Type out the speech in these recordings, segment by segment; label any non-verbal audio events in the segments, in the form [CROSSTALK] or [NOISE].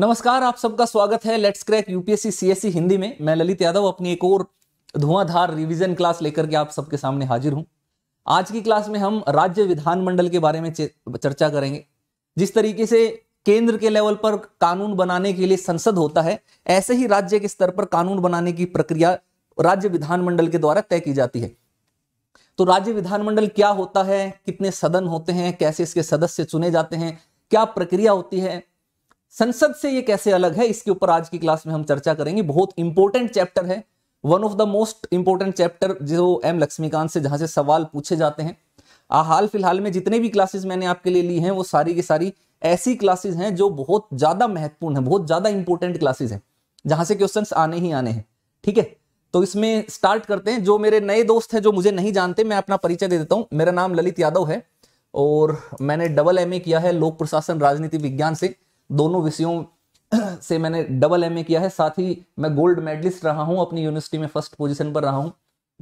नमस्कार आप सबका स्वागत है let's crack UPSC CSC Hindi में मैं ललित यादव अपनी एक और धुआंधार रिवीजन क्लास लेकर के आप सबके सामने हाजिर हूं आज की क्लास में हम राज्य विधानमंडल के बारे में चर्चा करेंगे जिस तरीके से केंद्र के लेवल पर कानून बनाने के लिए संसद होता है ऐसे ही राज्य के स्तर पर कानून बनाने की प्रक्रिया राज्य विधानमंडल के द्वारा तय की जाती है तो राज्य विधानमंडल क्या होता है कितने सदन होते हैं कैसे इसके सदस्य चुने जाते हैं क्या प्रक्रिया होती है संसद से ये कैसे अलग है इसके ऊपर आज की क्लास में हम चर्चा करेंगे बहुत इंपॉर्टेंट चैप्टर है one of the most important chapter जो एम लक्ष्मीकांत से जहां से सवाल पूछे जाते हैं आ हाल फिलहाल में जितने भी क्लासेस मैंने आपके लिए ली हैं वो सारी की सारी ऐसी क्लासेस हैं जो बहुत ज्यादा महत्वपूर्ण है बहुत ज्यादा इंपॉर्टेंट क्लासेस हैं जहां से क्वेश्चन आने ही आने हैं ठीक है तो इसमें स्टार्ट करते हैं जो मेरे नए दोस्त हैं जो मुझे नहीं जानते मैं अपना परिचय दे देता हूँ मेरा नाम ललित यादव है और मैंने डबल एम किया है लोक प्रशासन राजनीति विज्ञान से दोनों विषयों से मैंने डबल एम किया है साथ ही मैं गोल्ड मेडलिस्ट रहा हूँ अपनी यूनिवर्सिटी में फर्स्ट पोजिशन पर रहा हूँ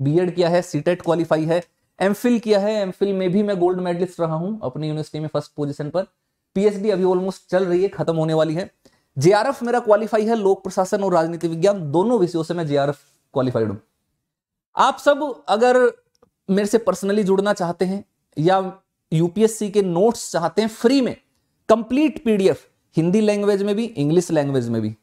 बी किया है सी क्वालिफाई है एम किया है एम में भी मैं गोल्ड मेडलिस्ट रहा हूँ अपनी यूनिवर्सिटी में फर्स्ट पोजिशन पर पी अभी ऑलमोस्ट चल रही है खत्म होने वाली है जे मेरा क्वालिफाई है लोक प्रशासन और राजनीति विज्ञान दोनों विषयों से मैं जे क्वालिफाइड हूं आप सब अगर मेरे से पर्सनली जुड़ना चाहते हैं या यूपीएससी के नोट्स चाहते हैं फ्री में कंप्लीट पीडीएफ हिंदी लैंग्वेज में भी इंग्लिश लैंग्वेज में भी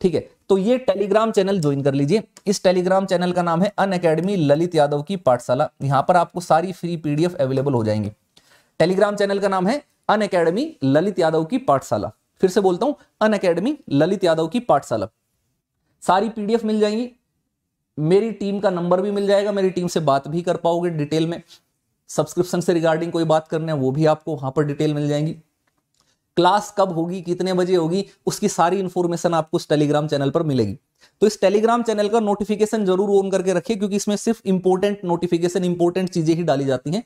ठीक है तो ये टेलीग्राम चैनल ज्वाइन कर लीजिए इस टेलीग्राम चैनल का नाम है अन अकेडमी ललित यादव की पाठशाला यहां पर आपको सारी फ्री पीडीएफ अवेलेबल हो जाएंगे टेलीग्राम चैनल का नाम है अन अकेडमी ललित यादव की पाठशाला फिर से बोलता हूं अन अकेडमी ललित यादव की पाठशाला सारी पीडीएफ मिल जाएंगी मेरी टीम का नंबर भी मिल जाएगा मेरी टीम से बात भी कर पाओगे डिटेल में सब्सक्रिप्शन से रिगार्डिंग कोई बात करना है वो भी आपको वहां पर डिटेल मिल जाएंगी क्लास कब होगी कितने बजे होगी उसकी सारी इन्फॉर्मेशन आपको इस टेलीग्राम चैनल पर मिलेगी तो इस टेलीग्राम चैनल का नोटिफिकेशन जरूर ऑन करके रखिए क्योंकि इसमें सिर्फ इंपोर्टेंट नोटिफिकेशन इंपोर्टेंट चीजें ही डाली जाती हैं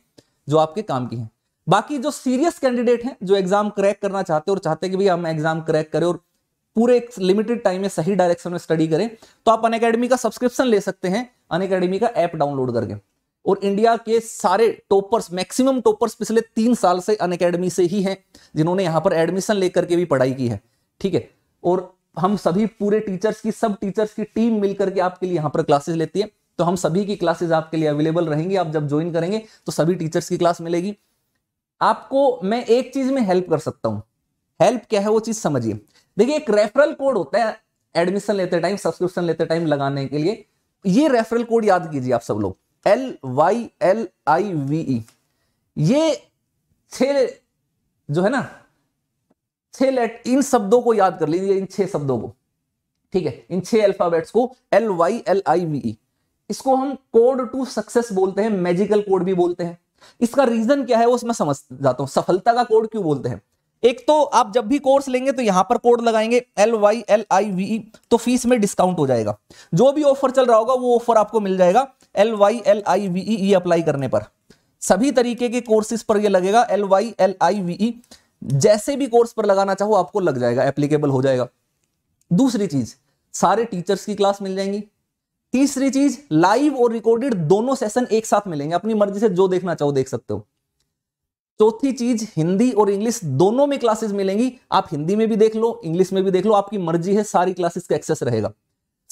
जो आपके काम की हैं बाकी जो सीरियस कैंडिडेट हैं जो एग्जाम क्रैक करना चाहते हैं और चाहते हैं कि भाई हम एग्जाम क्रैक करें और पूरे एक लिमिटेड टाइम में सही डायरेक्शन में स्टडी करें तो आप अन का सब्सक्रिप्शन ले सकते हैं अन का ऐप डाउनलोड करके और इंडिया के सारे टॉपर्स मैक्सिमम टॉपर्स पिछले तीन साल से अन अकेडमी से ही हैं जिन्होंने यहां पर एडमिशन लेकर के भी पढ़ाई की है ठीक है और हम सभी पूरे टीचर्स की सब टीचर्स की टीम मिलकर के आपके लिए यहां पर क्लासेस लेती है तो हम सभी की क्लासेस आपके लिए अवेलेबल रहेंगी आप जब ज्वाइन करेंगे तो सभी टीचर्स की क्लास मिलेगी आपको मैं एक चीज में हेल्प कर सकता हूं हेल्प क्या है वो चीज समझिए देखिए एक रेफरल कोड होता है एडमिशन लेते टाइम सब्सक्रिप्शन लेते टाइम लगाने के लिए ये रेफरल कोड याद कीजिए आप सब लोग L Y L I V E ये छे जो है ना छह लेट इन शब्दों को याद कर लीजिए इन छह शब्दों को ठीक है इन छह अल्फाबेट्स को L Y L I V E इसको हम कोड टू सक्सेस बोलते हैं मैजिकल कोड भी बोलते हैं इसका रीजन क्या है वो मैं समझ जाता हूं सफलता का कोड क्यों बोलते हैं एक तो आप जब भी कोर्स लेंगे तो यहां पर कोड लगाएंगे L Y L I V तो फीस में डिस्काउंट हो जाएगा जो भी ऑफर चल रहा होगा वो ऑफर आपको मिल जाएगा L Y L I V E apply करने पर सभी तरीके के कोर्सेज पर ये लगेगा L Y L I V E जैसे भी कोर्स पर लगाना चाहो आपको लग जाएगा एप्लीकेबल हो जाएगा दूसरी चीज सारे टीचर्स की क्लास मिल जाएंगी तीसरी चीज लाइव और रिकॉर्डेड दोनों सेशन एक साथ मिलेंगे अपनी मर्जी से जो देखना चाहो देख सकते हो चौथी चीज हिंदी और इंग्लिश दोनों में क्लासेस मिलेंगी आप हिंदी में भी देख लो इंग्लिश में भी देख लो आपकी मर्जी है सारी क्लासेस का एक्सेस रहेगा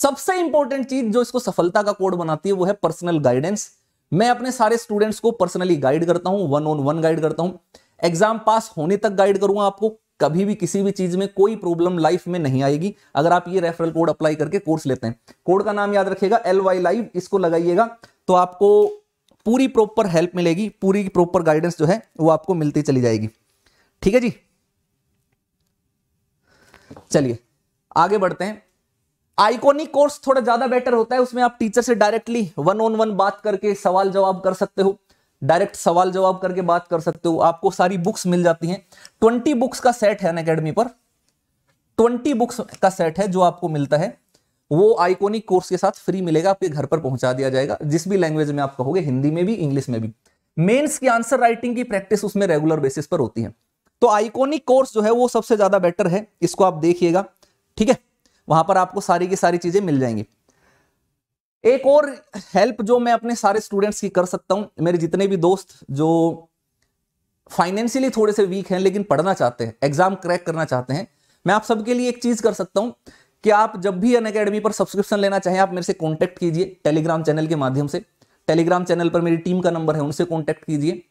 सबसे इंपॉर्टेंट चीज जो इसको सफलता का कोड बनाती है वो है पर्सनल गाइडेंस मैं अपने सारे स्टूडेंट्स को पर्सनली गाइड करता हूं वन ऑन वन गाइड करता हूं एग्जाम पास होने तक गाइड करूंगा आपको कभी भी किसी भी चीज में कोई प्रॉब्लम लाइफ में नहीं आएगी अगर आप ये रेफरल कोड अप्लाई करके कोर्स लेते हैं कोड का नाम याद रखिएगा एल वाई लाइव इसको लगाइएगा तो आपको पूरी प्रॉपर हेल्प मिलेगी पूरी प्रॉपर गाइडेंस जो है वो आपको मिलती चली जाएगी ठीक है जी चलिए आगे बढ़ते हैं आइकोनिक कोर्स थोड़ा ज्यादा बेटर होता है उसमें आप टीचर से डायरेक्टली वन ऑन वन बात करके सवाल जवाब कर सकते हो डायरेक्ट सवाल जवाब करके बात कर सकते हो आपको सारी बुक्स मिल जाती हैं ट्वेंटी बुक्स का सेट है अकेडमी पर ट्वेंटी बुक्स का सेट है जो आपको मिलता है वो आइकोनिक कोर्स के साथ फ्री मिलेगा आपके घर पर पहुंचा दिया जाएगा जिस भी लैंग्वेज में आप कहोगे हिंदी में भी इंग्लिश में भी मेंस की आंसर राइटिंग की प्रैक्टिस उसमें रेगुलर बेसिस पर होती है तो आइकोनिक कोर्स जो है वो सबसे ज्यादा बेटर है इसको आप देखिएगा ठीक है वहां पर आपको सारी की सारी चीज़ें मिल जाएंगी एक और हेल्प जो मैं अपने सारे स्टूडेंट्स की कर सकता हूं मेरे जितने भी दोस्त जो फाइनेंशियली थोड़े से वीक हैं लेकिन पढ़ना चाहते हैं एग्जाम क्रैक करना चाहते हैं मैं आप सबके लिए एक चीज़ कर सकता हूं कि आप जब भी अन अकेडमी पर सब्सक्रिप्शन लेना चाहें आप मेरे से कॉन्टैक्ट कीजिए टेलीग्राम चैनल के माध्यम से टेलीग्राम चैनल पर मेरी टीम का नंबर है उनसे कॉन्टैक्ट कीजिए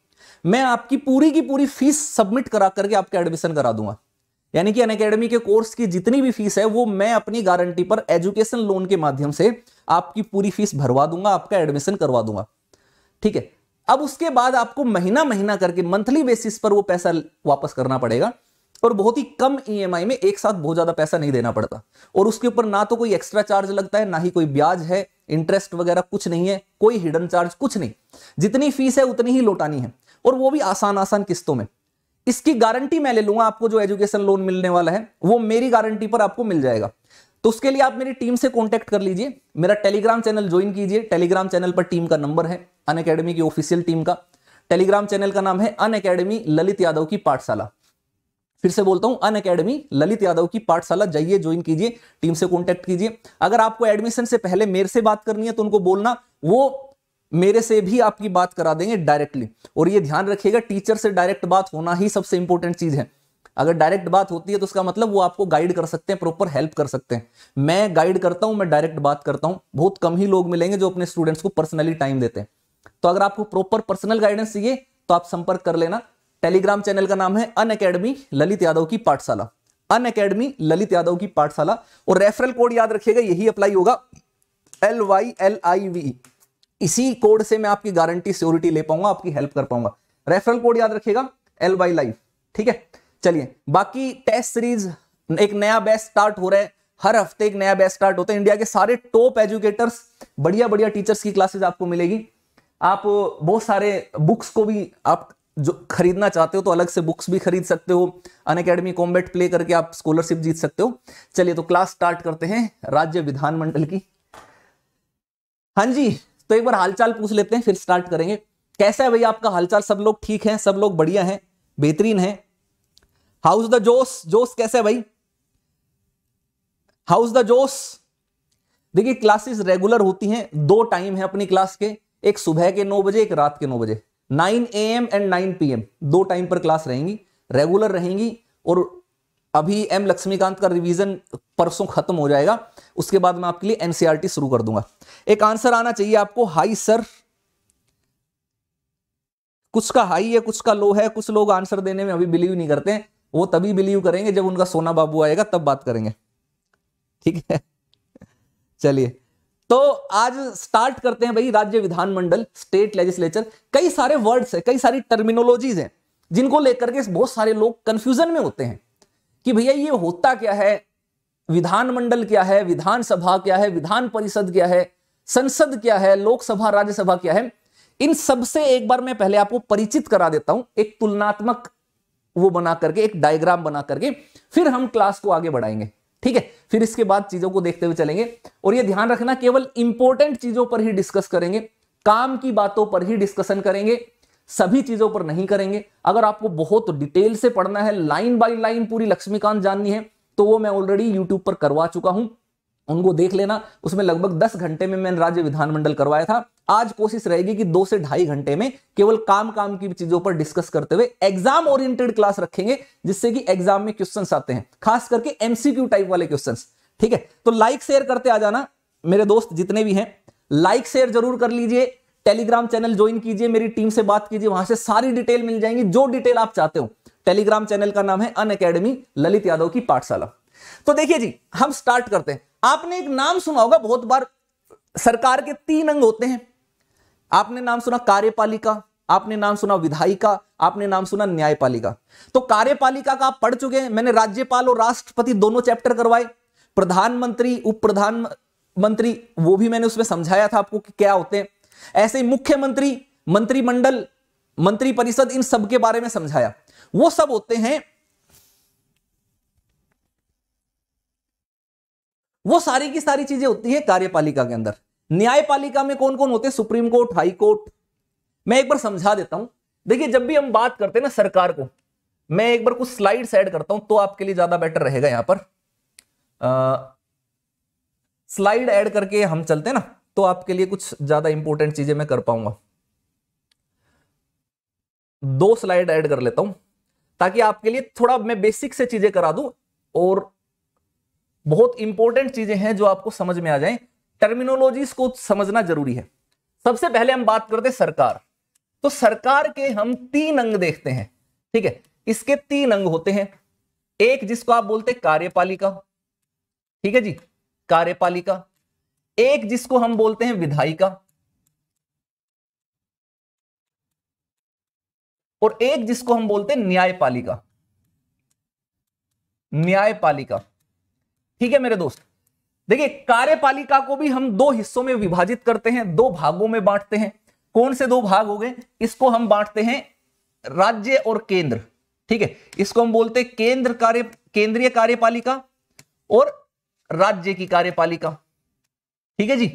मैं आपकी पूरी की पूरी फीस सबमिट करा करके आपका एडमिशन करा दूंगा यानी कि अकेडमी के कोर्स की जितनी भी फीस है वो मैं अपनी गारंटी पर एजुकेशन लोन के माध्यम से आपकी पूरी फीस भरवा दूंगा आपका एडमिशन करवा दूंगा ठीक है अब उसके बाद आपको महीना महीना करके मंथली बेसिस पर वो पैसा वापस करना पड़ेगा और बहुत ही कम ईएमआई e में एक साथ बहुत ज्यादा पैसा नहीं देना पड़ता और उसके ऊपर ना तो कोई एक्स्ट्रा चार्ज लगता है ना ही कोई ब्याज है इंटरेस्ट वगैरह कुछ नहीं है कोई हिडन चार्ज कुछ नहीं जितनी फीस है उतनी ही लौटानी है और वो भी आसान आसान किस्तों में इसकी गारंटी मैं ले लूंगा आपको जो एजुकेशन लोन मिलने वाला है वो मेरी गारंटी पर आपको मिल जाएगा तो उसके लिए आप मेरी टीम से कॉन्टेक्ट कर लीजिए मेरा टेलीग्राम चैनल ज्वाइन कीजिए टेलीग्राम चैनल पर टीम का नंबर है अन की ऑफिशियल टीम का टेलीग्राम चैनल का नाम है अन ललित यादव की पाठशाला फिर से बोलता हूं अन अकेडमी ललित यादव की पाठशाला जाइए ज्वाइन कीजिए टीम से कांटेक्ट कीजिए अगर आपको एडमिशन से पहले मेरे से बात करनी है तो उनको बोलना वो मेरे से भी आपकी बात करा देंगे डायरेक्टली और ये ध्यान रखिएगा टीचर से डायरेक्ट बात होना ही सबसे इंपॉर्टेंट चीज है अगर डायरेक्ट बात होती है तो उसका मतलब वो आपको गाइड कर सकते हैं प्रॉपर हेल्प कर सकते हैं मैं गाइड करता हूं मैं डायरेक्ट बात करता हूं बहुत कम ही लोग मिलेंगे जो अपने स्टूडेंट्स को पर्सनली टाइम देते हैं तो अगर आपको प्रॉपर पर्सनल गाइडेंस चाहिए तो आप संपर्क कर लेना टेलीग्राम चैनल का नाम है अन अकेडमी ललित यादव की पाठशाला अन अकेडमी ललित यादव की पाठशाला और रेफरल कोड याद रखिएगा यही अप्लाई होगा L Y L I V इसी कोड से मैं आपकी गारंटी सिक्योरिटी ले पाऊंगा आपकी हेल्प कर पाऊंगा रेफरल कोड याद रखिएगा एल वाई लाइफ ठीक है चलिए बाकी टेस्ट सीरीज एक नया बैच स्टार्ट हो रहा है हर हफ्ते एक नया बैच स्टार्ट होता है इंडिया के सारे टॉप एजुकेटर्स बढ़िया बढ़िया टीचर्स की क्लासेस आपको मिलेगी आप बहुत सारे बुक्स को भी आप जो खरीदना चाहते हो तो अलग से बुक्स भी खरीद सकते हो अन अकेडमी कॉम्बेट प्ले करके आप स्कॉलरशिप जीत सकते हो चलिए तो क्लास स्टार्ट करते हैं राज्य विधानमंडल की हाँ जी तो एक बार हालचाल पूछ लेते हैं फिर स्टार्ट करेंगे कैसा है भैया आपका हालचाल सब लोग ठीक है सब लोग बढ़िया है बेहतरीन है हाउस द जोस जोस कैसा है भाई हाउस द जोस देखिए क्लासेस रेगुलर होती हैं दो टाइम है अपनी क्लास के एक सुबह के नौ बजे एक रात के नौ बजे nine A M and nine P M दो टाइम पर क्लास रहेंगी रेगुलर रहेंगी और अभी एम लक्ष्मीकांत का रिवीजन परसों खत्म हो जाएगा उसके बाद मैं आपके लिए एनसीआरटी e शुरू कर दूंगा एक आंसर आना चाहिए आपको हाई सर कुछ का हाई है कुछ का लो है कुछ लोग आंसर देने में अभी बिलीव नहीं करते वो तभी बिलीव करेंगे जब उनका सोना बाबू आएगा तब बात करेंगे ठीक है चलिए तो आज स्टार्ट करते हैं भाई राज्य विधानमंडल स्टेट लेजिस्लेचर कई सारे वर्ड्स है कई सारी टर्मिनोलॉजीज हैं जिनको लेकर के बहुत सारे लोग कंफ्यूजन में होते हैं कि भैया ये होता क्या है विधानमंडल क्या है विधानसभा क्या है विधान परिषद क्या है संसद क्या है लोकसभा राज्यसभा क्या है इन सबसे एक बार मैं पहले आपको परिचित करा देता हूं एक तुलनात्मक वो बना करके एक डायग्राम बना करके फिर हम क्लास को आगे बढ़ाएंगे ठीक है फिर इसके बाद चीजों को देखते हुए चलेंगे और ये ध्यान रखना केवल इंपॉर्टेंट चीजों पर ही डिस्कस करेंगे काम की बातों पर ही डिस्कशन करेंगे सभी चीजों पर नहीं करेंगे अगर आपको बहुत डिटेल से पढ़ना है लाइन बाय लाइन पूरी लक्ष्मीकांत जाननी है तो वो मैं ऑलरेडी यूट्यूब पर करवा चुका हूं उनको देख लेना उसमें लगभग दस घंटे में मैंने राज्य विधानमंडल करवाया था आज कोशिश रहेगी कि दो से ढाई घंटे में केवल काम काम की चीजों पर डिस्कस करते हुए एग्जाम ओरिएंटेड क्लास रखेंगे जिससे कि एग्जाम में क्वेश्चंस आते हैं खास करके एमसीक्यू टाइप वाले क्वेश्चंस ठीक है तो लाइक शेयर करते आ जाना मेरे दोस्त जितने भी हैं लाइक शेयर जरूर कर लीजिए टेलीग्राम चैनल ज्वाइन कीजिए मेरी टीम से बात कीजिए वहां से सारी डिटेल मिल जाएंगी जो डिटेल आप चाहते हो टेलीग्राम चैनल का नाम है अन अकेडमी ललित यादव की पाठशाला तो देखिए जी हम स्टार्ट करते हैं आपने एक नाम सुना होगा बहुत बार सरकार के तीन अंग होते हैं आपने नाम सुना कार्यपालिका आपने नाम सुना विधायिका आपने नाम सुना न्यायपालिका तो कार्यपालिका का आप पढ़ चुके हैं मैंने राज्यपाल और राष्ट्रपति दोनों चैप्टर करवाए प्रधानमंत्री उप प्रधानमंत्री वो भी मैंने उसमें समझाया था आपको कि क्या होते हैं ऐसे ही मुख्यमंत्री मंत्रिमंडल मंत्रिपरिषद इन सब के बारे में समझाया वो सब होते हैं वो सारी की सारी चीजें होती है कार्यपालिका के अंदर न्यायपालिका में कौन कौन होते हैं सुप्रीम कोर्ट हाई कोर्ट मैं एक बार समझा देता हूं देखिए जब भी हम बात करते हैं ना सरकार को मैं एक बार कुछ स्लाइड्स ऐड करता हूं तो आपके लिए ज्यादा बेटर रहेगा यहां पर आ, स्लाइड ऐड करके हम चलते ना तो आपके लिए कुछ ज्यादा इंपॉर्टेंट चीजें मैं कर पाऊंगा दो स्लाइड ऐड कर लेता हूं ताकि आपके लिए थोड़ा मैं बेसिक से चीजें करा दूं और बहुत इंपॉर्टेंट चीजें हैं जो आपको समझ में आ जाए टर्मिनोलॉजी को समझना जरूरी है सबसे पहले हम बात करते हैं सरकार तो सरकार के हम तीन अंग देखते हैं ठीक है इसके तीन अंग होते हैं एक जिसको आप बोलते हैं कार्यपालिका ठीक है जी कार्यपालिका एक जिसको हम बोलते हैं विधायिका और एक जिसको हम बोलते हैं न्यायपालिका न्यायपालिका ठीक है मेरे दोस्त देखिए कार्यपालिका को भी हम दो हिस्सों में विभाजित करते हैं दो भागों में बांटते हैं कौन से दो भाग हो गए इसको हम बांटते हैं राज्य और केंद्र ठीक है इसको हम बोलते हैं केंद्र कार्य केंद्रीय कार्यपालिका और राज्य की कार्यपालिका ठीक है जी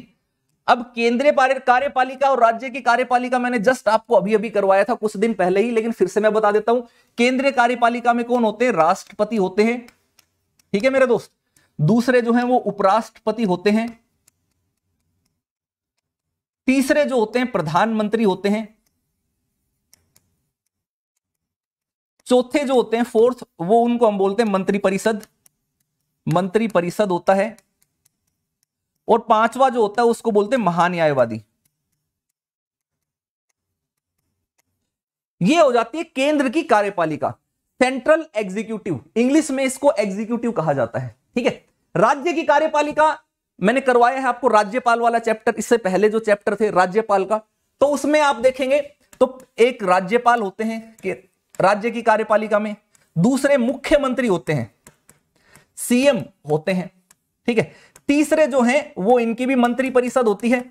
अब केंद्रीय कार्यपालिका और राज्य की कार्यपालिका मैंने जस्ट आपको अभी अभी करवाया था कुछ दिन पहले ही लेकिन फिर से मैं बता देता हूं केंद्रीय कार्यपालिका में कौन होते हैं राष्ट्रपति होते हैं ठीक है मेरे दोस्त दूसरे जो हैं वो उपराष्ट्रपति होते हैं तीसरे जो होते हैं प्रधानमंत्री होते हैं चौथे जो होते हैं फोर्थ वो उनको हम बोलते हैं मंत्रिपरिषद मंत्रिपरिषद होता है और पांचवा जो होता है उसको बोलते हैं महान्यायवादी ये हो जाती है केंद्र की कार्यपालिका सेंट्रल एग्जीक्यूटिव इंग्लिश में इसको एग्जीक्यूटिव कहा जाता है ठीक है राज्य की कार्यपालिका मैंने करवाया है आपको राज्यपाल वाला चैप्टर इससे पहले जो चैप्टर थे राज्यपाल का तो उसमें आप देखेंगे तो एक राज्यपाल होते हैं कि राज्य की कार्यपालिका में दूसरे मुख्यमंत्री होते हैं सीएम होते हैं ठीक है तीसरे जो हैं वो इनकी भी मंत्री परिषद होती है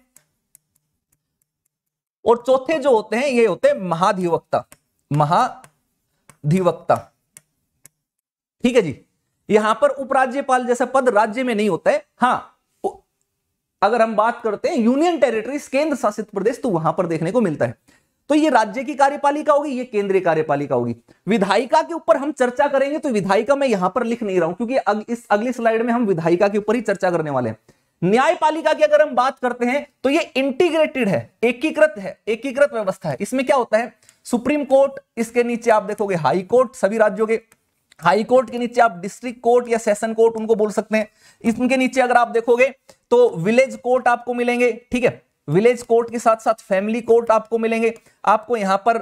और चौथे जो होते हैं ये होते हैं महाधिवक्ता महाधिवक्ता ठीक है जी यहां पर उपराज्यपाल जैसा पद राज्य में नहीं होता है हाँ अगर हम बात करते हैं यूनियन टेरिटरी केंद्र शासित प्रदेश तो वहां पर देखने को मिलता है तो ये राज्य की कार्यपालिका होगी ये केंद्रीय कार्यपालिका होगी विधायिका के ऊपर हम चर्चा करेंगे तो विधायिका मैं यहां पर लिख नहीं रहा हूं क्योंकि अग, इस अगली स्लाइड में हम विधायिका के ऊपर ही चर्चा करने वाले हैं न्यायपालिका की अगर हम बात करते हैं तो ये इंटीग्रेटेड है एकीकृत है एकीकृत व्यवस्था है इसमें क्या होता है सुप्रीम कोर्ट इसके नीचे आप देखोगे हाई कोर्ट सभी राज्यों के हाई कोर्ट के नीचे आप डिस्ट्रिक्ट कोर्ट या सेशन कोर्ट उनको बोल सकते हैं इसके नीचे अगर आप देखोगे तो विलेज कोर्ट आपको मिलेंगे ठीक है विलेज कोर्ट के साथ साथ फैमिली कोर्ट आपको मिलेंगे आपको यहाँ पर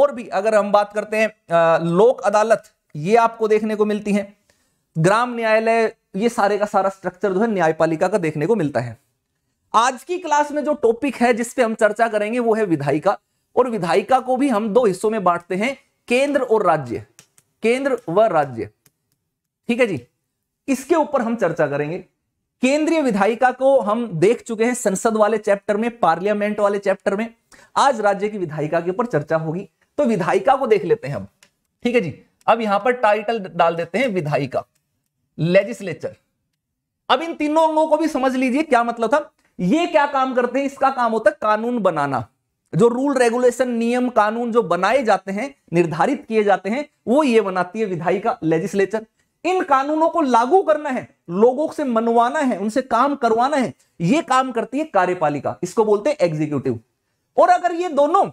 और भी अगर हम बात करते हैं लोक अदालत ये आपको देखने को मिलती है ग्राम न्यायालय ये सारे का सारा स्ट्रक्चर जो है न्यायपालिका का देखने को मिलता है आज की क्लास में जो टॉपिक है जिसपे हम चर्चा करेंगे वो है विधायिका और विधायिका को भी हम दो हिस्सों में बांटते हैं केंद्र और राज्य केंद्र व राज्य ठीक है जी इसके ऊपर हम चर्चा करेंगे केंद्रीय विधायिका को हम देख चुके हैं संसद वाले चैप्टर में पार्लियामेंट वाले चैप्टर में आज राज्य की विधायिका के ऊपर चर्चा होगी तो विधायिका को देख लेते हैं हम ठीक है जी अब यहां पर टाइटल डाल देते हैं विधायिका लेजिस्लेचर अब इन तीनों अंगों को भी समझ लीजिए क्या मतलब था ये क्या काम करते हैं इसका काम होता है कानून बनाना जो रूल रेगुलेशन नियम कानून जो बनाए जाते हैं निर्धारित किए जाते हैं वो ये बनाती है विधायिका लेजिस्लेचर इन कानूनों को लागू करना है लोगों से मनवाना है उनसे काम करवाना है ये काम करती है कार्यपालिका इसको बोलते हैं एग्जीक्यूटिव और अगर ये दोनों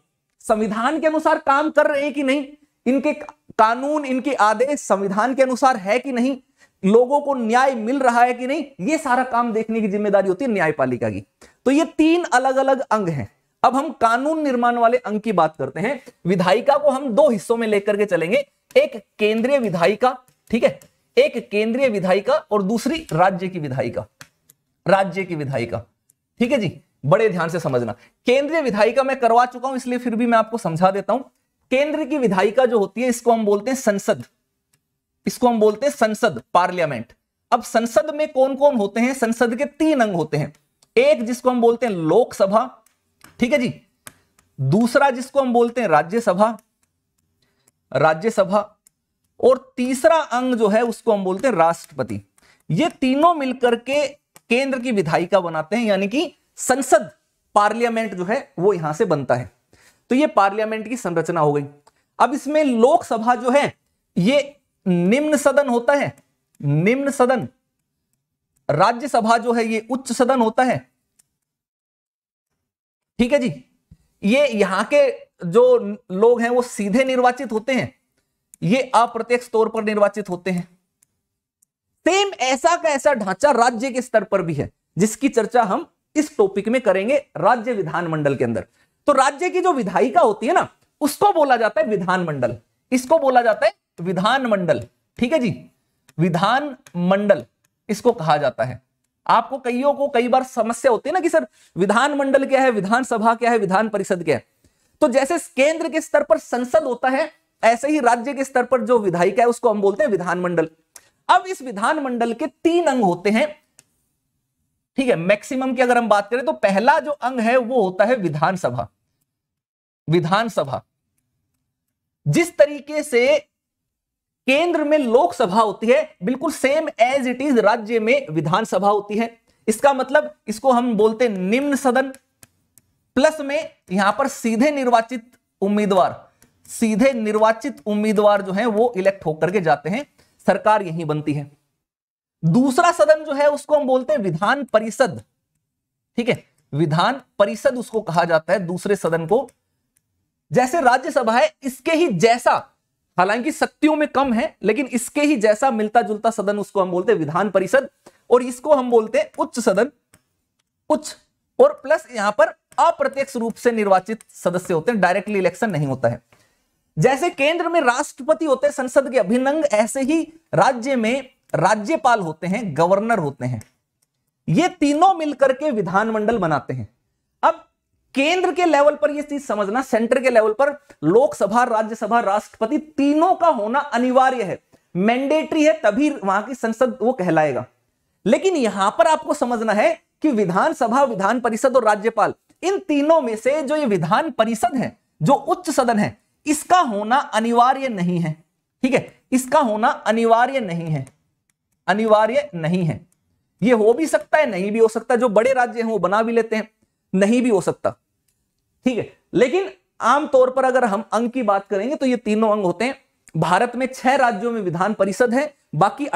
संविधान के अनुसार काम कर रहे हैं कि नहीं इनके कानून इनके आदेश संविधान के अनुसार है कि नहीं लोगों को न्याय मिल रहा है कि नहीं ये सारा काम देखने की जिम्मेदारी होती है न्यायपालिका की तो ये तीन अलग अलग अंग हैं अब हम कानून निर्माण वाले अंग की बात करते हैं विधायिका को हम दो हिस्सों में लेकर के चलेंगे एक केंद्रीय विधायिका ठीक है एक केंद्रीय विधायिका और दूसरी राज्य की विधायिका राज्य की विधायिका ठीक है जी बड़े ध्यान से समझना केंद्रीय विधायिका मैं करवा चुका हूं इसलिए फिर भी मैं आपको समझा देता हूं केंद्र की विधायिका जो होती है इसको हम बोलते हैं संसद इसको हम बोलते हैं संसद पार्लियामेंट अब संसद में कौन कौन होते हैं संसद के तीन अंग होते हैं एक जिसको हम बोलते हैं लोकसभा ठीक है जी दूसरा जिसको हम बोलते हैं राज्यसभा राज्यसभा और तीसरा अंग जो है उसको हम बोलते हैं राष्ट्रपति ये तीनों मिलकर के केंद्र की विधायिका बनाते हैं यानी कि संसद पार्लियामेंट जो है वो यहां से बनता है तो ये पार्लियामेंट की संरचना हो गई अब इसमें लोकसभा जो है ये निम्न सदन होता है निम्न सदन राज्यसभा जो है ये उच्च सदन होता है ठीक है जी ये यहां के जो लोग हैं वो सीधे निर्वाचित होते हैं ये अप्रत्यक्ष तौर पर निर्वाचित होते हैं सेम ऐसा का ऐसा ढांचा राज्य के स्तर पर भी है जिसकी चर्चा हम इस टॉपिक में करेंगे राज्य विधानमंडल के अंदर तो राज्य की जो विधायिका होती है ना उसको बोला जाता है विधानमंडल इसको बोला जाता है विधानमंडल ठीक है जी विधानमंडल इसको कहा जाता है आपको कईयों को कई बार समस्या होती है ना कि सर विधानमंडल क्या है विधानसभा क्या है विधान परिषद क्या है तो जैसे केंद्र के स्तर पर संसद होता है ऐसे ही राज्य के स्तर पर जो विधायिका है उसको हम बोलते हैं विधानमंडल अब इस विधानमंडल के तीन अंग होते हैं ठीक है मैक्सिमम की अगर हम बात करें तो पहला जो अंग है वो होता है विधानसभा विधानसभा जिस तरीके से केंद्र में लोकसभा होती है बिल्कुल सेम एज इट इज राज्य में विधानसभा होती है इसका मतलब इसको हम बोलते निम्न सदन प्लस में यहां पर सीधे निर्वाचित उम्मीदवार सीधे निर्वाचित उम्मीदवार जो है वो इलेक्ट होकर के जाते हैं सरकार यही बनती है दूसरा सदन जो है उसको हम बोलते हैं विधान परिषद ठीक है विधान परिषद उसको कहा जाता है दूसरे सदन को जैसे राज्यसभा है इसके ही जैसा हालांकि शक्तियों में कम है लेकिन इसके ही जैसा मिलता जुलता सदन उसको हम बोलते हैं विधान परिषद और इसको हम बोलते हैं उच्च सदन उच्च और प्लस यहां पर अप्रत्यक्ष रूप से निर्वाचित सदस्य होते हैं डायरेक्टली इलेक्शन नहीं होता है जैसे केंद्र में राष्ट्रपति होते हैं संसद के अभिनंग ऐसे ही राज्य में राज्यपाल होते हैं गवर्नर होते हैं ये तीनों मिलकर के विधानमंडल बनाते हैं अब केंद्र के लेवल पर यह चीज समझना सेंटर के लेवल पर लोकसभा राज्यसभा राष्ट्रपति तीनों का होना अनिवार्य है मैंडेटरी है तभी वहां की संसद वो कहलाएगा लेकिन यहां पर आपको समझना है कि विधानसभा विधान परिषद और राज्यपाल इन तीनों में से जो ये विधान परिषद है जो उच्च सदन है इसका होना अनिवार्य नहीं है ठीक है इसका होना अनिवार्य नहीं है अनिवार्य नहीं है ये हो भी सकता है नहीं भी हो सकता जो बड़े राज्य हैं वो बना भी लेते हैं नहीं भी हो सकता ठीक है लेकिन आमतौर पर अगर हम अंग की बात करेंगे तो ये तीनों अंग होते हैं भारत में छह राज्यों में विधान परिषद है बाकी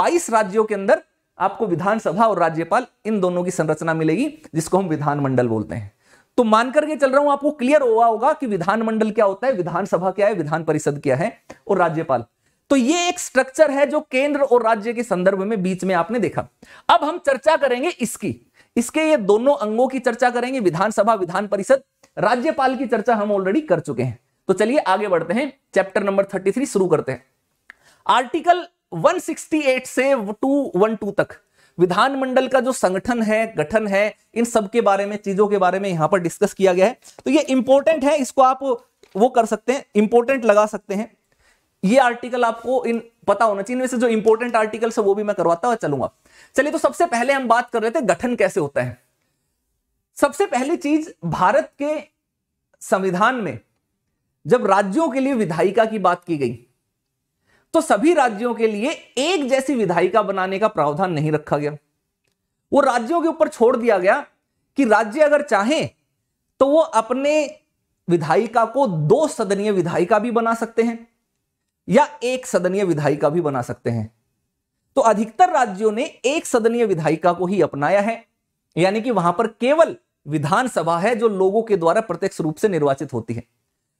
बाईस राज्यों के अंदर आपको विधानसभा और राज्यपाल इन दोनों की संरचना मिलेगी जिसको हम विधानमंडल बोलते हैं तो मान करके चल रहा हूं आपको क्लियर हुआ होगा कि विधानमंडल क्या होता है विधानसभा क्या है विधान परिषद क्या है और राज्यपाल तो ये एक स्ट्रक्चर है जो केंद्र और राज्य के संदर्भ में बीच में आपने देखा अब हम चर्चा करेंगे इसकी इसके ये दोनों अंगों की चर्चा करेंगे विधानसभा विधान परिषद राज्यपाल की चर्चा हम ऑलरेडी कर चुके हैं तो चलिए आगे बढ़ते हैं चैप्टर नंबर थर्टी थ्री शुरू करते हैं आर्टिकल 168 से 212 तक विधानमंडल का जो संगठन है गठन है इन सब के बारे में चीजों के बारे में यहां पर डिस्कस किया गया है तो ये इंपॉर्टेंट है इसको आप वो कर सकते हैं इंपॉर्टेंट लगा सकते हैं ये आर्टिकल आपको इन पता होना चाहिए इनमें से जो इंपॉर्टेंट आर्टिकल है वो भी मैं करवाता हुआ चलूंगा चलिए तो सबसे पहले हम बात कर रहे थे गठन कैसे होता है सबसे पहली चीज भारत के संविधान में जब राज्यों के लिए विधायिका की बात की गई तो सभी राज्यों के लिए एक जैसी विधायिका बनाने का प्रावधान नहीं रखा गया वो राज्यों के ऊपर छोड़ दिया गया कि राज्य अगर चाहें तो वो अपने विधायिका को दो सदनीय विधायिका भी बना सकते हैं या एक सदनीय विधायिका भी बना सकते हैं तो अधिकतर राज्यों ने एक सदनीय विधायिका को ही अपनाया है यानी कि वहां पर केवल विधानसभा है जो लोगों के द्वारा प्रत्यक्ष रूप से निर्वाचित होती है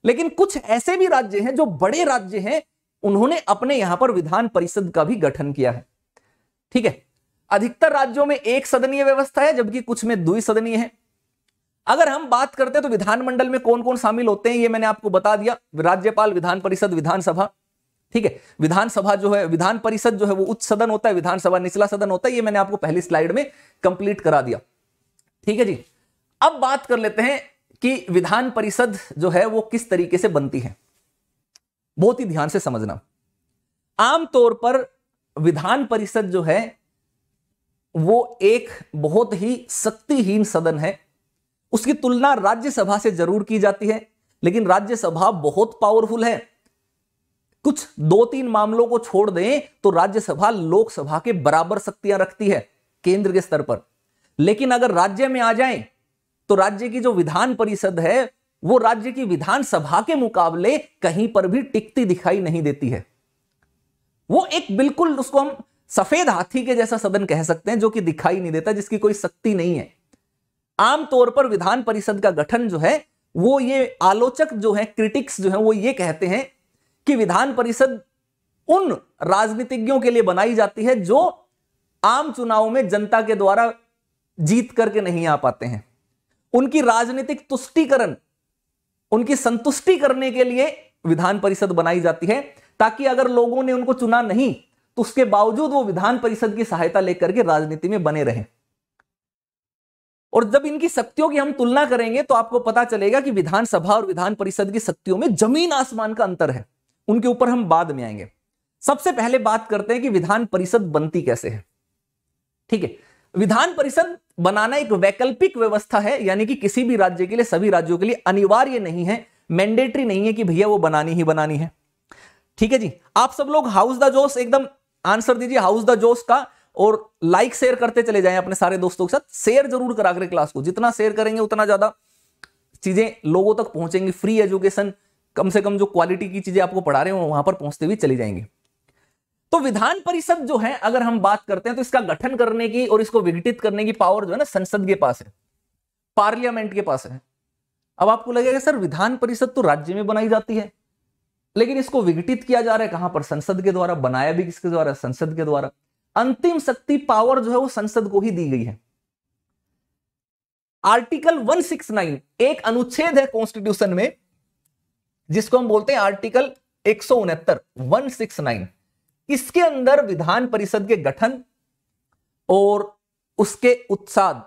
लेकिन कुछ ऐसे भी राज्य हैं जो बड़े राज्य हैं उन्होंने अपने यहां पर विधान परिषद का भी गठन किया है ठीक है अधिकतर राज्यों में एक सदनीय व्यवस्था है जबकि कुछ में सदनीय है अगर हम बात करते हैं तो विधानमंडल में कौन कौन शामिल होते हैं ये मैंने आपको बता दिया राज्यपाल विधान परिषद विधानसभा ठीक है विधानसभा जो है विधान परिषद जो है वो उच्च सदन होता है विधानसभा निचला सदन होता है ये मैंने आपको पहली स्लाइड में कंप्लीट करा दिया ठीक है जी अब बात कर लेते हैं कि विधान परिषद जो है वो किस तरीके से बनती है बहुत ही ध्यान से समझना आमतौर पर विधान परिषद जो है वो एक बहुत ही शक्तिहीन सदन है उसकी तुलना राज्यसभा से जरूर की जाती है लेकिन राज्यसभा बहुत पावरफुल है कुछ दो तीन मामलों को छोड़ दें तो राज्यसभा लोकसभा के बराबर शक्तियां रखती है केंद्र के स्तर पर लेकिन अगर राज्य में आ जाएं तो राज्य की जो विधान परिषद है वो राज्य की विधानसभा के मुकाबले कहीं पर भी टिकती दिखाई नहीं देती है वो एक बिल्कुल उसको हम सफेद हाथी के जैसा सदन कह सकते हैं जो कि दिखाई नहीं देता जिसकी कोई शक्ति नहीं है आमतौर पर विधान परिषद का गठन जो है वो ये आलोचक जो है क्रिटिक्स जो है वो ये कहते हैं कि विधान परिषद उन राजनीतिज्ञों के लिए बनाई जाती है जो आम चुनाव में जनता के द्वारा जीत करके नहीं आ पाते हैं उनकी राजनीतिक तुष्टिकरण उनकी संतुष्टि करने के लिए विधान परिषद बनाई जाती है ताकि अगर लोगों ने उनको चुना नहीं तो उसके बावजूद वो विधान परिषद की सहायता लेकर के राजनीति में बने रहे और जब इनकी शक्तियों की हम तुलना करेंगे तो आपको पता चलेगा कि विधानसभा और विधान परिषद की शक्तियों में जमीन आसमान का अंतर है उनके ऊपर हम बाद में आएंगे सबसे पहले बात करते हैं कि विधान परिषद बनती कैसे है ठीक है विधान परिषद बनाना एक वैकल्पिक व्यवस्था है यानी कि किसी भी राज्य के लिए सभी राज्यों के लिए अनिवार्य नहीं है मैंडेटरी नहीं है कि भैया वो बनानी ही बनानी है ठीक है जी आप सब लोग हाउस द जोश एकदम आंसर दीजिए हाउस द जोश का और लाइक शेयर करते चले जाएं अपने सारे दोस्तों के साथ शेयर जरूर करा करें क्लास को जितना शेयर करेंगे उतना ज्यादा चीजें लोगों तक पहुंचेंगी फ्री एजुकेशन कम से कम जो क्वालिटी की चीजें आपको पढ़ा रहे हो वहां पर पहुंचते हुए चले जाएंगे तो विधान परिषद जो है अगर हम बात करते हैं तो इसका गठन करने की और इसको विघटित करने की पावर जो है ना संसद के पास है पार्लियामेंट के पास है अब आपको लगेगा सर विधान परिषद तो राज्य में बनाई जाती है लेकिन इसको विघटित किया जा रहा है कहां पर संसद के द्वारा बनाया भी किसके द्वारा संसद के द्वारा अंतिम शक्ति पावर जो है वो संसद को ही दी गई है आर्टिकल 169 एक अनुच्छेद है कॉन्स्टिट्यूशन में जिसको हम बोलते हैं आर्टिकल एक सौ उनहत्तर इसके अंदर विधान परिषद के गठन और उसके उत्साह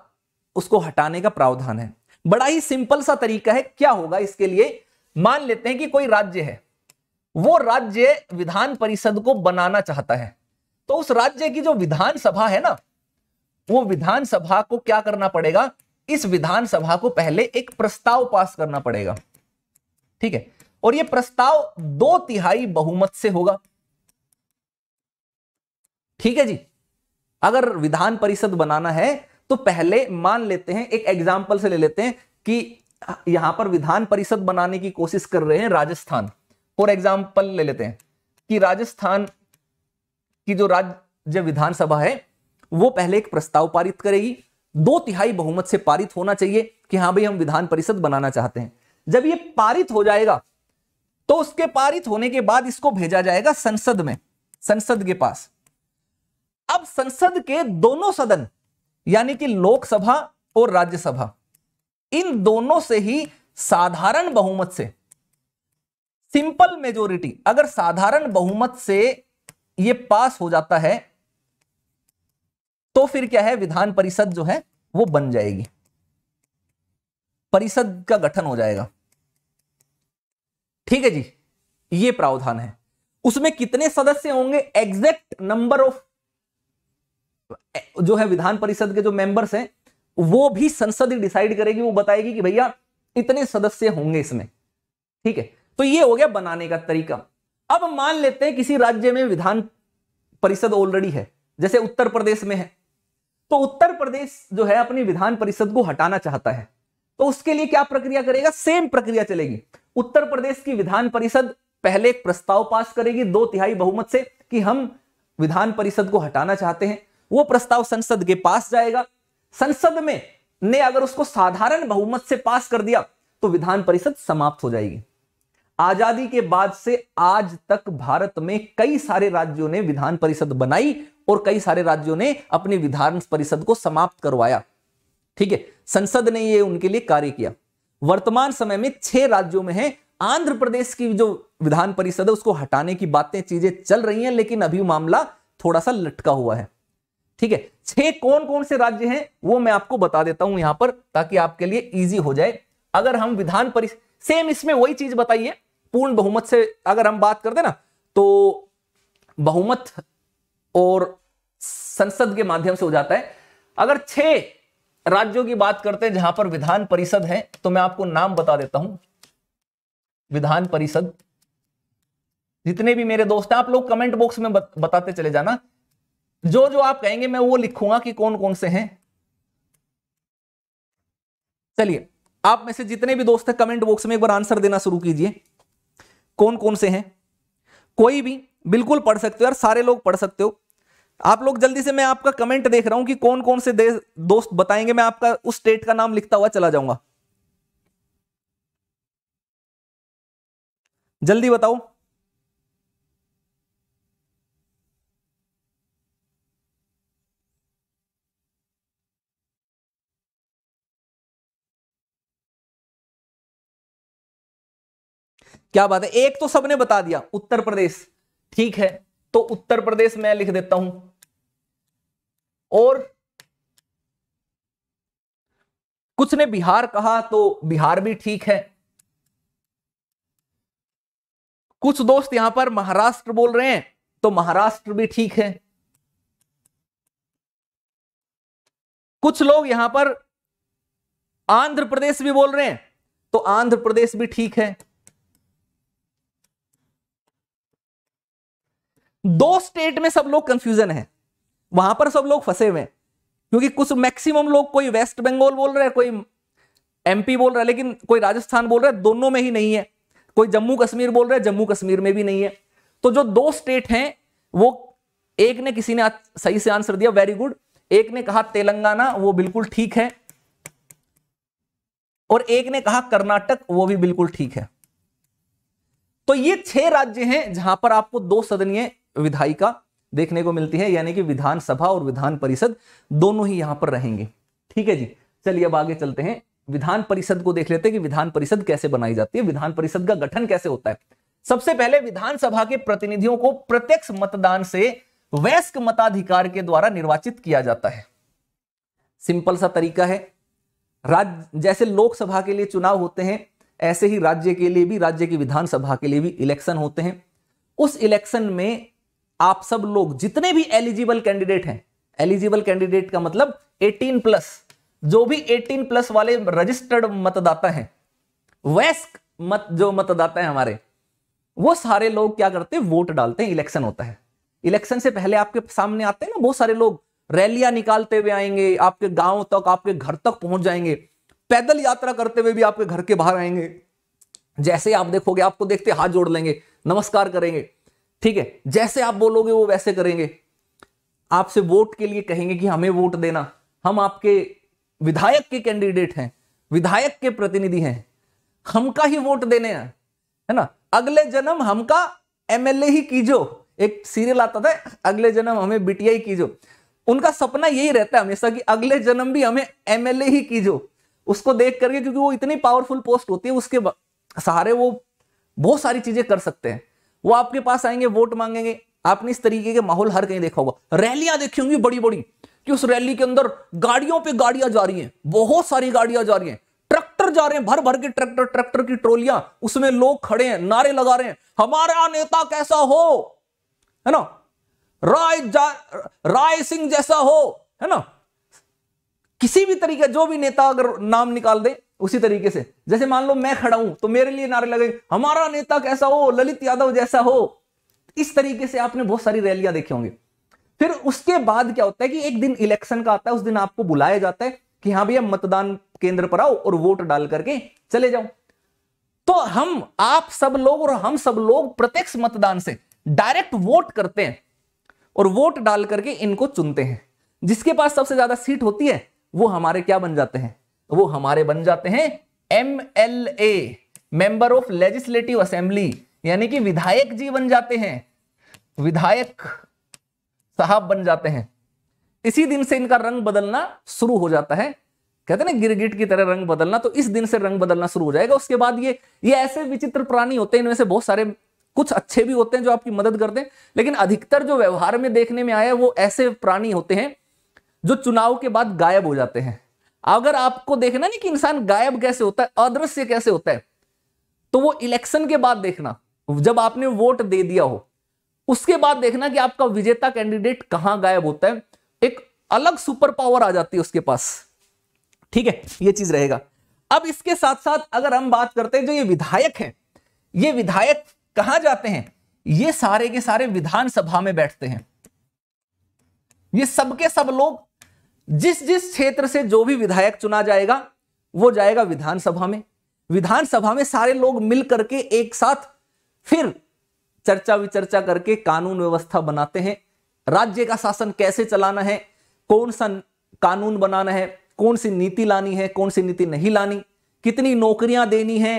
उसको हटाने का प्रावधान है बड़ा ही सिंपल सा तरीका है क्या होगा इसके लिए मान लेते हैं कि कोई राज्य है वो राज्य विधान परिषद को बनाना चाहता है तो उस राज्य की जो विधानसभा है ना वो विधानसभा को क्या करना पड़ेगा इस विधानसभा को पहले एक प्रस्ताव पास करना पड़ेगा ठीक है और ये प्रस्ताव दो तिहाई बहुमत से होगा ठीक है जी अगर विधान परिषद बनाना है तो पहले मान लेते हैं एक एग्जाम्पल से ले लेते हैं कि यहां पर विधान परिषद बनाने की कोशिश कर रहे हैं राजस्थान फॉर एग्जाम्पल ले लेते हैं कि राजस्थान की जो राज्य विधानसभा है वो पहले एक प्रस्ताव पारित करेगी दो तिहाई बहुमत से पारित होना चाहिए कि हाँ भाई हम विधान परिषद बनाना चाहते हैं जब ये पारित हो जाएगा तो उसके पारित होने के बाद इसको भेजा जाएगा संसद में संसद के पास अब संसद के दोनों सदन यानी कि लोकसभा और राज्यसभा इन दोनों से ही साधारण बहुमत से सिंपल मेजोरिटी अगर साधारण बहुमत से यह पास हो जाता है तो फिर क्या है विधान परिषद जो है वो बन जाएगी परिषद का गठन हो जाएगा ठीक है जी ये प्रावधान है उसमें कितने सदस्य होंगे एग्जैक्ट नंबर ऑफ जो है विधान परिषद के जो मेंबर्स हैं वो भी संसद ही डिसाइड करेगी वो बताएगी कि भैया इतने सदस्य होंगे इसमें ठीक है तो ये हो गया बनाने का तरीका अब मान लेते हैं किसी राज्य में विधान परिषद ऑलरेडी है जैसे उत्तर प्रदेश में है तो उत्तर प्रदेश जो है अपनी विधान परिषद को हटाना चाहता है तो उसके लिए क्या प्रक्रिया करेगा सेम प्रक्रिया चलेगी उत्तर प्रदेश की विधान परिषद पहले एक प्रस्ताव पास करेगी दो तिहाई बहुमत से कि हम विधान परिषद को हटाना चाहते हैं वो प्रस्ताव संसद के पास जाएगा संसद में ने अगर उसको साधारण बहुमत से पास कर दिया तो विधान परिषद समाप्त हो जाएगी आजादी के बाद से आज तक भारत में कई सारे राज्यों ने विधान परिषद बनाई और कई सारे राज्यों ने अपने विधान परिषद को समाप्त करवाया ठीक है संसद ने ये उनके लिए कार्य किया वर्तमान समय में छह राज्यों में है आंध्र प्रदेश की जो विधान परिषद है उसको हटाने की बातें चीजें चल रही हैं लेकिन अभी मामला थोड़ा सा लटका हुआ है ठीक है छह कौन कौन से राज्य हैं वो मैं आपको बता देता हूं यहां पर ताकि आपके लिए इजी हो जाए अगर हम विधान परिषद सेम इसमें वही चीज बताइए पूर्ण बहुमत से अगर हम बात करते ना तो बहुमत और संसद के माध्यम से हो जाता है अगर छह राज्यों की बात करते हैं जहां पर विधान परिषद है तो मैं आपको नाम बता देता हूं विधान परिषद जितने भी मेरे दोस्त हैं आप लोग कमेंट बॉक्स में बताते चले जाना जो जो आप कहेंगे मैं वो लिखूंगा कि कौन कौन से हैं चलिए आप में से जितने भी दोस्त हैं कमेंट बॉक्स में एक बार आंसर देना शुरू कीजिए कौन कौन से हैं कोई भी बिल्कुल पढ़ सकते हो यार सारे लोग पढ़ सकते हो आप लोग जल्दी से मैं आपका कमेंट देख रहा हूं कि कौन कौन से दोस्त बताएंगे मैं आपका उस स्टेट का नाम लिखता हुआ चला जाऊंगा जल्दी बताओ क्या बात है एक तो सबने बता दिया उत्तर प्रदेश ठीक है तो उत्तर प्रदेश मैं लिख देता हूं और कुछ ने बिहार कहा तो बिहार भी ठीक है कुछ दोस्त यहां पर महाराष्ट्र बोल रहे हैं तो महाराष्ट्र भी ठीक है कुछ लोग यहां पर आंध्र प्रदेश भी बोल रहे हैं तो आंध्र प्रदेश भी ठीक है दो स्टेट में सब लोग कंफ्यूजन है वहां पर सब लोग फंसे हुए हैं क्योंकि कुछ मैक्सिमम लोग कोई वेस्ट बंगाल बोल रहे हैं कोई एमपी बोल रहा है लेकिन कोई राजस्थान बोल रहा है दोनों में ही नहीं है कोई जम्मू कश्मीर बोल रहा है जम्मू कश्मीर में भी नहीं है तो जो दो स्टेट हैं वो एक ने किसी ने सही से आंसर दिया वेरी गुड एक ने कहा तेलंगाना वो बिल्कुल ठीक है और एक ने कहा कर्नाटक वो भी बिल्कुल ठीक है तो ये छह राज्य हैं जहां पर आपको दो सदनीय विधायिका देखने को मिलती है यानी कि विधानसभा और विधान परिषद दोनों ही यहां पर रहेंगे ठीक है जी चलिए अब आगे चलते हैं विधान परिषद को देख लेते हैं कि विधान परिषद कैसे बनाई जाती है विधान परिषद का गठन कैसे होता है सबसे पहले विधानसभा के प्रतिनिधियों को प्रत्यक्ष मतदान से वयस्क मताधिकार के द्वारा निर्वाचित किया जाता है सिंपल सा तरीका है राज्य जैसे लोकसभा के लिए चुनाव होते हैं ऐसे ही राज्य के लिए भी राज्य की विधानसभा के लिए भी इलेक्शन होते हैं उस इलेक्शन में आप सब लोग जितने भी एलिजिबल कैंडिडेट हैं एलिजिबल कैंडिडेट का मतलब 18 प्लस जो भी 18 प्लस वाले रजिस्टर्ड मतदाता हैं वैस्क मत जो मतदाता है हमारे वो सारे लोग क्या करते हैं वोट डालते हैं इलेक्शन होता है इलेक्शन से पहले आपके सामने आते हैं ना बहुत सारे लोग रैलियां निकालते हुए आएंगे आपके गांव तक आपके घर तक पहुंच जाएंगे पैदल यात्रा करते हुए भी आपके घर के बाहर आएंगे जैसे आप देखोगे आपको देखते हाथ जोड़ लेंगे नमस्कार करेंगे ठीक है जैसे आप बोलोगे वो वैसे करेंगे आपसे वोट के लिए कहेंगे कि हमें वोट देना हम आपके विधायक के कैंडिडेट हैं विधायक के प्रतिनिधि हैं हमका ही वोट देने हैं है ना अगले जन्म हमका एमएलए ही कीजो एक सीरियल आता था अगले जन्म हमें बीटीआई कीजो उनका सपना यही रहता है हमेशा कि अगले जन्म भी हमें एमएलए ही कीजो उसको देख करके क्योंकि वो इतनी पावरफुल पोस्ट होती है उसके सहारे वो बहुत सारी चीजें कर सकते हैं वो आपके पास आएंगे वोट मांगेंगे आपने इस तरीके के माहौल हर कहीं देखा होगा रैलियां देखी होंगी बड़ी बड़ी कि उस रैली के अंदर गाड़ियों पे गाड़ियां जा रही हैं बहुत सारी गाड़ियां जा रही हैं ट्रैक्टर जा रहे हैं भर भर के ट्रैक्टर ट्रैक्टर की ट्रोलियां उसमें लोग खड़े हैं नारे लगा रहे हैं हमारा नेता कैसा हो है ना राय राय सिंह जैसा हो है ना किसी भी तरीके जो भी नेता अगर नाम निकाल दे उसी तरीके से जैसे मान लो मैं खड़ा हूं तो मेरे लिए नारे लगे हमारा नेता कैसा हो ललित यादव जैसा हो इस तरीके से आपने बहुत सारी रैलियां देखी होंगी फिर उसके बाद क्या होता है कि एक दिन इलेक्शन का आता है उस दिन आपको बुलाया जाता है कि हाँ भैया मतदान केंद्र पर आओ और वोट डाल करके चले जाओ तो हम आप सब लोग और हम सब लोग प्रत्यक्ष मतदान से डायरेक्ट वोट करते हैं और वोट डाल करके इनको चुनते हैं जिसके पास सबसे ज्यादा सीट होती है वो हमारे क्या बन जाते हैं तो वो हमारे बन जाते हैं M L A member of legislative assembly यानी कि विधायक जी बन जाते हैं विधायक साहब बन जाते हैं इसी दिन से इनका रंग बदलना शुरू हो जाता है कहते ना गिरगिट की तरह रंग बदलना तो इस दिन से रंग बदलना शुरू हो जाएगा उसके बाद ये ये ऐसे विचित्र प्राणी होते हैं इनमें से बहुत सारे कुछ अच्छे भी होते हैं जो आपकी मदद करते हैं लेकिन अधिकतर जो व्यवहार में देखने में आया वो ऐसे प्राणी होते हैं जो चुनाव के बाद गायब हो जाते हैं अगर आपको देखना नहीं कि इंसान गायब कैसे होता है अदृश्य कैसे होता है तो वो इलेक्शन के बाद देखना जब आपने वोट दे दिया हो उसके बाद देखना कि आपका विजेता कैंडिडेट कहां गायब होता है एक अलग सुपर पावर आ जाती है उसके पास ठीक है ये चीज रहेगा अब इसके साथ साथ अगर हम बात करते हैं जो ये विधायक हैं ये विधायक कहां जाते हैं ये सारे के सारे विधानसभा में बैठते हैं ये सबके सब लोग जिस जिस क्षेत्र से जो भी विधायक चुना जाएगा वो जाएगा विधानसभा में विधानसभा में सारे लोग मिल करके एक साथ फिर चर्चा विचर्चा करके कानून व्यवस्था बनाते हैं राज्य का शासन कैसे चलाना है कौन सा कानून बनाना है कौन सी नीति लानी है कौन सी नीति नहीं लानी कितनी नौकरियां देनी है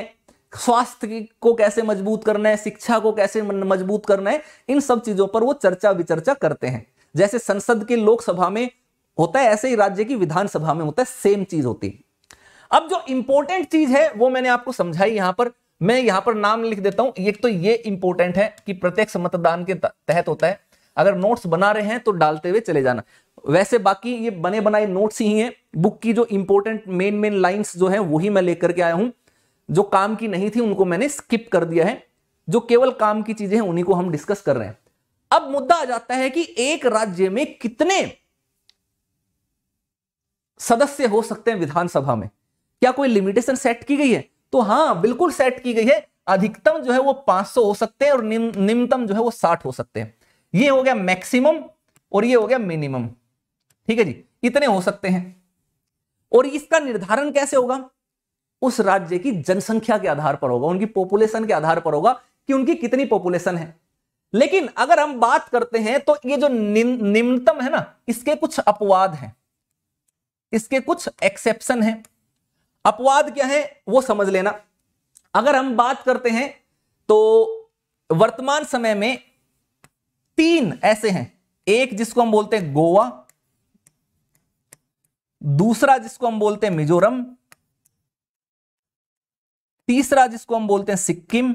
स्वास्थ्य को कैसे मजबूत करना है शिक्षा को कैसे मजबूत करना है इन सब चीजों पर वो चर्चा विचर्चा करते हैं जैसे संसद के लोकसभा में होता है ऐसे ही राज्य की विधानसभा में होता है सेम चीज होती है अब जो इंपॉर्टेंट चीज है वो मैंने आपको समझाई यहां पर मैं यहां पर नाम लिख देता हूं एक तो ये इंपॉर्टेंट है कि प्रत्यक्ष मतदान के तहत होता है अगर नोट्स बना रहे हैं तो डालते हुए चले जाना वैसे बाकी ये बने बनाए नोट्स ही हैं बुक की जो इंपॉर्टेंट मेन मेन लाइंस जो है वही मैं लेकर के आया हूं जो काम की नहीं थी उनको मैंने स्किप कर दिया है जो केवल काम की चीजें हैं उन्हीं को हम डिस्कस कर रहे हैं अब मुद्दा आ जाता है कि एक राज्य में कितने सदस्य हो सकते हैं विधानसभा में क्या कोई लिमिटेशन सेट की गई है तो हाँ बिल्कुल सेट की गई है अधिकतम जो है वो 500 हो सकते हैं और निम्नतम जो है वो 60 हो सकते हैं ये हो गया मैक्सिमम और ये हो गया मिनिमम ठीक है जी इतने हो सकते हैं और इसका निर्धारण कैसे होगा उस राज्य की जनसंख्या के आधार पर होगा उनकी पॉपुलेशन के आधार पर होगा कि उनकी कितनी पॉपुलेशन है लेकिन अगर हम बात करते हैं तो ये जो निम्नतम है ना इसके कुछ अपवाद हैं इसके कुछ एक्सेप्शन हैं अपवाद क्या है वो समझ लेना अगर हम बात करते हैं तो वर्तमान समय में तीन ऐसे हैं एक जिसको हम बोलते हैं गोवा दूसरा जिसको हम बोलते हैं मिजोरम तीसरा जिसको हम बोलते हैं सिक्किम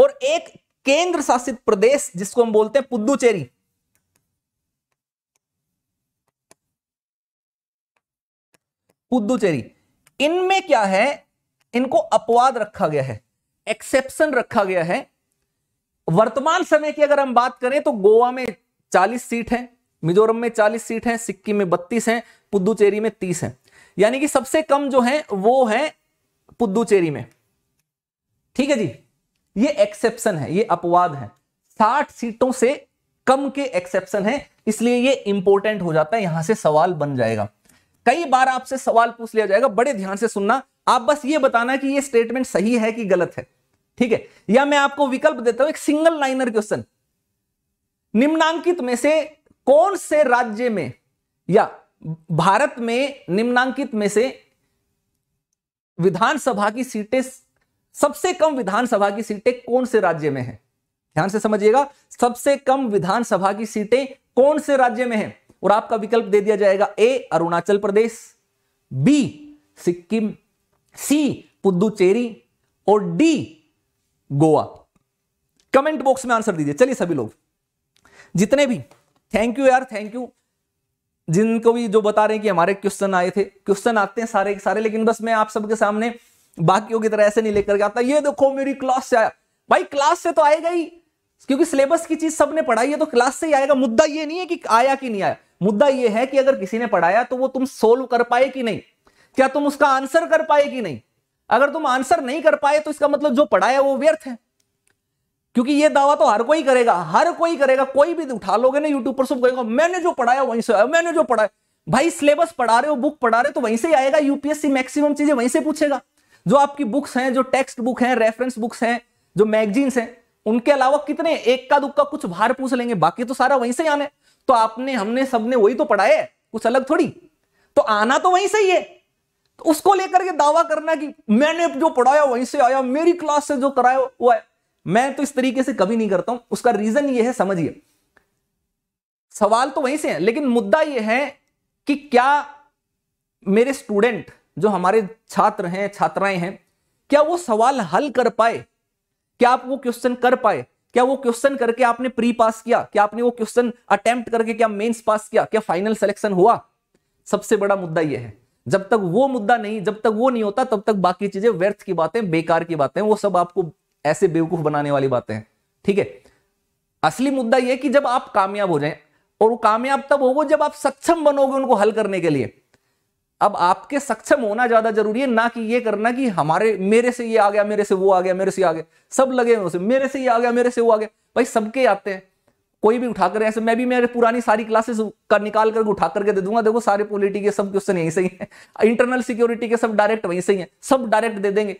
और एक केंद्र शासित प्रदेश जिसको हम बोलते हैं पुद्दुचेरी पुदुचेरी इनमें क्या है इनको अपवाद रखा गया है एक्सेप्शन रखा गया है वर्तमान समय की अगर हम बात करें तो गोवा में 40 सीट है मिजोरम में 40 सीट है सिक्किम में 32 है पुदुचेरी में 30 है यानी कि सबसे कम जो है वो है पुदुचेरी में ठीक है जी ये एक्सेप्शन है ये अपवाद है 60 सीटों से कम के एक्सेप्शन है इसलिए ये इंपॉर्टेंट हो जाता है यहां से सवाल बन जाएगा कई बार आपसे सवाल पूछ लिया जाएगा बड़े ध्यान से सुनना आप बस ये बताना कि ये स्टेटमेंट सही है कि गलत है ठीक है या मैं आपको विकल्प देता हूं एक सिंगल लाइनर क्वेश्चन निम्नांकित में से कौन से राज्य में या भारत में निम्नांकित में से विधानसभा की सीटें सबसे कम विधानसभा की सीटें कौन से राज्य में है ध्यान से समझिएगा सबसे कम विधानसभा की सीटें कौन से राज्य में है और आपका विकल्प दे दिया जाएगा A Arunachal Pradesh B Sikkim C Puducherry और डी गोवा कमेंट बॉक्स में आंसर दीजिए चलिए सभी लोग जितने भी थैंक यू यार थैंक यू जिनको भी जो बता रहे हैं कि हमारे क्वेश्चन आए थे क्वेश्चन आते हैं सारे सारे लेकिन बस मैं आप सबके सामने बाकियों की तरह ऐसे नहीं लेकर के आता ये देखो मेरी क्लास से आया भाई क्लास से तो आएगा ही क्योंकि सिलेबस की चीज सबने पढ़ाई है तो क्लास से ही आएगा मुद्दा ये नहीं है कि आया कि नहीं आया मुद्दा यह है कि अगर किसी ने पढ़ाया तो वो तुम सोल्व कर पाए कि नहीं क्या तुम उसका आंसर कर पाए कि नहीं अगर तुम आंसर नहीं कर पाए तो इसका मतलब जो पढ़ाया वो व्यर्थ है क्योंकि ये दावा तो हर कोई करेगा हर कोई करेगा कोई भी उठा लोगे ना यूट्यूब पर सब कहेगा मैंने जो पढ़ाया वहीं से मैंने जो पढ़ाया भाई सिलेबस पढ़ा रहे हो बुक पढ़ा रहे हो तो वहीं से ही आएगा यूपीएससी मैक्सिमम चीजें वहीं से पूछेगा जो आपकी बुक्स हैं जो टेक्स्ट बुक हैं रेफरेंस बुक्स हैं जो मैगजीन्स हैं उनके अलावा कितने एक का दुख का कुछ भार पूछ लेंगे बाकी तो सारा वहीं से आना है तो आपने हमने सबने वही तो पढ़ाया कुछ अलग थोड़ी तो आना तो वहीं से ही है तो उसको लेकर के दावा करना कि मैंने जो पढ़ाया वहीं से आया मेरी क्लास से जो कराया वो आया मैं तो इस तरीके से कभी नहीं करता हूं उसका रीजन ये है समझिए सवाल तो वहीं से है लेकिन मुद्दा यह है कि क्या मेरे स्टूडेंट जो हमारे छात्र हैं छात्राएं हैं क्या वो सवाल हल कर पाए क्या आप वो क्वेश्चन कर पाए क्या वो क्वेश्चन करके आपने प्री पास किया क्या आपने वो क्वेश्चन अटेम्प्ट करके क्या मेंस पास किया क्या फाइनल सिलेक्शन हुआ सबसे बड़ा मुद्दा यह है जब तक वो मुद्दा नहीं जब तक वो नहीं होता तब तक बाकी चीजें व्यर्थ की बातें बेकार की बातें वो सब आपको ऐसे बेवकूफ बनाने वाली बातें हैं ठीक है असली मुद्दा यह कि जब आप कामयाब हो जाए और वो कामयाब तब होगा जब आप सक्षम बनोगे उनको हल करने के लिए अब आपके सक्षम होना ज्यादा जरूरी है ना कि ये करना कि हमारे मेरे से ये आ गया मेरे से वो आ गया मेरे से आ गया सब लगे हुए मेरे से ये आ गया मेरे से वो आ गया भाई सबके आते हैं कोई भी उठाकर ऐसे मैं भी मेरे पुरानी सारी क्लासेस का निकाल करके उठा करके दे दूंगा देखो सारे पॉलिटी के सब क्वेश्चन यहीं से ही है इंटरनल सिक्योरिटी के सब डायरेक्ट वहीं से ही है सब डायरेक्ट दे देंगे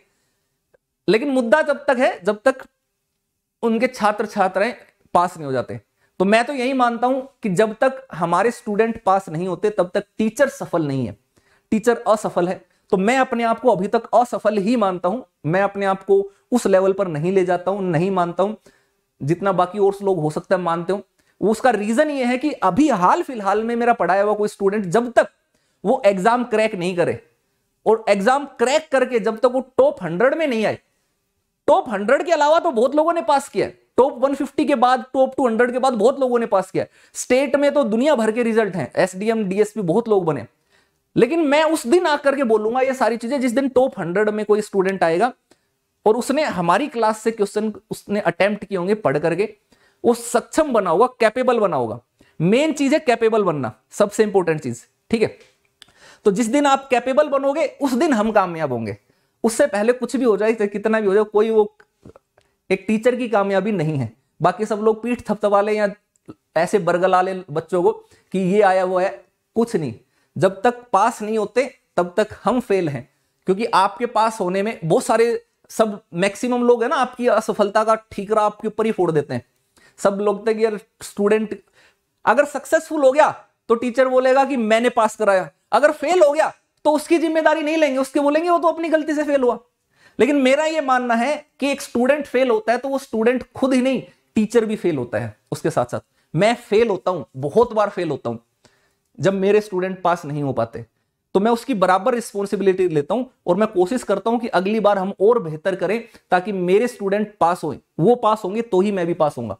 लेकिन मुद्दा जब तक है जब तक उनके छात्र छात्राएं पास नहीं हो जाते तो मैं तो यही मानता हूं कि जब तक हमारे स्टूडेंट पास नहीं होते तब तक टीचर सफल नहीं है टीचर असफल है तो मैं अपने आप को अभी तक असफल ही मानता हूं मैं अपने आप को उस लेवल पर नहीं ले जाता हूं नहीं मानता हूं जितना बाकी और लोग हो सकता है मानते हो उसका रीजन ये है कि अभी हाल फिलहाल में मेरा पढ़ाया हुआ कोई स्टूडेंट जब तक वो एग्जाम क्रैक नहीं करे और एग्जाम क्रैक करके जब तक वो टॉप हंड्रेड में नहीं आए टॉप हंड्रेड के अलावा तो बहुत लोगों ने पास किया टॉप टॉप फिफ्टी के बाद टॉप हंड्रेड के बाद बहुत लोगों ने पास किया स्टेट में तो दुनिया भर के रिजल्ट है एसडीएम डीएसपी बहुत लोग बने लेकिन मैं उस दिन आकर के बोलूंगा ये सारी चीजें जिस दिन टॉप हंड्रेड में कोई स्टूडेंट आएगा और उसने हमारी क्लास से क्वेश्चन उसने अटेम्प्ट किए होंगे पढ़ करके वो सक्षम बना होगा कैपेबल बना होगा मेन चीज है कैपेबल बनना सबसे इंपॉर्टेंट चीज ठीक है तो जिस दिन आप कैपेबल बनोगे उस दिन हम कामयाब होंगे उससे पहले कुछ भी हो जाए कितना भी हो जाए कोई वो एक टीचर की कामयाबी नहीं है बाकी सब लोग पीठ थपथपा ले या ऐसे बरगला ले बच्चों को कि ये आया वो है कुछ नहीं जब तक पास नहीं होते तब तक हम फेल हैं क्योंकि आपके पास होने में बहुत सारे सब मैक्सिमम लोग है ना आपकी असफलता का ठीकरा आपके ऊपर ही फोड़ देते हैं सब लोग कि तो यार स्टूडेंट अगर सक्सेसफुल हो गया तो टीचर बोलेगा कि मैंने पास कराया अगर फेल हो गया तो उसकी जिम्मेदारी नहीं लेंगे उसके बोलेंगे वो तो अपनी गलती से फेल हुआ लेकिन मेरा ये मानना है कि एक स्टूडेंट फेल होता है तो वो स्टूडेंट खुद ही नहीं टीचर भी फेल होता है उसके साथ साथ मैं फेल होता हूं बहुत बार फेल होता हूं जब मेरे स्टूडेंट पास नहीं हो पाते तो मैं उसकी बराबर रिस्पॉन्सिबिलिटी लेता हूं और मैं कोशिश करता हूं कि अगली बार हम और बेहतर करें ताकि मेरे स्टूडेंट पास हो वो पास होंगे तो ही मैं भी पास होंगे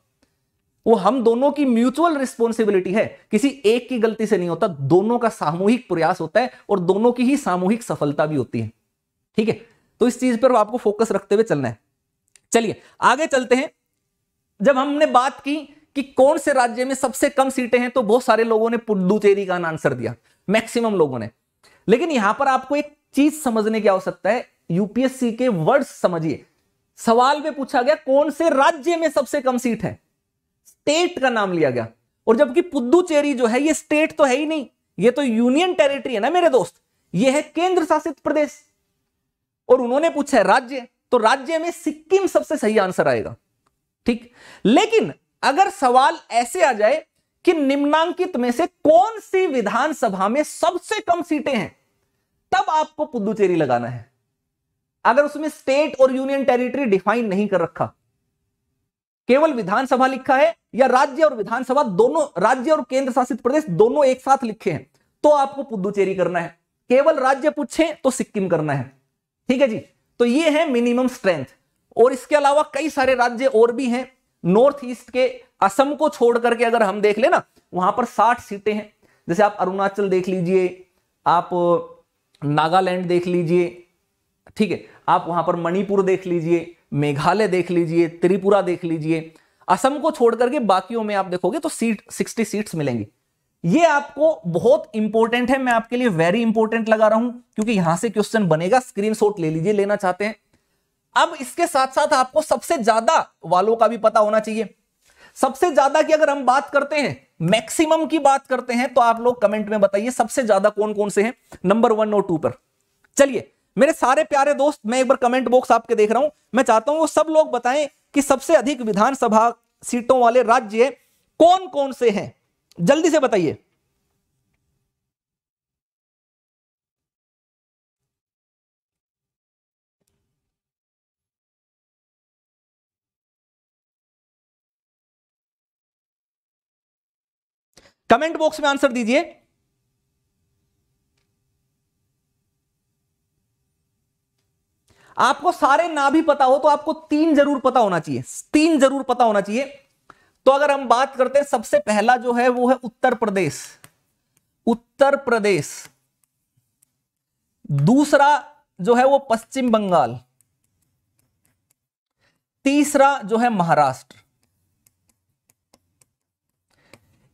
वो हम दोनों की म्यूचुअल रिस्पॉन्सिबिलिटी है किसी एक की गलती से नहीं होता दोनों का सामूहिक प्रयास होता है और दोनों की ही सामूहिक सफलता भी होती है ठीक है तो इस चीज पर आपको फोकस रखते हुए चलना है चलिए आगे चलते हैं जब हमने बात की कि कौन से राज्य में सबसे कम सीटें हैं तो बहुत सारे लोगों ने पुडुचेरी का आंसर दिया मैक्सिमम लोगों ने लेकिन यहां पर आपको एक चीज समझने की आवश्यकता है यूपीएससी के वर्ड समझिए सवाल में पूछा गया कौन से राज्य में सबसे कम सीट है स्टेट का नाम लिया गया और जबकि पुद्दुचेरी जो है ये स्टेट तो है ही नहीं ये तो यूनियन टेरिटरी है ना मेरे दोस्त ये है केंद्र शासित प्रदेश और उन्होंने पूछा है राज्य तो राज्य में सिक्किम सबसे सही आंसर आएगा ठीक लेकिन अगर सवाल ऐसे आ जाए कि निम्नांकित में से कौन सी विधानसभा में सबसे कम सीटें हैं तब आपको पुदुचेरी लगाना है अगर उसमें स्टेट और यूनियन टेरिटरी डिफाइन नहीं कर रखा केवल विधानसभा लिखा है या राज्य और विधानसभा दोनों राज्य और केंद्र शासित प्रदेश दोनों एक साथ लिखे हैं तो आपको पुदुचेरी करना है केवल राज्य पूछे तो सिक्किम करना है ठीक है जी तो ये है मिनिमम स्ट्रेंथ और इसके अलावा कई सारे राज्य और भी हैं नॉर्थ ईस्ट के असम को छोड़ करके अगर हम देख लेना वहां पर साठ सीटें हैं जैसे आप अरुणाचल देख लीजिए आप नागालैंड देख लीजिए ठीक है आप वहां पर मणिपुर देख लीजिए मेघालय देख लीजिए त्रिपुरा देख लीजिए असम को छोड़ करके बाकियों में आप देखोगे तो सीट सिक्सटी सीट्स मिलेंगी ये आपको बहुत इंपॉर्टेंट है मैं आपके लिए वेरी इंपॉर्टेंट लगा रहा हूं क्योंकि यहां से क्वेश्चन बनेगा स्क्रीनशॉट ले लीजिए लेना चाहते हैं अब इसके साथ साथ आपको सबसे ज्यादा वालों का भी पता होना चाहिए सबसे ज्यादा की अगर हम बात करते हैं मैक्सिमम की बात करते हैं तो आप लोग कमेंट में बताइए सबसे ज्यादा कौन कौन से हैं नंबर वन और टू पर चलिए मेरे सारे प्यारे दोस्त मैं एक बार कमेंट बॉक्स आपके देख रहा हूं मैं चाहता हूं वो सब लोग बताएं कि सबसे अधिक विधानसभा सीटों वाले राज्य कौन कौन से हैं जल्दी से बताइए कमेंट बॉक्स में आंसर दीजिए आपको सारे ना भी पता हो तो आपको तीन जरूर पता होना चाहिए तीन जरूर पता होना चाहिए तो अगर हम बात करते हैं सबसे पहला जो है वो है उत्तर प्रदेश उत्तर प्रदेश दूसरा जो है वो पश्चिम बंगाल तीसरा जो है महाराष्ट्र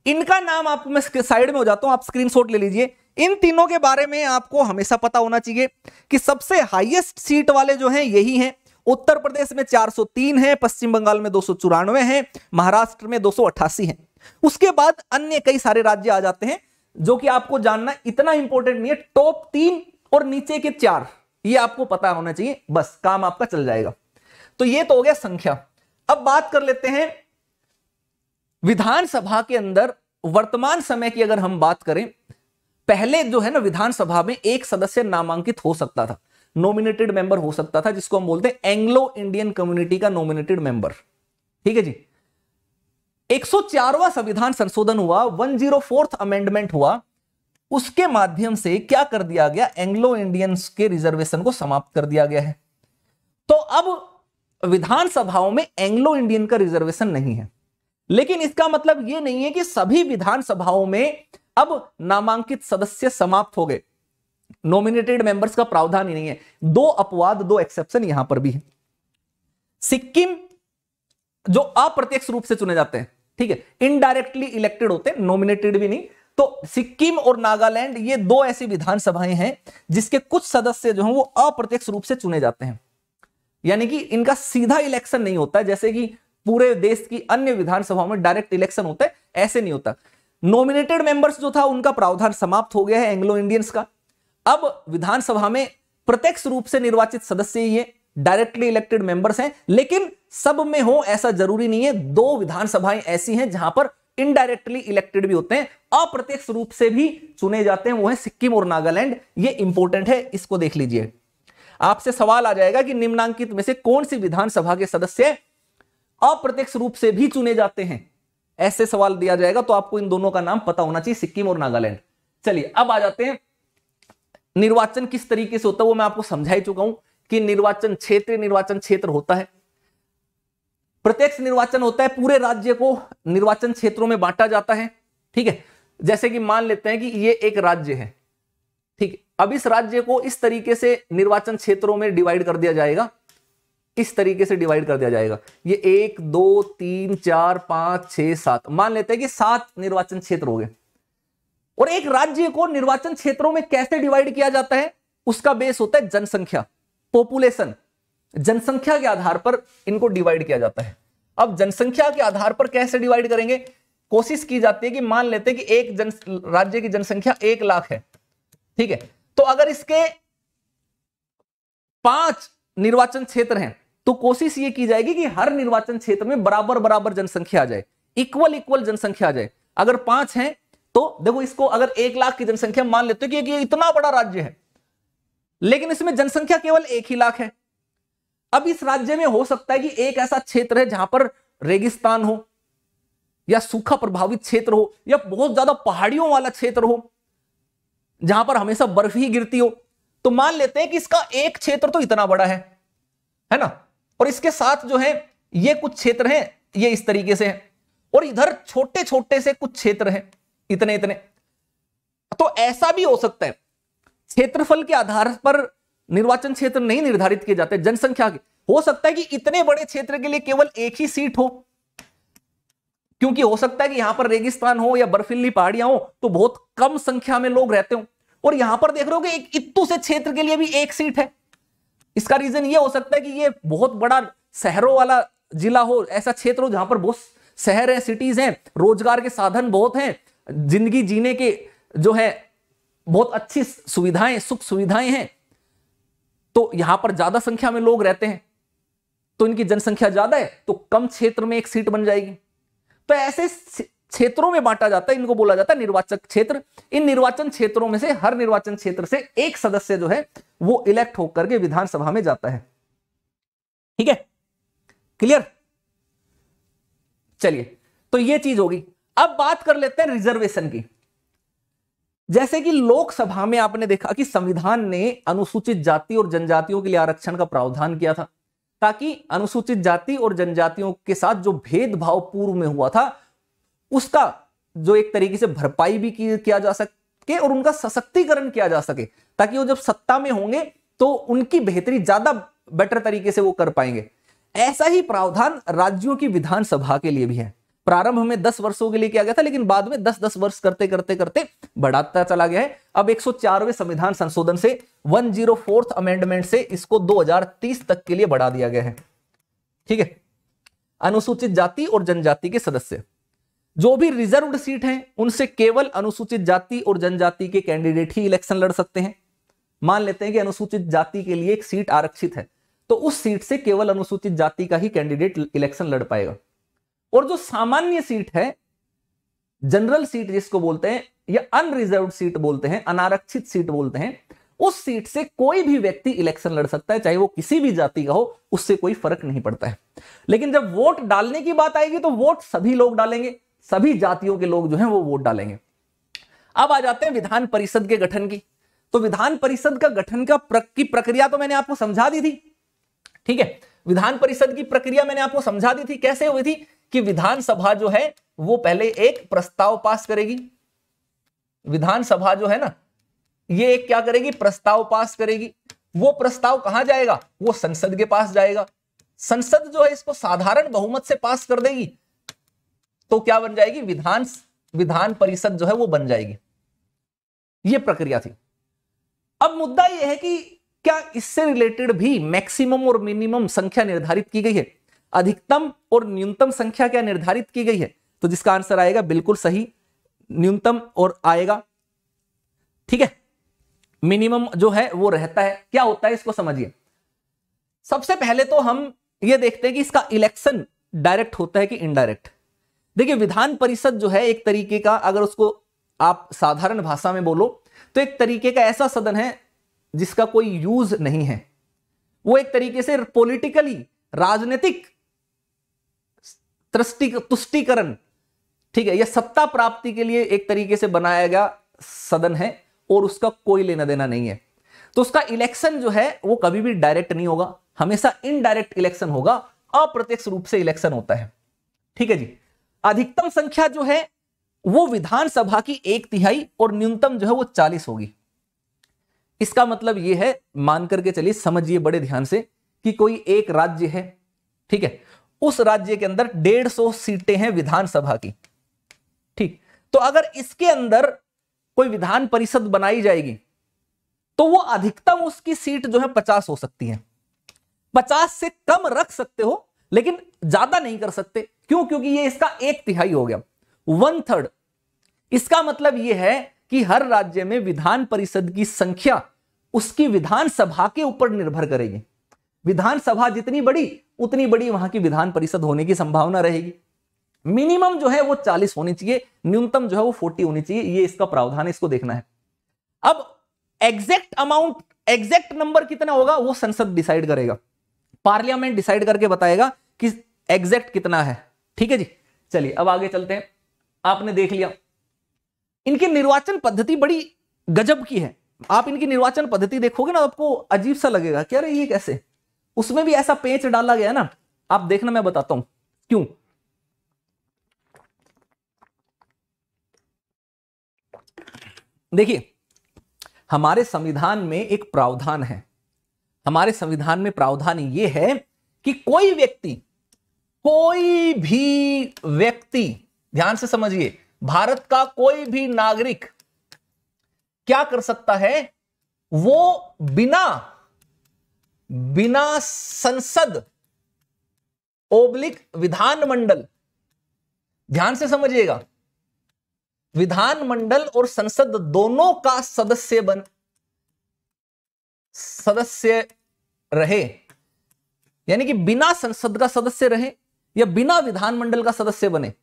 इनका नाम आप मैं साइड में हो जाता हूं आप स्क्रीनशॉट ले लीजिए इन तीनों के बारे में आपको हमेशा पता होना चाहिए कि सबसे हाईएस्ट सीट वाले जो हैं यही हैं उत्तर प्रदेश में 403 है पश्चिम बंगाल में दो है महाराष्ट्र में दो है उसके बाद अन्य कई सारे राज्य आ जाते हैं जो कि आपको जानना इतना इंपॉर्टेंट नहीं है टॉप तीन और नीचे के चार ये आपको पता होना चाहिए बस काम आपका चल जाएगा तो ये तो हो गया संख्या अब बात कर लेते हैं विधानसभा के अंदर वर्तमान समय की अगर हम बात करें पहले जो है ना विधानसभा में एक सदस्य नामांकित हो सकता था नॉमिनेटेड मेंबर हो सकता था जिसको हम बोलते हैं एंग्लो इंडियन कम्युनिटी का नॉमिनेटेड मेंबर ठीक है जी 104वां संविधान संशोधन हुआ 104th अमेंडमेंट हुआ उसके माध्यम से क्या कर दिया गया एंग्लो इंडियंस के रिजर्वेशन को समाप्त कर दिया गया है तो अब विधानसभाओं में एंग्लो इंडियन का रिजर्वेशन नहीं है लेकिन इसका मतलब यह नहीं है कि सभी विधानसभाओं में अब नामांकित सदस्य समाप्त हो गए नॉमिनेटेड मेंबर्स का प्रावधान ही नहीं है दो अपवाद दो एक्सेप्शन यहां पर भी है सिक्किम जो अप्रत्यक्ष रूप से चुने जाते हैं ठीक है इनडायरेक्टली इलेक्टेड होते हैं नॉमिनेटेड भी नहीं तो सिक्किम और नागालैंड ये दो ऐसी विधानसभाएं हैं जिसके कुछ सदस्य जो हैं वो अप्रत्यक्ष रूप से चुने जाते हैं यानी कि इनका सीधा इलेक्शन नहीं होता जैसे कि पूरे देश की अन्य विधानसभाओं में डायरेक्ट इलेक्शन होता है ऐसे नहीं होता नॉमिनेटेड मेंबर्स जो था उनका प्रावधान समाप्त हो गया है एंग्लो इंडियंस का अब विधानसभा में प्रत्यक्ष रूप से निर्वाचित सदस्य ही है डायरेक्टली इलेक्टेड मेंबर्स हैं लेकिन सब में हो ऐसा जरूरी नहीं है दो विधानसभाएं ऐसी हैं जहां पर इनडायरेक्टली इलेक्टेड भी होते हैं अप्रत्यक्ष रूप से भी चुने जाते हैं वो है सिक्किम और नागालैंड ये इंपॉर्टेंट है इसको देख लीजिए आपसे सवाल आ जाएगा कि निम्नांकित में से कौन सी विधानसभा के सदस्य अप्रत्यक्ष रूप से भी चुने जाते हैं ऐसे सवाल दिया जाएगा तो आपको इन दोनों का नाम पता होना चाहिए सिक्किम और नागालैंड चलिए अब आ जाते हैं निर्वाचन किस तरीके से होता है वो मैं आपको समझा ही चुका हूं कि निर्वाचन क्षेत्र निर्वाचन क्षेत्र होता है प्रत्यक्ष निर्वाचन होता है पूरे राज्य को निर्वाचन क्षेत्रों में बांटा जाता है ठीक है जैसे कि मान लेते हैं कि ये एक राज्य है ठीक अब इस राज्य को इस तरीके से निर्वाचन क्षेत्रों में डिवाइड कर दिया जाएगा इस तरीके से डिवाइड कर दिया जाएगा ये एक दो तीन चार पांच छह सात मान लेते हैं कि सात निर्वाचन क्षेत्र हो गए और एक राज्य को निर्वाचन क्षेत्रों में कैसे डिवाइड किया जाता है उसका बेस होता है जनसंख्या पॉपुलेशन जनसंख्या के आधार पर इनको डिवाइड किया जाता है अब जनसंख्या के आधार पर कैसे डिवाइड करेंगे कोशिश की जाती है कि मान लेते हैं कि एक जन राज्य की जनसंख्या एक लाख है ठीक है तो अगर इसके पांच निर्वाचन क्षेत्र हैं तो कोशिश ये की जाएगी कि हर निर्वाचन क्षेत्र में बराबर बराबर जनसंख्या आ जाए इक्वल इक्वल जनसंख्या आ जाए अगर पांच है तो देखो इसको अगर एक लाख की जनसंख्या मान लेते हो कि इतना बड़ा राज्य है लेकिन इसमें जनसंख्या केवल एक ही लाख है अब इस राज्य में हो सकता है कि एक ऐसा क्षेत्र है जहां पर रेगिस्तान हो या सूखा प्रभावित क्षेत्र हो या बहुत ज्यादा पहाड़ियों वाला क्षेत्र हो जहां पर हमेशा बर्फ ही गिरती हो तो मान लेते हैं कि इसका एक क्षेत्र तो इतना बड़ा है है ना और इसके साथ जो है ये कुछ क्षेत्र हैं ये इस तरीके से है और इधर छोटे छोटे से कुछ क्षेत्र हैं इतने इतने तो ऐसा भी हो सकता है क्षेत्रफल के आधार पर निर्वाचन क्षेत्र नहीं निर्धारित किए जाते जनसंख्या के हो सकता है कि इतने बड़े क्षेत्र के लिए केवल एक ही सीट हो क्योंकि हो सकता है कि यहां पर रेगिस्तान हो या बर्फीली पहाड़ियां हो तो बहुत कम संख्या में लोग रहते हो और यहां पर देख रहे हो कि एक इत्तु से क्षेत्र के लिए भी एक सीट है इसका रीजन ये हो सकता है कि ये बहुत बड़ा शहरों वाला जिला हो ऐसा क्षेत्र हो जहां पर बहुत शहर है सिटीज हैं रोजगार के साधन बहुत हैं जिंदगी जीने के जो है बहुत अच्छी सुविधाएं सुख सुविधाएं हैं तो यहां पर ज्यादा संख्या में लोग रहते हैं तो इनकी जनसंख्या ज्यादा है तो कम क्षेत्र में एक सीट बन जाएगी तो ऐसे क्षेत्रों में बांटा जाता है इनको बोला जाता है निर्वाचक क्षेत्र इन निर्वाचन क्षेत्रों में से हर निर्वाचन क्षेत्र से एक सदस्य जो है वो इलेक्ट होकर के विधानसभा में जाता है ठीक है क्लियर चलिए तो ये चीज होगी अब बात कर लेते हैं रिजर्वेशन की जैसे कि लोकसभा में आपने देखा कि संविधान ने अनुसूचित जाति और जनजातियों के लिए आरक्षण का प्रावधान किया था ताकि अनुसूचित जाति और जनजातियों के साथ जो भेदभाव पूर्व में हुआ था उसका जो एक तरीके से भरपाई भी किया जा सके और उनका सशक्तिकरण किया जा सके ताकि वो जब सत्ता में होंगे तो उनकी बेहतरी ज्यादा बेटर तरीके से वो कर पाएंगे ऐसा ही प्रावधान राज्यों की विधानसभा के लिए भी है प्रारंभ में 10 वर्षों के लिए किया गया था लेकिन बाद में 10-10 वर्ष करते करते करते बढ़ाता चला गया है अब 104वें संविधान संशोधन से 104th अमेंडमेंट से इसको 2030 तक के लिए बढ़ा दिया गया है ठीक है अनुसूचित जाति और जनजाति के सदस्य जो भी रिजर्व सीट है उनसे केवल अनुसूचित जाति और जनजाति के कैंडिडेट ही इलेक्शन लड़ सकते हैं मान लेते हैं कि अनुसूचित जाति के लिए एक सीट आरक्षित है तो उस सीट से केवल अनुसूचित जाति का ही कैंडिडेट इलेक्शन लड़ पाएगा और जो सामान्य सीट है जनरल सीट जिसको बोलते हैं या अनरिजर्व सीट बोलते हैं अनारक्षित सीट बोलते हैं उस सीट से कोई भी व्यक्ति इलेक्शन लड़ सकता है चाहे वो किसी भी जाति का हो उससे कोई फर्क नहीं पड़ता है लेकिन जब वोट डालने की बात आएगी तो वोट सभी लोग डालेंगे सभी जातियों के लोग जो हैं वो वोट डालेंगे अब आ जाते हैं विधान परिषद के गठन की तो विधान परिषद का गठन का प्र, की प्रक्रिया तो मैंने आपको समझा दी थी ठीक है विधान परिषद की प्रक्रिया मैंने आपको समझा दी थी कैसे हुई थी कि विधानसभा जो है वो पहले एक प्रस्ताव पास करेगी विधानसभा जो है ना ये एक क्या करेगी प्रस्ताव पास करेगी वो प्रस्ताव कहां जाएगा वो संसद के पास जाएगा संसद जो है इसको साधारण बहुमत से पास कर देगी तो क्या बन जाएगी विधान विधान परिषद जो है वो बन जाएगी ये प्रक्रिया थी अब मुद्दा यह है कि क्या इससे रिलेटेड भी मैक्सिमम और मिनिमम संख्या निर्धारित की गई है अधिकतम और न्यूनतम संख्या क्या निर्धारित की गई है तो जिसका आंसर आएगा बिल्कुल सही न्यूनतम और आएगा ठीक है मिनिमम जो है वो रहता है क्या होता है इसको समझिए सबसे पहले तो हम ये देखते हैं कि इसका इलेक्शन डायरेक्ट होता है कि इनडायरेक्ट देखिए विधान परिषद जो है एक तरीके का अगर उसको आप साधारण भाषा में बोलो तो एक तरीके का ऐसा सदन है जिसका कोई यूज नहीं है वो एक तरीके से पॉलिटिकली राजनीतिक तुष्टिकरण ठीक है यह सत्ता प्राप्ति के लिए एक तरीके से बनाया गया सदन है और उसका कोई लेना देना नहीं है तो उसका इलेक्शन जो है वो कभी भी डायरेक्ट नहीं होगा हमेशा इनडायरेक्ट इलेक्शन होगा अप्रत्यक्ष रूप से इलेक्शन होता है ठीक है जी अधिकतम संख्या जो है वो विधानसभा की एक तिहाई और न्यूनतम जो है वो चालीस होगी इसका मतलब ये है मान करके चलिए समझिए बड़े ध्यान से कि कोई एक राज्य है ठीक है उस राज्य के अंदर डेढ़ सौ सीटें हैं विधानसभा की ठीक तो अगर इसके अंदर कोई विधान परिषद बनाई जाएगी तो वो अधिकतम उसकी सीट जो है पचास हो सकती है पचास से कम रख सकते हो लेकिन ज्यादा नहीं कर सकते क्यों क्योंकि ये इसका एक तिहाई हो गया वन थर्ड इसका मतलब यह है कि हर राज्य में विधान परिषद की संख्या उसकी विधानसभा के ऊपर निर्भर करेगी विधानसभा जितनी बड़ी उतनी बड़ी वहां की विधान परिषद होने की संभावना रहेगी मिनिमम जो है वो चालीस होनी चाहिए न्यूनतम जो है वो फोर्टी होनी चाहिए ये इसका प्रावधान है इसको देखना है अब एग्जैक्ट अमाउंट एग्जैक्ट नंबर कितना होगा वो संसद डिसाइड करेगा पार्लियामेंट डिसाइड करके बताएगा कि एग्जैक्ट कितना है ठीक है जी चलिए अब आगे चलते हैं आपने देख लिया इनकी निर्वाचन पद्धति बड़ी गजब की है आप इनकी निर्वाचन पद्धति देखोगे ना आपको अजीब सा लगेगा क्या रही ये कैसे उसमें भी ऐसा पेच डाला गया ना आप देखना मैं बताता हूं क्यों देखिए हमारे संविधान में एक प्रावधान है हमारे संविधान में प्रावधान ये है कि कोई व्यक्ति कोई भी व्यक्ति ध्यान से समझिए भारत का कोई भी नागरिक क्या कर सकता है वो बिना बिना संसद ओब्लिक विधानमंडल ध्यान से समझिएगा विधानमंडल और संसद दोनों का सदस्य बन सदस्य रहे यानी कि बिना संसद का सदस्य रहे या बिना विधानमंडल का सदस्य बने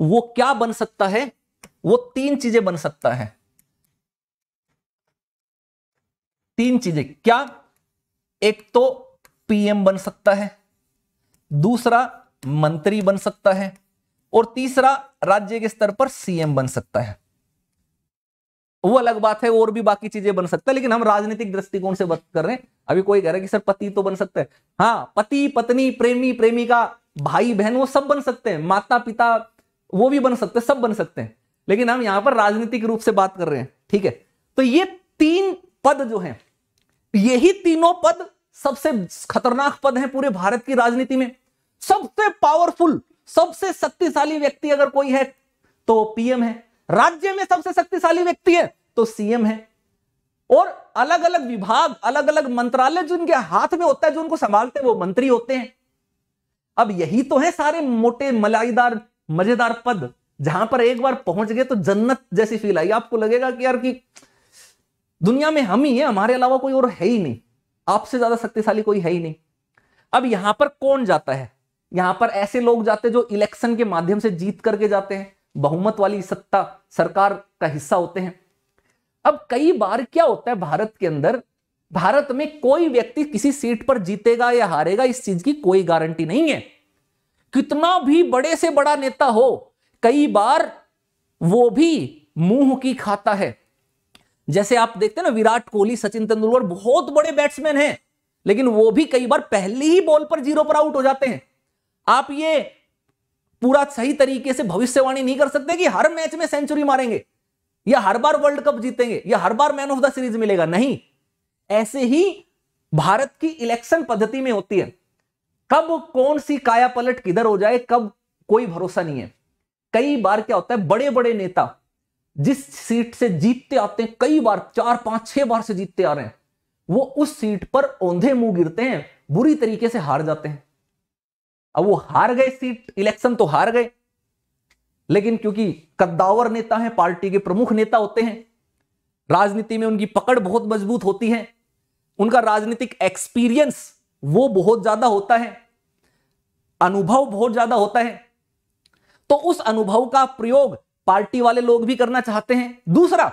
वो क्या बन सकता है वो तीन चीजें बन सकता है तीन चीजें क्या एक तो पीएम बन सकता है दूसरा मंत्री बन सकता है और तीसरा राज्य के स्तर पर सीएम बन सकता है वो अलग बात है और भी बाकी चीजें बन सकता है लेकिन हम राजनीतिक दृष्टिकोण से बात कर रहे हैं अभी कोई कह रहा है कि सर पति तो बन सकता है हाँ पति पत्नी प्रेमी प्रेमिका भाई बहन वो सब बन सकते हैं माता पिता वो भी बन सकते हैं सब बन सकते हैं लेकिन हम यहां पर राजनीतिक रूप से बात कर रहे हैं ठीक है तो ये तीन पद जो है यही तीनों पद सबसे खतरनाक पद है पूरे भारत की राजनीति में सबसे पावरफुल सबसे शक्तिशाली व्यक्ति अगर कोई है तो पीएम है राज्य में सबसे शक्तिशाली व्यक्ति है तो सीएम है और अलग अलग विभाग अलग अलग मंत्रालय जिनके हाथ में होता है जो उनको संभालते हैं वो मंत्री होते हैं अब यही तो है सारे मोटे मलाईदार मजेदार पद जहां पर एक बार पहुंच गए तो जन्नत जैसी फील आई आपको लगेगा कि यार कि दुनिया में हम ही है हमारे अलावा कोई और है ही नहीं आपसे ज्यादा शक्तिशाली कोई है ही नहीं अब यहां पर कौन जाता है यहां पर ऐसे लोग जाते जो इलेक्शन के माध्यम से जीत करके जाते हैं बहुमत वाली सत्ता सरकार का हिस्सा होते हैं अब कई बार क्या होता है भारत के अंदर भारत में कोई व्यक्ति किसी सीट पर जीतेगा या हारेगा इस चीज की कोई गारंटी नहीं है कितना भी बड़े से बड़ा नेता हो कई बार वो भी मुंह की खाता है जैसे आप देखते हैं ना विराट कोहली सचिन तेंदुलकर बहुत बड़े बैट्समैन हैं लेकिन वो भी कई बार पहली ही बॉल पर जीरो पर आउट हो जाते हैं आप ये पूरा सही तरीके से भविष्यवाणी नहीं कर सकते कि हर मैच में सेंचुरी मारेंगे या हर बार वर्ल्ड कप जीतेंगे या हर बार मैन ऑफ द सीरीज मिलेगा नहीं ऐसे ही भारत की इलेक्शन पद्धति में होती है कब कौन सी काया पलट किधर हो जाए कब कोई भरोसा नहीं है कई बार क्या होता है बड़े बड़े नेता जिस सीट से जीतते आते हैं कई बार चार पांच छह बार से जीतते आ रहे हैं वो उस सीट पर औंधे मुंह गिरते हैं बुरी तरीके से हार जाते हैं अब वो हार गए सीट इलेक्शन तो हार गए लेकिन क्योंकि कद्दावर नेता हैं पार्टी के प्रमुख नेता होते हैं राजनीति में उनकी पकड़ बहुत मजबूत होती है उनका राजनीतिक एक्सपीरियंस वो बहुत ज्यादा होता है अनुभव बहुत ज्यादा होता है तो उस अनुभव का प्रयोग पार्टी वाले लोग भी करना चाहते हैं दूसरा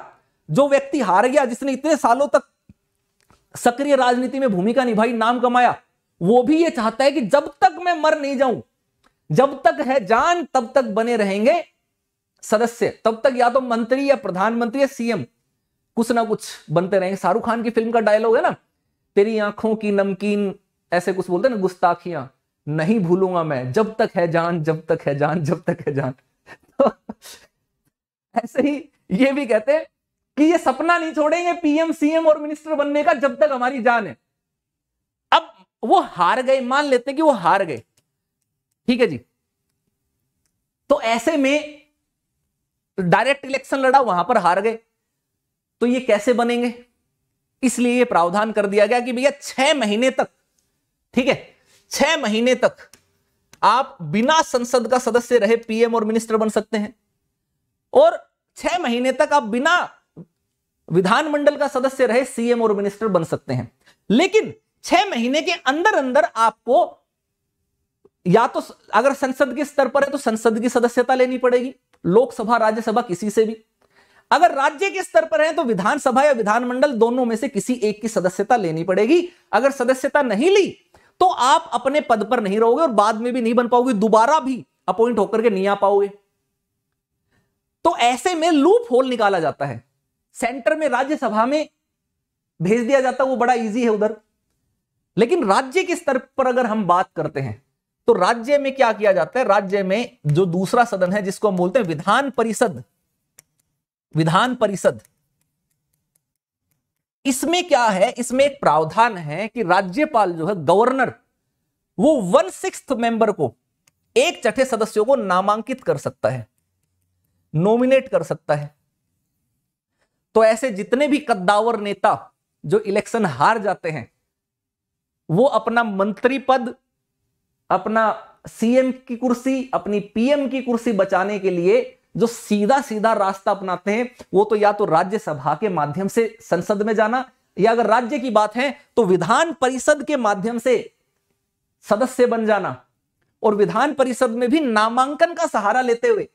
जो व्यक्ति हार गया जिसने इतने सालों तक सक्रिय राजनीति में भूमिका निभाई नाम कमाया वो भी ये चाहता है कि जब तक मैं मर नहीं जाऊं जब तक है जान तब तक बने रहेंगे सदस्य तब तक या तो मंत्री या प्रधानमंत्री या सीएम कुछ ना कुछ बनते रहेंगे शाहरुख खान की फिल्म का डायलॉग है ना तेरी आंखों की नमकीन ऐसे कुछ बोलते ना गुस्ताखियां नहीं भूलूंगा मैं जब तक है जान जब तक है जान जब तक है जान तो ऐसे ही ये भी कहते हैं कि ये सपना नहीं छोड़ेंगे पीएम सीएम और मिनिस्टर बनने का जब तक हमारी जान है वो हार गए मान लेते हैं कि वो हार गए ठीक है जी तो ऐसे में डायरेक्ट इलेक्शन लड़ा वहां पर हार गए तो ये कैसे बनेंगे इसलिए ये प्रावधान कर दिया गया कि भैया छह महीने तक ठीक है छह महीने तक आप बिना संसद का सदस्य रहे पीएम और मिनिस्टर बन सकते हैं और छह महीने तक आप बिना विधानमंडल का सदस्य रहे सीएम और मिनिस्टर बन सकते हैं लेकिन छह महीने के अंदर अंदर आपको या तो अगर संसद के स्तर पर है तो संसद की सदस्यता लेनी पड़ेगी लोकसभा राज्यसभा किसी से भी अगर राज्य के स्तर पर है तो विधानसभा या विधानमंडल दोनों में से किसी एक की सदस्यता लेनी पड़ेगी अगर सदस्यता नहीं ली तो आप अपने पद पर नहीं रहोगे और बाद में भी नहीं बन पाओगे दोबारा भी अपॉइंट होकर के नहीं आ पाओगे तो ऐसे में लूप होल निकाला जाता है सेंटर में राज्यसभा में भेज दिया जाता है वो बड़ा इजी है उधर लेकिन राज्य के स्तर पर अगर हम बात करते हैं तो राज्य में क्या किया जाता है राज्य में जो दूसरा सदन है जिसको हम बोलते हैं विधान परिषद विधान परिषद इसमें क्या है इसमें एक प्रावधान है कि राज्यपाल जो है गवर्नर वो वन सिक्स मेंबर को एक छठे सदस्यों को नामांकित कर सकता है नॉमिनेट कर सकता है तो ऐसे जितने भी कद्दावर नेता जो इलेक्शन हार जाते हैं वो अपना मंत्री पद अपना सीएम की कुर्सी अपनी पीएम की कुर्सी बचाने के लिए जो सीधा सीधा रास्ता अपनाते हैं वो तो या तो राज्यसभा के माध्यम से संसद में जाना या अगर राज्य की बात है तो विधान परिषद के माध्यम से सदस्य बन जाना और विधान परिषद में भी नामांकन का सहारा लेते हुए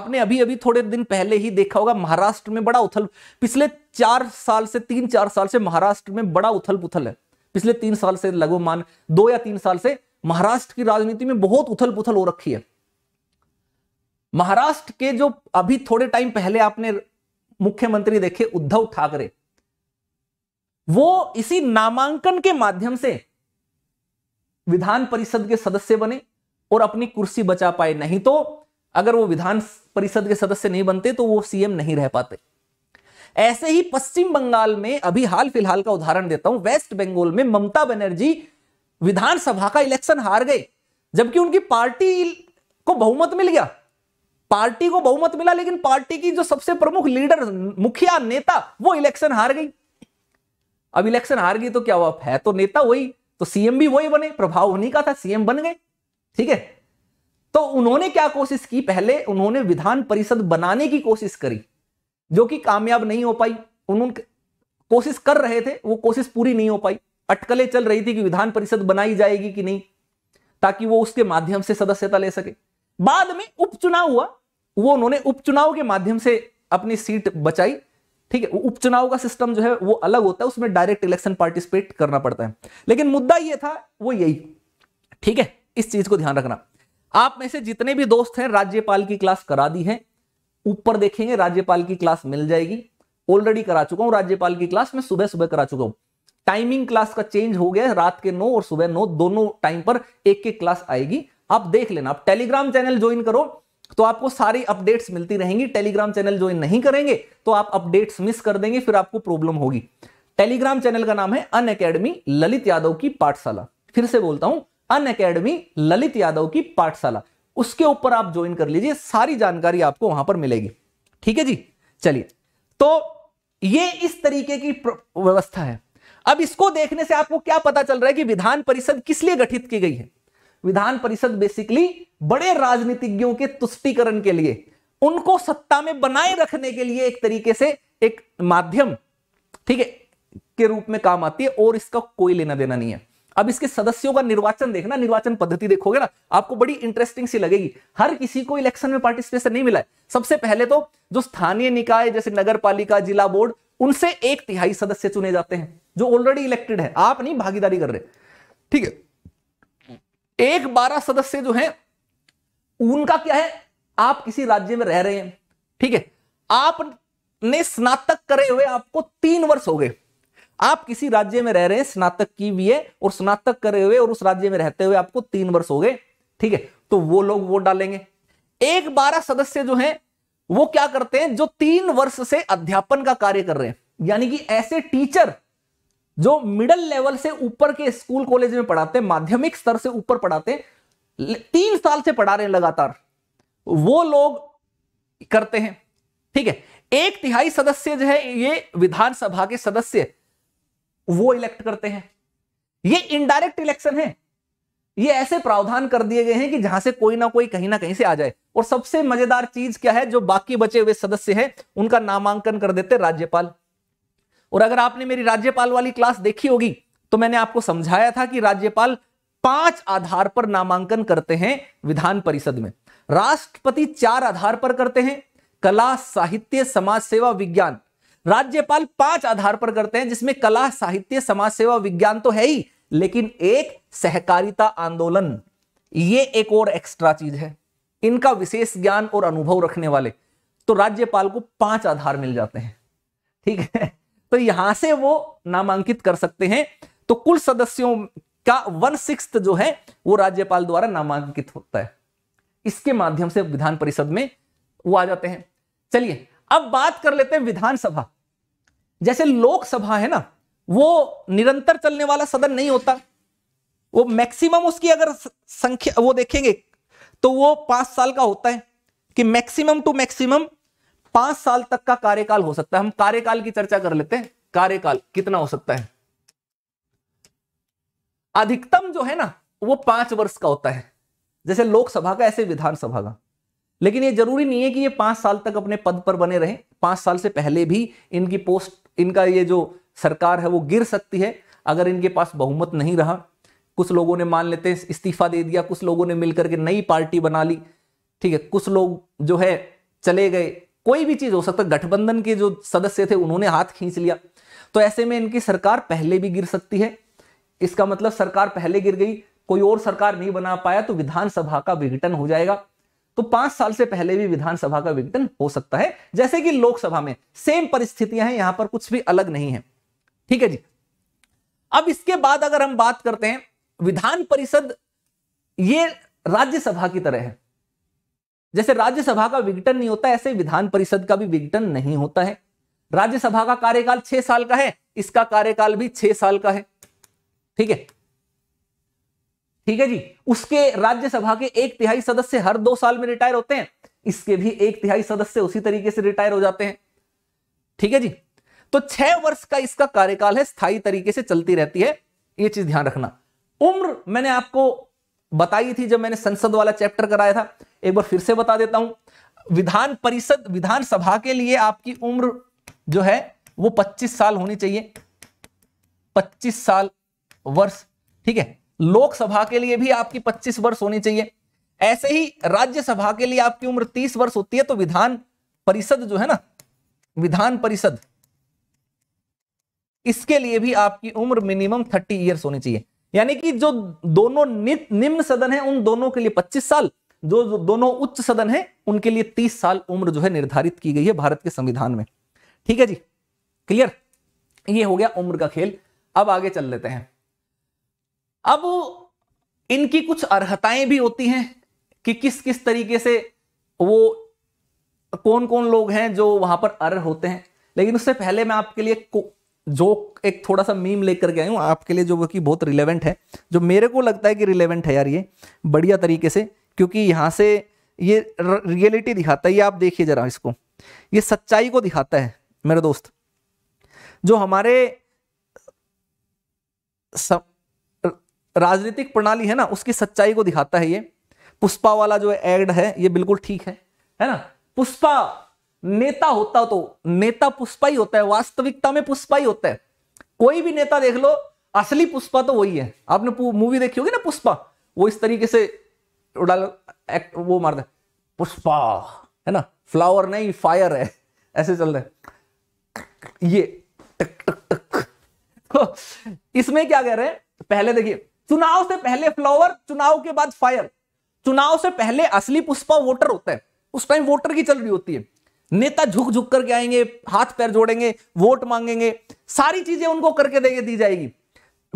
आपने अभी अभी थोड़े दिन पहले ही देखा होगा महाराष्ट्र में बड़ा उथल पिछले चार साल से तीन चार साल से महाराष्ट्र में बड़ा उथल पुथल है पिछले तीन साल से लगभग दो या तीन साल से महाराष्ट्र की राजनीति में बहुत उथल पुथल हो रखी है महाराष्ट्र के जो अभी थोड़े टाइम पहले आपने मुख्यमंत्री देखे उद्धव ठाकरे वो इसी नामांकन के माध्यम से विधान परिषद के सदस्य बने और अपनी कुर्सी बचा पाए नहीं तो अगर वो विधान परिषद के सदस्य नहीं बनते तो वो सीएम नहीं रह पाते ऐसे ही पश्चिम बंगाल में अभी हाल फिलहाल का उदाहरण देता हूं वेस्ट बंगाल में ममता बनर्जी विधानसभा का इलेक्शन हार गए जबकि उनकी पार्टी को बहुमत मिल गया पार्टी को बहुमत मिला लेकिन पार्टी की जो सबसे प्रमुख लीडर मुखिया नेता वो इलेक्शन हार गई अब इलेक्शन हार गई तो क्या हुआ है तो नेता वही तो सीएम भी वही बने प्रभाव उन्हीं का था सीएम बन गए ठीक है तो उन्होंने क्या कोशिश की पहले उन्होंने विधान परिषद बनाने की कोशिश करी जो कि कामयाब नहीं हो पाई उन्होंने कोशिश कर रहे थे वो कोशिश पूरी नहीं हो पाई अटकलें चल रही थी कि विधान परिषद बनाई जाएगी कि नहीं ताकि वो उसके माध्यम से सदस्यता ले सके बाद में उपचुनाव हुआ वो उन्होंने उपचुनाव के माध्यम से अपनी सीट बचाई ठीक है उपचुनाव का सिस्टम जो है वो अलग होता है उसमें डायरेक्ट इलेक्शन पार्टिसिपेट करना पड़ता है लेकिन मुद्दा ये था वो यही ठीक है इस चीज को ध्यान रखना आप में से जितने भी दोस्त हैं राज्यपाल की क्लास करा दी है ऊपर देखेंगे राज्यपाल की क्लास मिल जाएगी ऑलरेडी करा चुका हूं राज्यपाल की क्लास में सुबह सुबह करा चुका हूं टाइमिंग क्लास का चेंज हो गया रात के नौ और सुबह नौ दोनों टाइम पर एक एक क्लास आएगी आप देख लेना आप टेलीग्राम चैनल ज्वाइन करो तो आपको सारी अपडेट्स मिलती रहेंगी टेलीग्राम चैनल ज्वाइन नहीं करेंगे तो आप अपडेट्स मिस कर देंगे फिर आपको प्रॉब्लम होगी टेलीग्राम चैनल का नाम है अन अकेडमी ललित यादव की पाठशाला फिर से बोलता हूं अन अकेडमी ललित यादव की पाठशाला उसके ऊपर आप ज्वाइन कर लीजिए सारी जानकारी आपको वहां पर मिलेगी ठीक है जी चलिए तो ये इस तरीके की व्यवस्था है अब इसको देखने से आपको क्या पता चल रहा है कि विधान परिषद किस लिए गठित की गई है विधान परिषद बेसिकली बड़े राजनीतिज्ञों के तुष्टिकरण के लिए उनको सत्ता में बनाए रखने के लिए एक तरीके से एक माध्यम ठीक है के रूप में काम आती है और इसका कोई लेना देना नहीं है अब इसके सदस्यों का निर्वाचन देखना निर्वाचन पद्धति देखोगे ना आपको बड़ी इंटरेस्टिंग सी लगेगी हर किसी को इलेक्शन में पार्टिसिपेशन नहीं मिला है सबसे पहले तो जो स्थानीय निकाय जैसे नगर पालिका जिला बोर्ड उनसे एक तिहाई सदस्य चुने जाते हैं जो ऑलरेडी इलेक्टेड है आप नहीं भागीदारी कर रहे ठीक है एक बारह सदस्य जो है उनका क्या है आप किसी राज्य में रह रहे हैं ठीक है आपने स्नातक करे हुए आपको तीन वर्ष हो गए आप किसी राज्य में रह रहे हैं स्नातक की भी है और स्नातक करे हुए और उस राज्य में रहते हुए आपको तीन वर्ष हो गए ठीक है तो वो लोग वोट डालेंगे एक बारह सदस्य जो हैं वो क्या करते हैं जो तीन वर्ष से अध्यापन का कार्य कर रहे हैं यानी कि ऐसे टीचर जो मिडल लेवल से ऊपर के स्कूल कॉलेज में पढ़ाते हैं माध्यमिक स्तर से ऊपर पढ़ाते हैं तीन साल से पढ़ा रहे हैं लगातार वो लोग करते हैं ठीक है एक तिहाई सदस्य जो है ये विधानसभा के सदस्य वो इलेक्ट करते हैं ये इनडायरेक्ट इलेक्शन है ये ऐसे प्रावधान कर दिए गए हैं कि जहां से कोई ना कोई कहीं ना कहीं से आ जाए और सबसे मजेदार चीज क्या है जो बाकी बचे हुए सदस्य हैं उनका नामांकन कर देते राज्यपाल और अगर आपने मेरी राज्यपाल वाली क्लास देखी होगी तो मैंने आपको समझाया था कि राज्यपाल पांच आधार पर नामांकन करते हैं विधान परिषद में राष्ट्रपति चार आधार पर करते हैं कला साहित्य समाज सेवा विज्ञान राज्यपाल पांच आधार पर करते हैं जिसमें कला साहित्य समाज सेवा विज्ञान तो है ही लेकिन एक सहकारिता आंदोलन ये एक और एक्स्ट्रा चीज है इनका विशेष ज्ञान और अनुभव रखने वाले तो राज्यपाल को पांच आधार मिल जाते हैं ठीक है तो यहां से वो नामांकित कर सकते हैं तो कुल सदस्यों का वन सिक्स जो है वो राज्यपाल द्वारा नामांकित होता है इसके माध्यम से विधान परिषद में वो आ जाते हैं चलिए अब बात कर लेते हैं विधानसभा जैसे लोकसभा है ना वो निरंतर चलने वाला सदन नहीं होता वो मैक्सिमम उसकी अगर संख्या वो देखेंगे तो वो पांच साल का होता है कि मैक्सिमम टू मैक्सिमम पांच साल तक का कार्यकाल हो सकता है हम कार्यकाल की चर्चा कर लेते हैं कार्यकाल कितना हो सकता है अधिकतम जो है ना वो पांच वर्ष का होता है जैसे लोकसभा का ऐसे विधानसभा का लेकिन ये जरूरी नहीं है कि ये पांच साल तक अपने पद पर बने रहे पांच साल से पहले भी इनकी पोस्ट इनका ये जो सरकार है वो गिर सकती है अगर इनके पास बहुमत नहीं रहा कुछ लोगों ने मान लेते हैं इस्तीफा दे दिया कुछ लोगों ने मिलकर के नई पार्टी बना ली ठीक है कुछ लोग जो है चले गए कोई भी चीज हो सकता है गठबंधन के जो सदस्य थे उन्होंने हाथ खींच लिया तो ऐसे में इनकी सरकार पहले भी गिर सकती है इसका मतलब सरकार पहले गिर गई कोई और सरकार नहीं बना पाया तो विधानसभा का विघटन हो जाएगा तो पांच साल से पहले भी विधानसभा का विघटन हो सकता है जैसे कि लोकसभा में सेम परिस्थितियां हैं यहां पर कुछ भी अलग नहीं है ठीक है जी अब इसके बाद अगर हम बात करते हैं विधान परिषद ये राज्यसभा की तरह है जैसे राज्यसभा का विघटन नहीं होता ऐसे विधान परिषद का भी विघटन नहीं होता है राज्यसभा का कार्यकाल छह साल का है इसका कार्यकाल भी छह साल का है ठीक है ठीक है जी उसके राज्यसभा के एक तिहाई सदस्य हर दो साल में रिटायर होते हैं इसके भी एक तिहाई सदस्य उसी तरीके से रिटायर हो जाते हैं ठीक है जी तो छह वर्ष का इसका कार्यकाल है स्थायी तरीके से चलती रहती है ये चीज ध्यान रखना उम्र मैंने आपको बताई थी जब मैंने संसद वाला चैप्टर कराया था एक बार फिर से बता देता हूं विधान परिषद विधानसभा के लिए आपकी उम्र जो है वो 25 साल होनी चाहिए 25 साल वर्ष ठीक है लोकसभा के लिए भी आपकी 25 वर्ष होनी चाहिए ऐसे ही राज्यसभा के लिए आपकी उम्र 30 वर्ष होती है तो विधान परिषद जो है ना विधान परिषद इसके लिए भी आपकी उम्र मिनिमम 30 इयर्स होनी चाहिए यानी कि जो दोनों निम्न सदन है उन दोनों के लिए 25 साल जो दोनों उच्च सदन है उनके लिए 30 साल उम्र जो है निर्धारित की गई है भारत के संविधान में ठीक है जी क्लियर ये हो गया उम्र का खेल अब आगे चल लेते हैं अब इनकी कुछ अर्हताएं भी होती हैं कि किस किस तरीके से वो कौन कौन लोग हैं जो वहां पर अर्ह होते हैं लेकिन उससे पहले मैं आपके लिए जो एक थोड़ा सा मीम लेकर के आई आपके लिए जो कि बहुत रिलेवेंट है जो मेरे को लगता है कि रिलेवेंट है यार ये बढ़िया तरीके से क्योंकि यहाँ से ये रियलिटी दिखाता है ये आप देखिए जरा इसको ये सच्चाई को दिखाता है मेरे दोस्त जो हमारे सब राजनीतिक प्रणाली है ना उसकी सच्चाई को दिखाता है ये पुष्पा वाला जो एड है ये बिल्कुल ठीक है है ना पुष्पा नेता होता तो नेता पुष्पा ही होता है वास्तविकता में पुष्पा ही होता है कोई भी नेता देख लो असली पुष्पा तो वही है आपने मूवी देखी होगी ना पुष्पा वो इस तरीके से एक्ट वो मार दे पुष्पा है ना फ्लावर नहीं फायर है ऐसे चल रहे ये टक टक टक तो [LAUGHS] इसमें क्या कह रहे हैं पहले देखिए चुनाव से पहले फ्लावर चुनाव के बाद फायर चुनाव से पहले असली पुष्पा वोटर होता है उस टाइम वोटर की चल रही होती है नेता झुक झुक करके आएंगे हाथ पैर जोड़ेंगे वोट मांगेंगे सारी चीजें उनको करके देंगे दी जाएगी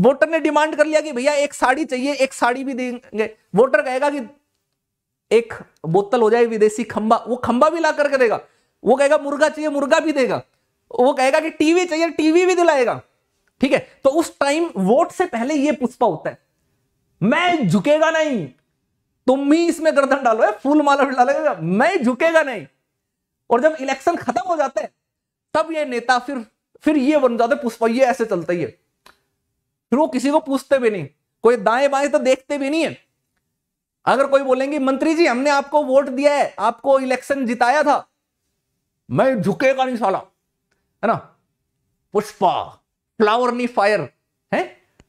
वोटर ने डिमांड कर लिया कि भैया एक साड़ी चाहिए एक साड़ी भी देंगे वोटर कहेगा कि एक बोतल हो जाए विदेशी खंबा वो खंबा भी ला करके देगा वो कहेगा मुर्गा चाहिए मुर्गा भी देगा वो कहेगा कि टीवी चाहिए टीवी भी दिलाएगा ठीक है तो उस टाइम वोट से पहले ये पुष्पा होता है मैं झुकेगा नहीं तुम ही इसमें गर्दन डालो है फूल माला डालेगा मैं झुकेगा नहीं और जब इलेक्शन खत्म हो जाता है तब ये नेता फिर फिर ये बन जाते पुष्पा ये ऐसे चलता ही है फिर वो किसी को पूछते भी नहीं कोई दाएं बाएं तो देखते भी नहीं है अगर कोई बोलेंगे मंत्री जी हमने आपको वोट दिया है आपको इलेक्शन जिताया था मैं झुकेगा नहीं साला है ना पुष्पा फ्लावर नी फायर है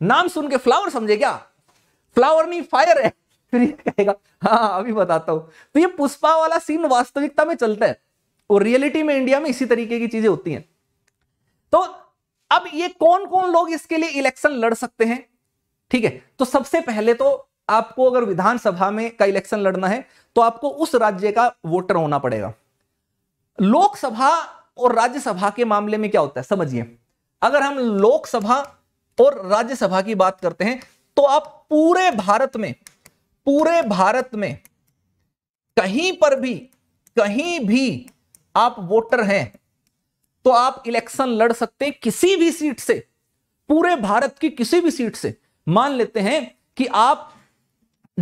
नाम सुन के फ्लावर समझे क्या फ्लावर नी फायर है फिर ये कहेगा हाँ अभी बताता हूं तो ये पुष्पा वाला सीन वास्तविकता में चलता है और रियलिटी में इंडिया में इसी तरीके की चीजें होती हैं तो अब ये कौन कौन लोग इसके लिए इलेक्शन लड़ सकते हैं ठीक है तो सबसे पहले तो आपको अगर विधानसभा में का इलेक्शन लड़ना है तो आपको उस राज्य का वोटर होना पड़ेगा लोकसभा और राज्यसभा के मामले में क्या होता है समझिए अगर हम लोकसभा और राज्यसभा की बात करते हैं तो आप पूरे भारत में पूरे भारत में कहीं पर भी कहीं भी आप वोटर हैं तो आप इलेक्शन लड़ सकते हैं किसी भी सीट से पूरे भारत की किसी भी सीट से मान लेते हैं कि आप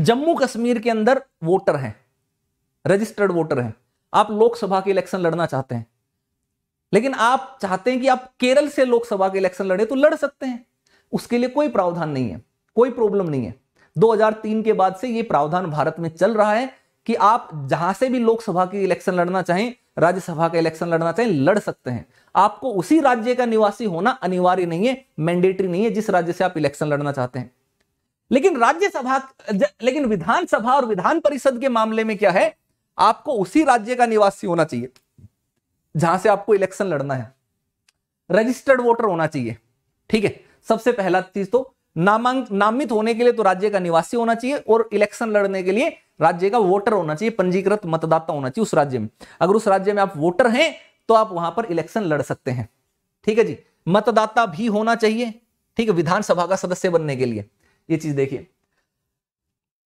जम्मू कश्मीर के अंदर वोटर हैं रजिस्टर्ड वोटर हैं आप लोकसभा के इलेक्शन लड़ना चाहते हैं लेकिन आप चाहते हैं कि आप केरल से लोकसभा के इलेक्शन लड़े तो लड़ सकते हैं उसके लिए कोई प्रावधान नहीं है कोई प्रॉब्लम नहीं है 2003 के बाद से यह प्रावधान भारत में चल रहा है कि आप जहां से भी लोकसभा के इलेक्शन लड़ना चाहें राज्यसभा का इलेक्शन लड़ना चाहें लड़ सकते हैं आपको उसी राज्य का निवासी होना अनिवार्य नहीं है मैंडेटरी नहीं है जिस राज्य से आप इलेक्शन लड़ना चाहते हैं लेकिन राज्यसभा लेकिन विधानसभा और विधान परिषद के मामले में क्या है आपको उसी राज्य का निवासी होना चाहिए जहां से आपको इलेक्शन लड़ना है रजिस्टर्ड वोटर होना चाहिए ठीक है सबसे पहला चीज तो नामांक नामित होने के लिए तो राज्य का निवासी होना चाहिए और इलेक्शन लड़ने के लिए राज्य का वोटर होना चाहिए पंजीकृत मतदाता होना चाहिए उस राज्य में अगर उस राज्य में आप वोटर हैं तो आप वहां पर इलेक्शन लड़ सकते हैं ठीक है जी मतदाता भी होना चाहिए ठीक है विधानसभा का सदस्य बनने के लिए ये चीज देखिए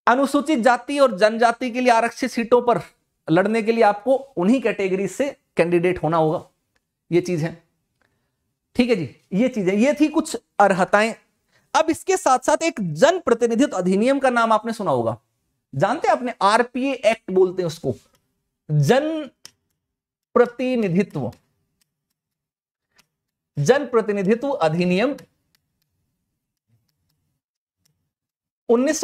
अनुसूचित जाति और जनजाति के लिए आरक्षित सीटों पर लड़ने के लिए आपको उन्हीं कैटेगरी से कैंडिडेट होना होगा ये चीज है ठीक है जी ये चीज है ये थी कुछ अर्हताएं अब इसके साथ साथ एक जन प्रतिनिधित्व अधिनियम का नाम आपने सुना होगा जानते हैं आपने आरपीए एक्ट बोलते हैं उसको जन प्रतिनिधित्व जन प्रतिनिधित्व अधिनियम उन्नीस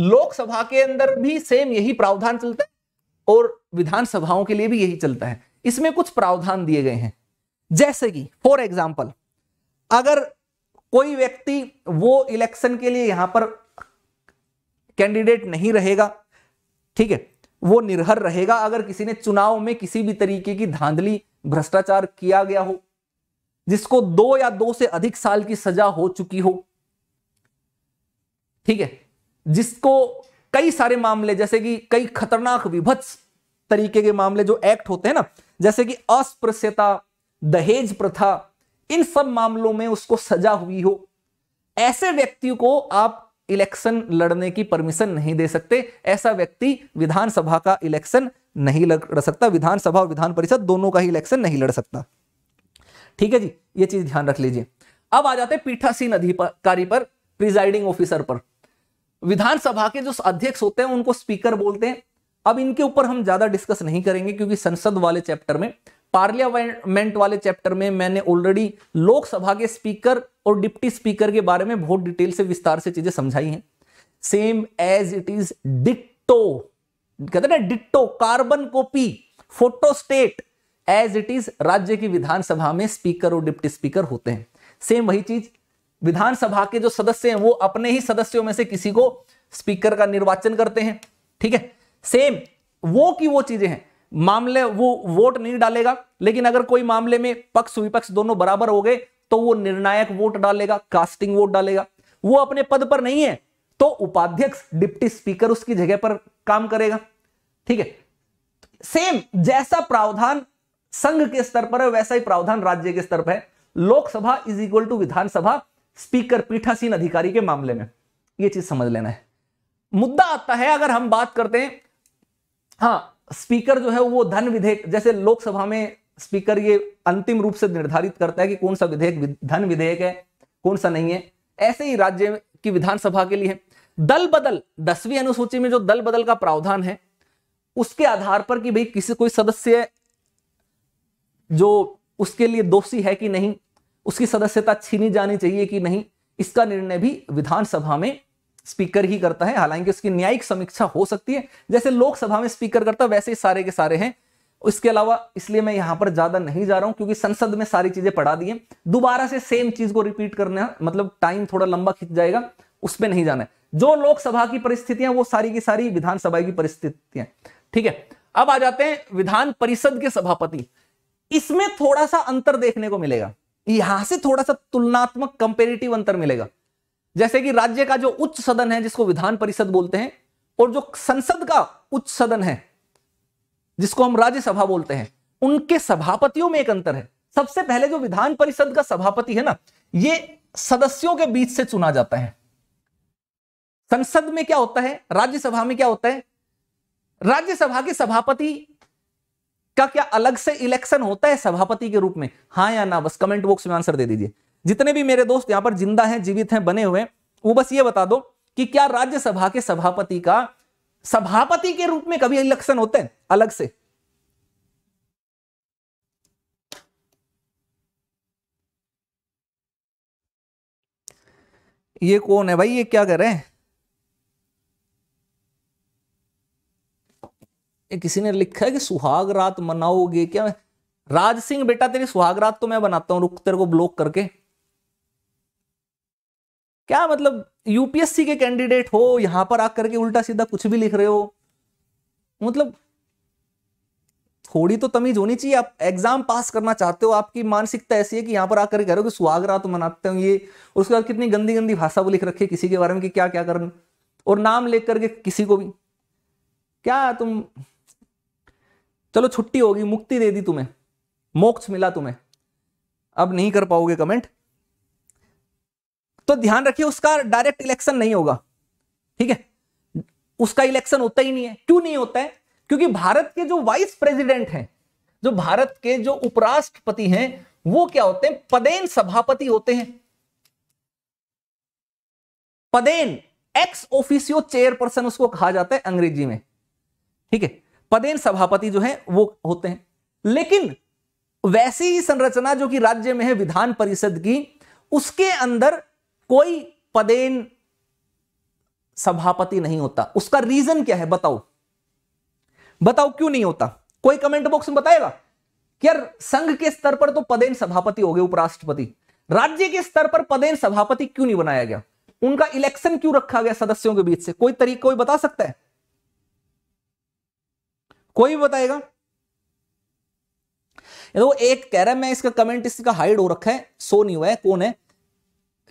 लोकसभा के अंदर भी सेम यही प्रावधान चलते और विधानसभाओं के लिए भी यही चलता है इसमें कुछ प्रावधान दिए गए हैं जैसे कि फॉर एग्जाम्पल अगर कोई व्यक्ति वो इलेक्शन के लिए यहां पर कैंडिडेट नहीं रहेगा ठीक है वो निर्भर रहेगा अगर किसी ने चुनाव में किसी भी तरीके की धांधली भ्रष्टाचार किया गया हो जिसको दो या दो से अधिक साल की सजा हो चुकी हो ठीक है जिसको कई सारे मामले जैसे कि कई खतरनाक विभत्स तरीके के मामले जो एक्ट होते हैं ना जैसे कि अस्पृश्यता दहेज प्रथा इन सब मामलों में उसको सजा हुई हो ऐसे व्यक्ति को आप इलेक्शन लड़ने की परमिशन नहीं दे सकते ऐसा व्यक्ति विधानसभा का इलेक्शन नहीं लड़ सकता विधानसभा और विधान परिषद दोनों का ही इलेक्शन नहीं लड़ सकता ठीक है जी ये चीज ध्यान रख लीजिए अब आ जाते पीठासीन अधिकारी पर प्रिजाइडिंग ऑफिसर पर विधानसभा के जो अध्यक्ष होते हैं उनको स्पीकर बोलते हैं अब इनके ऊपर हम ज्यादा डिस्कस नहीं करेंगे क्योंकि संसद वाले चैप्टर में पार्लियामेंट वाले चैप्टर में मैंने ऑलरेडी लोकसभा के स्पीकर और डिप्टी स्पीकर के बारे में बहुत डिटेल से विस्तार से चीजें समझाई हैं same as it is ditto कहते ना ditto carbon copy photostat as it is राज्य की विधानसभा में स्पीकर और डिप्टी स्पीकर होते हैं सेम वही चीज विधानसभा के जो सदस्य हैं वो अपने ही सदस्यों में से किसी को स्पीकर का निर्वाचन करते हैं ठीक है सेम वो की वो चीजें हैं मामले वो वोट नहीं डालेगा लेकिन अगर कोई मामले में पक्ष विपक्ष दोनों बराबर हो गए तो वो निर्णायक वोट डालेगा कास्टिंग वोट डालेगा वो अपने पद पर नहीं है तो उपाध्यक्ष डिप्टी स्पीकर उसकी जगह पर काम करेगा ठीक है सेम जैसा प्रावधान संघ के स्तर पर है वैसा ही प्रावधान राज्य के स्तर पर है लोकसभा इज इक्वल टू विधानसभा स्पीकर पीठासीन अधिकारी के मामले में यह चीज समझ लेना है मुद्दा आता है अगर हम बात करते हैं हाँ स्पीकर जो है वो धन विधेयक जैसे लोकसभा में स्पीकर ये अंतिम रूप से निर्धारित करता है कि कौन सा विधेयक धन विधेयक है कौन सा नहीं है ऐसे ही राज्य की विधानसभा के लिए दल बदल दसवीं अनुसूची में जो दल बदल का प्रावधान है उसके आधार पर कि भाई किसी कोई सदस्य जो उसके लिए दोषी है कि नहीं उसकी सदस्यता छीनी जानी चाहिए कि नहीं इसका निर्णय भी विधानसभा में स्पीकर ही करता है हालांकि उसकी न्यायिक समीक्षा हो सकती है जैसे लोकसभा में स्पीकर करता है वैसे ही सारे के सारे हैं इसके अलावा इसलिए मैं यहां पर ज्यादा नहीं जा रहा हूं क्योंकि संसद में सारी चीजें पढ़ा दी है दोबारा से सेम चीज को रिपीट करना मतलब टाइम थोड़ा लंबा खिंच जाएगा उसमें नहीं जाना है जो लोकसभा की परिस्थितियां वो सारी की सारी विधानसभा की परिस्थितियां ठीक है अब आ जाते हैं विधान परिषद के सभापति इसमें थोड़ा सा अंतर देखने को मिलेगा यहां से थोड़ा सा तुलनात्मक कंपेरेटिव अंतर मिलेगा जैसे कि राज्य का जो उच्च सदन है जिसको विधान परिषद बोलते हैं और जो संसद का उच्च सदन है जिसको हम राज्यसभा बोलते हैं उनके सभापतियों में एक अंतर है सबसे पहले जो विधान परिषद का सभापति है ना ये सदस्यों के बीच से चुना जाता है संसद में क्या होता है राज्यसभा में क्या होता है राज्यसभा के सभापति का क्या अलग से इलेक्शन होता है सभापति के रूप में हाँ या ना बस कमेंट बॉक्स में आंसर दे दीजिए जितने भी मेरे दोस्त यहां पर जिंदा हैं जीवित हैं बने हुए वो बस ये बता दो कि क्या राज्यसभा के सभापति का सभापति के रूप में कभी इलेक्शन होते हैं अलग से ये कौन है भाई ये क्या कर रहे हैं ये किसी ने लिखा है कि सुहाग रात मनाओगे क्या राज सिंह बेटा तेरी सुहाग रात तो मैं बनाता हूं रुक तेरे को ब्लॉक करके क्या मतलब यूपीएससी के कैंडिडेट हो यहां पर आकर के उल्टा सीधा कुछ भी लिख रहे हो मतलब थोड़ी तो तमीज होनी चाहिए आप एग्जाम पास करना चाहते हो आपकी मानसिकता ऐसी है कि यहां पर आकर कह रहे हो कि सुहाग तो मनाते हो ये उसके बाद कितनी गंदी गंदी भाषा वो लिख रखी है किसी के बारे में कि क्या क्या करना और नाम ले करके किसी को भी क्या तुम चलो छुट्टी होगी मुक्ति दे दी तुम्हें मोक्ष मिला तुम्हें अब नहीं कर पाओगे कमेंट तो ध्यान रखिए उसका डायरेक्ट इलेक्शन नहीं होगा ठीक है उसका इलेक्शन होता ही नहीं है क्यों नहीं होता है क्योंकि भारत के जो वाइस प्रेसिडेंट हैं जो भारत के जो उपराष्ट्रपति हैं वो क्या होते हैं पदेन सभापति होते हैं पदेन एक्स ऑफिसियो चेयरपर्सन उसको कहा जाता है अंग्रेजी में ठीक है पदेन सभापति जो है वो होते हैं लेकिन वैसी ही संरचना जो कि राज्य में है विधान परिषद की उसके अंदर कोई पदेन सभापति नहीं होता उसका रीजन क्या है बताओ बताओ क्यों नहीं होता कोई कमेंट बॉक्स में बताएगा कि यार संघ के स्तर पर तो पदेन सभापति हो गए उपराष्ट्रपति राज्य के स्तर पर पदेन सभापति क्यों नहीं बनाया गया उनका इलेक्शन क्यों रखा गया सदस्यों के बीच से कोई तरीका कोई बता सकता है कोई भी बताएगा तो एक कह रहा है मैं इसका कमेंट इसका हाइड हो रखा है सो नहीं हुआ है कौन है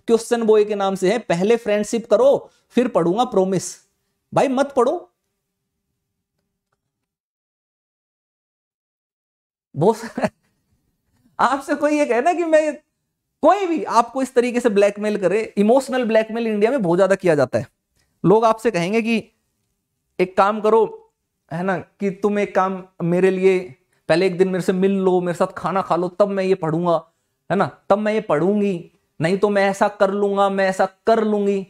क्वेश्चन बॉय के नाम से है पहले फ्रेंडशिप करो फिर पढ़ूंगा प्रोमिस भाई मत पढ़ो बहुत [LAUGHS] आपसे कोई ये कहे ना कि मैं कोई भी आपको इस तरीके से ब्लैकमेल करे इमोशनल ब्लैकमेल इंडिया में बहुत ज्यादा किया जाता है लोग आपसे कहेंगे कि एक काम करो है ना कि तुम एक काम मेरे लिए पहले एक दिन मेरे से मिल लो मेरे साथ खाना खा लो तब मैं ये पढ़ूंगा है ना तब मैं ये पढ़ूंगी नहीं तो मैं ऐसा कर लूंगा मैं ऐसा कर लूंगी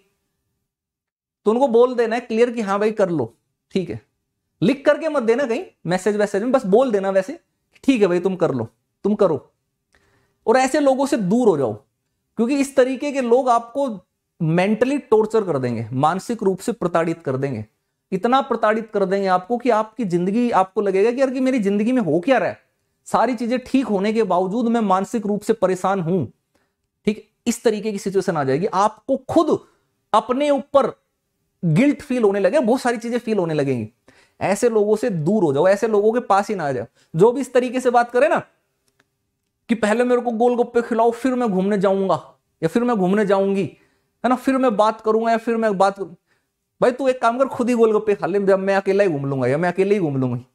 तो उनको बोल देना है क्लियर कि हाँ भाई कर लो ठीक है लिख करके मत देना कहीं मैसेज वैसेज में बस बोल देना वैसे ठीक है भाई तुम कर लो तुम करो और ऐसे लोगों से दूर हो जाओ क्योंकि इस तरीके के लोग आपको मेंटली टॉर्चर कर देंगे मानसिक रूप से प्रताड़ित कर देंगे इतना प्रताड़ित कर देंगे आपको कि आपकी जिंदगी आपको लगेगा कि यार कि मेरी जिंदगी में हो क्या रहा है सारी चीजें ठीक होने के बावजूद मैं मानसिक रूप से परेशान हूं इस तरीके की सिचुएशन आ जाएगी आपको खुद अपने ऊपर गिल्ट फील होने लगे बहुत सारी चीजें फील होने लगेंगी ऐसे लोगों से दूर हो जाओ ऐसे लोगों के पास ही ना आ जाओ जो भी इस तरीके से बात करे ना कि पहले मेरे को गोलगप्पे खिलाओ फिर मैं घूमने जाऊंगा या फिर मैं घूमने जाऊंगी है ना फिर मैं बात करूंगा या फिर मैं बात करूं भाई तू एक काम कर खुद ही गोलगप्पे खा ले जब मैं अकेला ही घूम लूंगा या मैं अकेले ही घूम लूंगी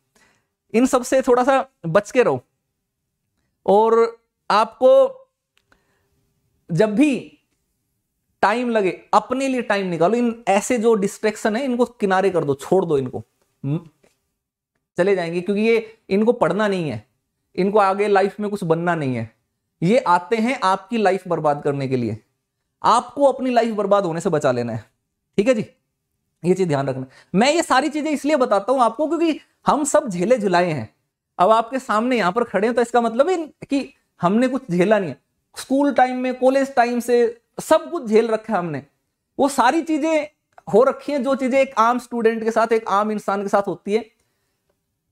इन सबसे थोड़ा सा बच के रहो और आपको जब भी टाइम लगे अपने लिए टाइम निकालो इन ऐसे जो डिस्ट्रेक्शन है इनको किनारे कर दो छोड़ दो इनको चले जाएंगे क्योंकि ये इनको पढ़ना नहीं है इनको आगे लाइफ में कुछ बनना नहीं है ये आते हैं आपकी लाइफ बर्बाद करने के लिए आपको अपनी लाइफ बर्बाद होने से बचा लेना है ठीक है जी ये चीज ध्यान रखना मैं ये सारी चीजें इसलिए बताता हूं आपको क्योंकि हम सब झेले झुलाए हैं अब आपके सामने यहां पर खड़े हैं तो इसका मतलब है कि हमने कुछ झेला नहीं है स्कूल टाइम में कॉलेज टाइम से सब कुछ झेल रखा है हमने वो सारी चीजें हो रखी हैं जो चीजें एक आम स्टूडेंट के साथ एक आम इंसान के साथ होती है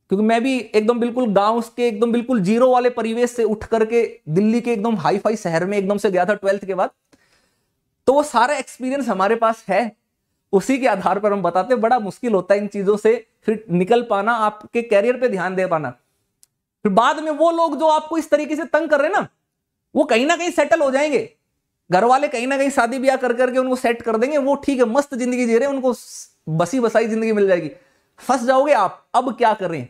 क्योंकि मैं भी एकदम बिल्कुल गांव के एकदम बिल्कुल जीरो वाले परिवेश से उठ करके दिल्ली के एकदम हाई फाई शहर में एकदम से गया था ट्वेल्थ के बाद तो वो सारा एक्सपीरियंस हमारे पास है उसी के आधार पर हम बताते हैं बड़ा मुश्किल होता है इन चीजों से फिर निकल पाना आपके कैरियर पे ध्यान दे पाना फिर बाद में वो लोग जो आपको इस तरीके से तंग कर रहे हैं ना वो कहीं ना कहीं सेटल हो जाएंगे घर वाले कहीं ना कहीं शादी ब्याह कर करके उनको सेट कर देंगे वो ठीक है मस्त जिंदगी जी रहे उनको बसी बसाई जिंदगी मिल जाएगी फंस जाओगे आप अब क्या करें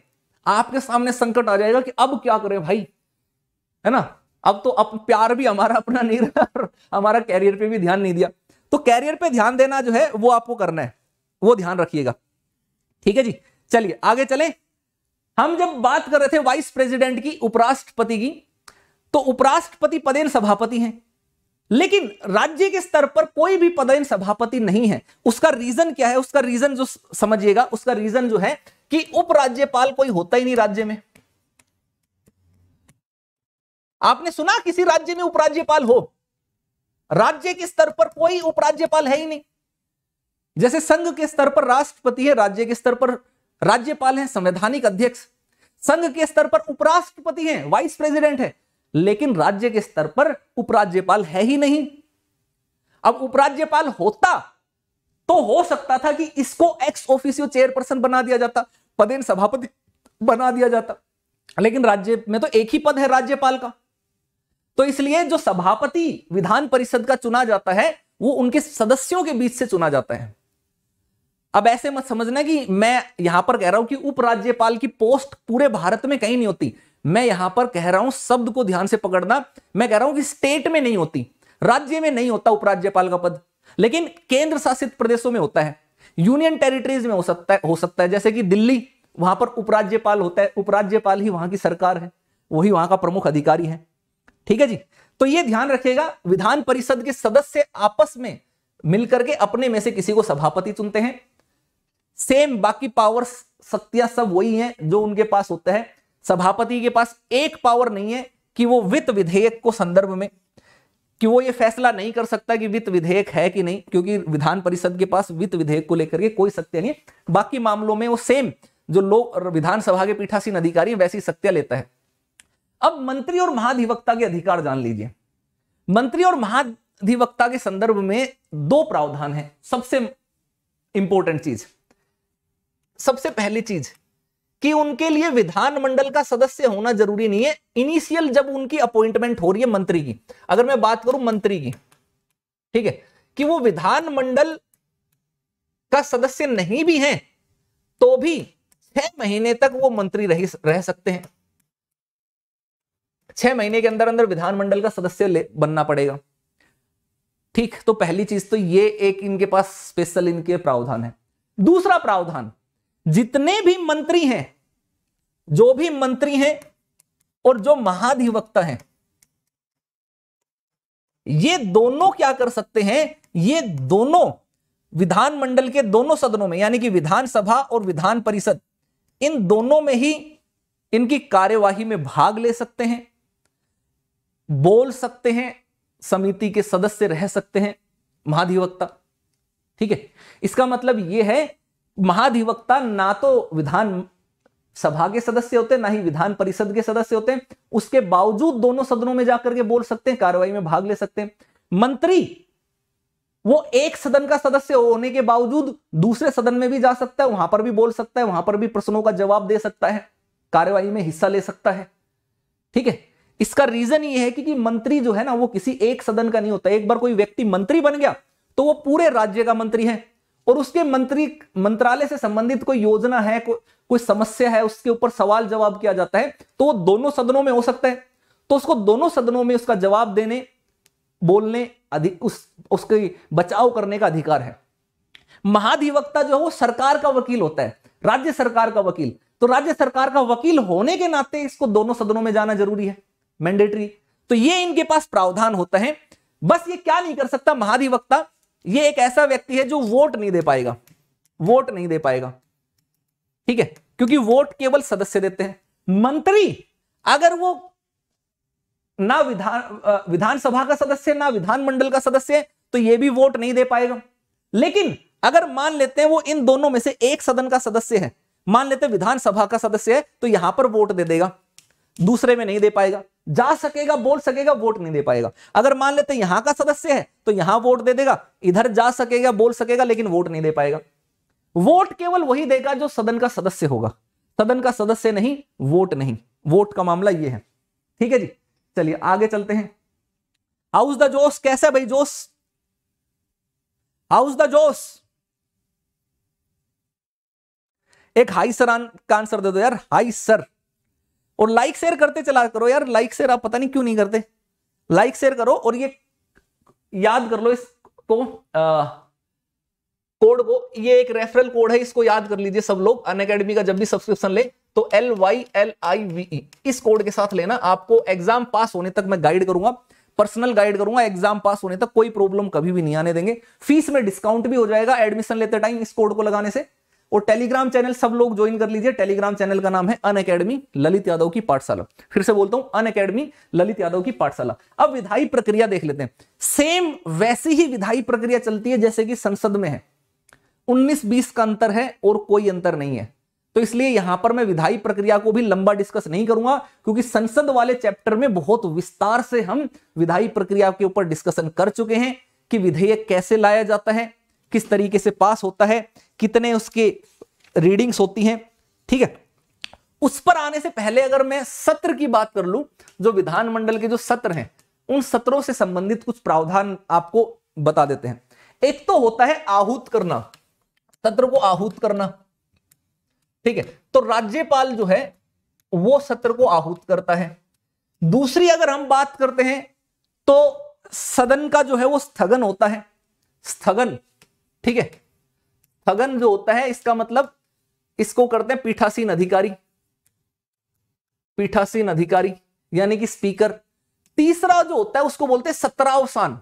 आपके सामने संकट आ जाएगा कि अब क्या करें भाई है ना अब तो अब प्यार भी हमारा अपना नहीं रहा हमारा कैरियर पे भी ध्यान नहीं दिया तो कैरियर पे ध्यान देना जो है वो आपको करना है वो ध्यान रखिएगा ठीक है जी चलिए आगे चलें हम जब बात कर रहे थे वाइस प्रेसिडेंट की उपराष्ट्रपति की तो उपराष्ट्रपति पदेन सभापति हैं लेकिन राज्य के स्तर पर कोई भी पदेन सभापति नहीं है उसका रीजन क्या है उसका रीजन जो समझिएगा उसका रीजन जो है कि उपराज्यपाल कोई होता ही नहीं राज्य में आपने सुना किसी राज्य में उपराज्यपाल हो राज्य के स्तर पर कोई उपराज्यपाल है ही नहीं जैसे संघ के स्तर पर राष्ट्रपति है राज्य के स्तर पर राज्यपाल है संवैधानिक अध्यक्ष संघ के स्तर पर उपराष्ट्रपति हैं वाइस प्रेसिडेंट है लेकिन राज्य के स्तर पर उपराज्यपाल है ही नहीं अब उपराज्यपाल होता तो हो सकता था कि इसको एक्स ऑफिसियो चेयरपर्सन बना दिया जाता पदेन सभापति बना दिया जाता लेकिन राज्य में तो एक ही पद है राज्यपाल का तो इसलिए जो सभापति विधान परिषद का चुना जाता है वो उनके सदस्यों के बीच से चुना जाता है अब ऐसे मत समझना कि मैं यहां पर कह रहा हूं कि उपराज्यपाल की पोस्ट पूरे भारत में कहीं नहीं होती मैं यहां पर कह रहा हूं शब्द को ध्यान से पकड़ना मैं कह रहा हूं कि स्टेट में नहीं होती राज्य में नहीं होता उपराज्यपाल का पद लेकिन केंद्र शासित प्रदेशों में होता है यूनियन टेरिटरीज में हो सकता है हो सकता है जैसे कि दिल्ली वहां पर उपराज्यपाल होता है उपराज्यपाल ही वहां की सरकार है वही वहां का प्रमुख अधिकारी है ठीक है जी तो यह ध्यान रखेगा विधान परिषद के सदस्य आपस में मिलकर के अपने में से किसी को सभापति चुनते हैं सेम बाकी पावर शक्तियां सब वही हैं जो उनके पास होता है सभापति के पास एक पावर नहीं है कि वो वित्त विधेयक को संदर्भ में कि वो ये फैसला नहीं कर सकता कि वित्त विधेयक है कि नहीं क्योंकि विधान परिषद के पास वित्त विधेयक को लेकर के कोई सत्य नहीं बाकी मामलों में वो सेम जो लोग विधानसभा के पीठासीन अधिकारी वैसी सत्य लेता है अब मंत्री और महाधिवक्ता के अधिकार जान लीजिए मंत्री और महाधिवक्ता के संदर्भ में दो प्रावधान है सबसे इंपॉर्टेंट चीज सबसे पहली चीज कि उनके लिए विधानमंडल का सदस्य होना जरूरी नहीं है इनिशियल जब उनकी अपॉइंटमेंट हो रही है मंत्री की अगर मैं बात करूं मंत्री की ठीक है कि वो विधानमंडल का सदस्य नहीं भी है तो भी छह महीने तक वो मंत्री रह, रह सकते हैं छह महीने के अंदर अंदर विधानमंडल का सदस्य बनना पड़ेगा ठीक तो पहली चीज तो ये एक इनके पास स्पेशल इनके प्रावधान है दूसरा प्रावधान जितने भी मंत्री हैं जो भी मंत्री हैं और जो महाधिवक्ता हैं ये दोनों क्या कर सकते हैं ये दोनों विधानमंडल के दोनों सदनों में यानी कि विधानसभा और विधान परिषद इन दोनों में ही इनकी कार्यवाही में भाग ले सकते हैं बोल सकते हैं समिति के सदस्य रह सकते हैं महाधिवक्ता ठीक है इसका मतलब यह है महाधिवक्ता ना तो विधान सभा के सदस्य होते ना ही विधान परिषद के सदस्य होते हैं उसके बावजूद दोनों सदनों में जाकर के बोल सकते हैं कार्रवाई में भाग ले सकते हैं मंत्री वो एक सदन का सदस्य होने के बावजूद दूसरे सदन में भी जा सकता है वहां पर भी बोल सकता है वहां पर भी प्रश्नों का जवाब दे सकता है कार्यवाही में हिस्सा ले सकता है ठीक है इसका रीजन ये है कि, कि मंत्री जो है ना वो किसी एक सदन का नहीं होता एक बार कोई व्यक्ति मंत्री बन गया तो वो पूरे राज्य का मंत्री है और उसके मंत्री मंत्रालय से संबंधित कोई योजना है को, कोई समस्या है उसके ऊपर सवाल जवाब किया जाता है तो वो दोनों सदनों में हो सकता है तो उसको दोनों सदनों में उसका जवाब देने बोलने अधिक उस उसके बचाव करने का अधिकार है महाधिवक्ता जो है वो सरकार का वकील होता है राज्य सरकार का वकील तो राज्य सरकार का वकील होने के नाते इसको दोनों सदनों में जाना जरूरी है मैंडेटरी तो ये इनके पास प्रावधान होता है बस ये क्या नहीं कर सकता महाधिवक्ता ये एक ऐसा व्यक्ति है जो वोट नहीं दे पाएगा वोट नहीं दे पाएगा ठीक है क्योंकि वोट केवल सदस्य देते हैं मंत्री अगर वो ना विधान विधानसभा का सदस्य ना विधानमंडल का सदस्य है तो ये भी वोट नहीं दे पाएगा लेकिन अगर मान लेते हैं वो इन दोनों में से एक सदन का सदस्य है मान लेते विधानसभा का सदस्य है तो यहां पर वोट दे देगा दूसरे में नहीं दे पाएगा जा सकेगा बोल सकेगा वोट नहीं दे पाएगा अगर मान लेते यहां का सदस्य है तो यहां वोट दे देगा इधर जा सकेगा बोल सकेगा लेकिन वोट नहीं दे पाएगा वोट केवल वही देगा जो सदन का सदस्य होगा सदन का सदस्य नहीं वोट नहीं वोट का मामला ये है ठीक है जी चलिए आगे चलते हैं हाउस द जोश कैसे भाई जोश हाउस द जोश एक हाई सर का आंसर दे दो यार हाई सर और लाइक शेयर करते चला करो यार लाइक शेयर आप पता नहीं क्यों नहीं करते लाइक शेयर करो और ये याद कर लो इसको कोड को ये एक रेफरल कोड है इसको याद कर लीजिए सब लोग अन अकेडमी का जब भी सब्सक्रिप्शन ले तो L Y L I V E इस कोड के साथ लेना आपको एग्जाम पास होने तक मैं गाइड करूंगा पर्सनल गाइड करूंगा एग्जाम पास होने तक कोई प्रॉब्लम कभी भी नहीं आने देंगे फीस में डिस्काउंट भी हो जाएगा एडमिशन लेते टाइम इस कोड को लगाने से और टेलीग्राम चैनल सब लोग ज्वाइन कर लीजिए टेलीग्राम चैनल का नाम है अन अकेडमी ललित यादव की पाठशाला फिर से बोलता हूं अन अकेडमी ललित यादव की पाठशाला अब विधायी प्रक्रिया देख लेते हैं सेम वैसी ही विधायी प्रक्रिया चलती है जैसे कि संसद में है उन्नीस बीस का अंतर है और कोई अंतर नहीं है तो इसलिए यहां पर मैं विधायी प्रक्रिया को भी लंबा डिस्कस नहीं करूंगा क्योंकि संसद वाले चैप्टर में बहुत विस्तार से हम विधायी प्रक्रिया के ऊपर डिस्कशन कर चुके हैं कि विधेयक कैसे लाया जाता है किस तरीके से पास होता है कितने उसके रीडिंग्स होती हैं ठीक है उस पर आने से पहले अगर मैं सत्र की बात कर लूं जो विधानमंडल के जो सत्र हैं उन सत्रों से संबंधित कुछ प्रावधान आपको बता देते हैं एक तो होता है आहूत करना सत्र को आहूत करना ठीक है तो राज्यपाल जो है वो सत्र को आहूत करता है दूसरी अगर हम बात करते हैं तो सदन का जो है वो स्थगन होता है स्थगन ठीक है स्थगन जो होता है इसका मतलब इसको करते हैं पीठासीन अधिकारी पीठासीन अधिकारी यानी कि स्पीकर तीसरा जो होता है उसको बोलते हैं सत्रावसान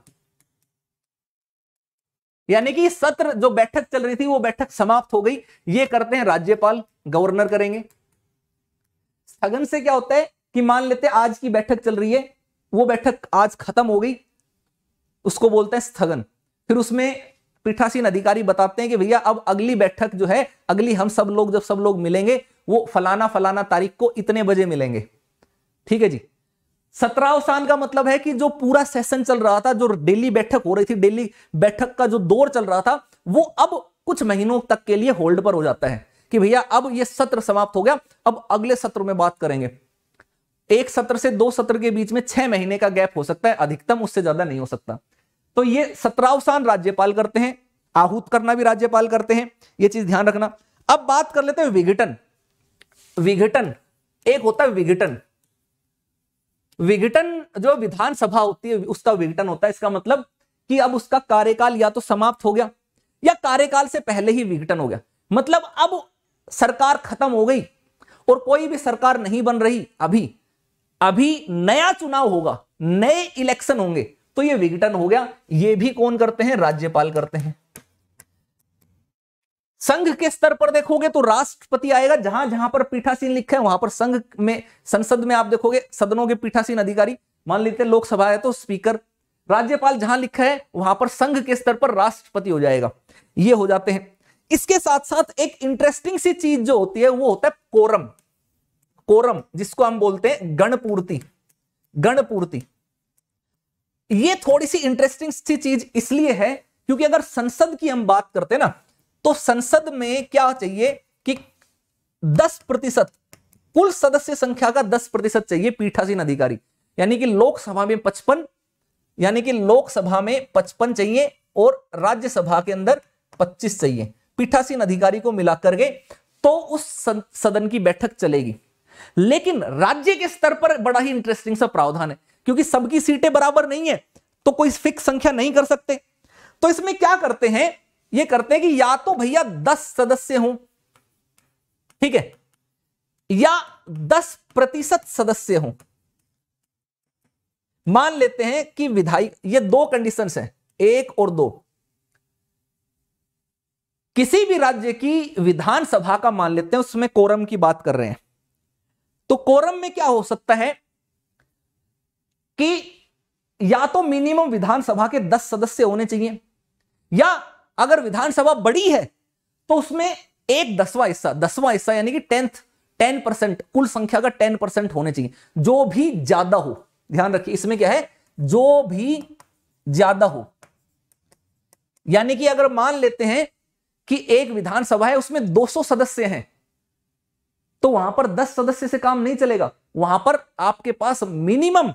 यानी कि सत्र जो बैठक चल रही थी वो बैठक समाप्त हो गई ये करते हैं राज्यपाल गवर्नर करेंगे स्थगन से क्या होता है कि मान लेते हैं आज की बैठक चल रही है वो बैठक आज खत्म हो गई उसको बोलते हैं स्थगन फिर उसमें पीठासीन अधिकारी बताते हैं कि भैया अब अगली बैठक जो है अगली हम सब लोग जब सब लोग मिलेंगे वो फलाना फलाना तारीख को इतने बजे मिलेंगे ठीक है जी सत्रावसान का मतलब है कि जो पूरा सेशन चल रहा था जो डेली बैठक हो रही थी डेली बैठक का जो दौर चल रहा था वो अब कुछ महीनों तक के लिए होल्ड पर हो जाता है कि भैया अब ये सत्र समाप्त हो गया अब अगले सत्र में बात करेंगे एक सत्र से दो सत्र के बीच में छह महीने का गैप हो सकता है अधिकतम उससे ज्यादा नहीं हो सकता तो ये सत्रावसान राज्यपाल करते हैं आहूत करना भी राज्यपाल करते हैं ये चीज ध्यान रखना अब बात कर लेते हैं विघटन विघटन एक होता है विघटन विघटन जो विधानसभा होती है उसका विघटन होता है इसका मतलब कि अब उसका कार्यकाल या तो समाप्त हो गया या कार्यकाल से पहले ही विघटन हो गया मतलब अब सरकार खत्म हो गई और कोई भी सरकार नहीं बन रही अभी अभी नया चुनाव होगा नए इलेक्शन होंगे तो ये विघटन हो गया ये भी कौन करते हैं राज्यपाल करते हैं संघ के स्तर पर देखोगे तो राष्ट्रपति आएगा जहां जहां पर पीठासीन लिखा है वहां पर संघ में संसद में आप देखोगे सदनों के पीठासीन अधिकारी मान लेते लोकसभा है तो स्पीकर राज्यपाल जहां लिखा है वहां पर संघ के स्तर पर राष्ट्रपति हो जाएगा ये हो जाते हैं इसके साथ साथ एक इंटरेस्टिंग सी चीज जो होती है वो होता है कोरम कोरम जिसको हम बोलते हैं गणपूर्ति गणपूर्ति ये थोड़ी सी इंटरेस्टिंग सी चीज इसलिए है क्योंकि अगर संसद की हम बात करते ना तो संसद में क्या चाहिए कि 10 प्रतिशत कुल सदस्य संख्या का 10 प्रतिशत चाहिए पीठासीन अधिकारी यानी कि लोकसभा में 55 यानी कि लोकसभा में 55 चाहिए और राज्यसभा के अंदर 25 चाहिए पीठासीन अधिकारी को मिलाकर के तो उस सदन की बैठक चलेगी लेकिन राज्य के स्तर पर बड़ा ही इंटरेस्टिंग सा प्रावधान है क्योंकि सबकी सीटें बराबर नहीं है तो कोई फिक्स संख्या नहीं कर सकते तो इसमें क्या करते हैं ये करते हैं कि या तो भैया दस सदस्य हों ठीक है या दस प्रतिशत सदस्य हों मान लेते हैं कि विधायक ये दो कंडीशन हैं एक और दो किसी भी राज्य की विधानसभा का मान लेते हैं उसमें कोरम की बात कर रहे हैं तो कोरम में क्या हो सकता है कि या तो मिनिमम विधानसभा के दस सदस्य होने चाहिए या अगर विधानसभा बड़ी है तो उसमें एक दसवां हिस्सा दसवां हिस्सा यानी कि टेंथ टेन परसेंट कुल संख्या का टेन परसेंट होने चाहिए जो भी ज्यादा हो ध्यान रखिए इसमें क्या है जो भी ज्यादा हो यानी कि अगर मान लेते हैं कि एक विधानसभा है उसमें 200 सदस्य हैं तो वहां पर 10 सदस्य से काम नहीं चलेगा वहां पर आपके पास मिनिमम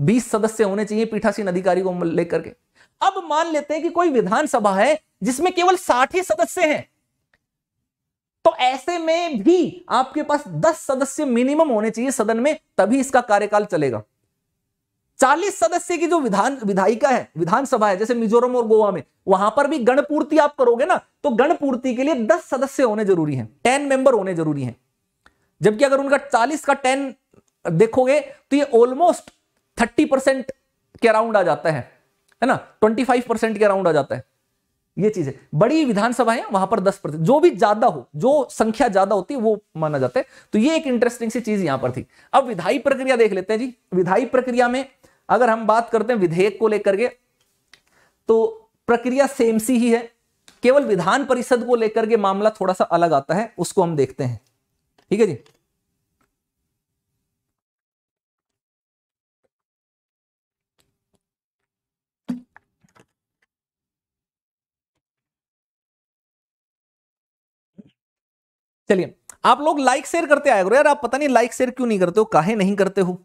बीस सदस्य होने चाहिए पीठासीन अधिकारी को लेकर के अब मान लेते हैं कि कोई विधानसभा है जिसमें केवल साठ ही सदस्य हैं तो ऐसे में भी आपके पास दस सदस्य मिनिमम होने चाहिए सदन में तभी इसका कार्यकाल चलेगा चालीस सदस्य की जो विधान विधायिका है विधानसभा है जैसे मिजोरम और गोवा में वहां पर भी गणपूर्ति आप करोगे ना तो गणपूर्ति के लिए दस सदस्य होने जरूरी है टेन मेंबर होने जरूरी है जबकि अगर उनका चालीस का टेन देखोगे तो ये ऑलमोस्ट थर्टी परसेंट के अराउंड आ जाता है है ना ट्वेंटी फाइव परसेंट के अराउंड आ जाता है ये चीज है बड़ी विधानसभा है वहां पर दस परसेंट जो भी ज्यादा हो जो संख्या ज्यादा होती है वो माना जाता है तो ये एक इंटरेस्टिंग सी चीज यहां पर थी अब विधायी प्रक्रिया देख लेते हैं जी विधायी प्रक्रिया में अगर हम बात करते हैं विधेयक को लेकर के तो प्रक्रिया सेम सी ही है केवल विधान परिषद को लेकर के मामला थोड़ा सा अलग आता है उसको हम देखते हैं ठीक है जी चलिए आप लोग लाइक शेयर करते आए यार आप पता नहीं लाइक शेयर क्यों नहीं करते हो काहे नहीं करते हो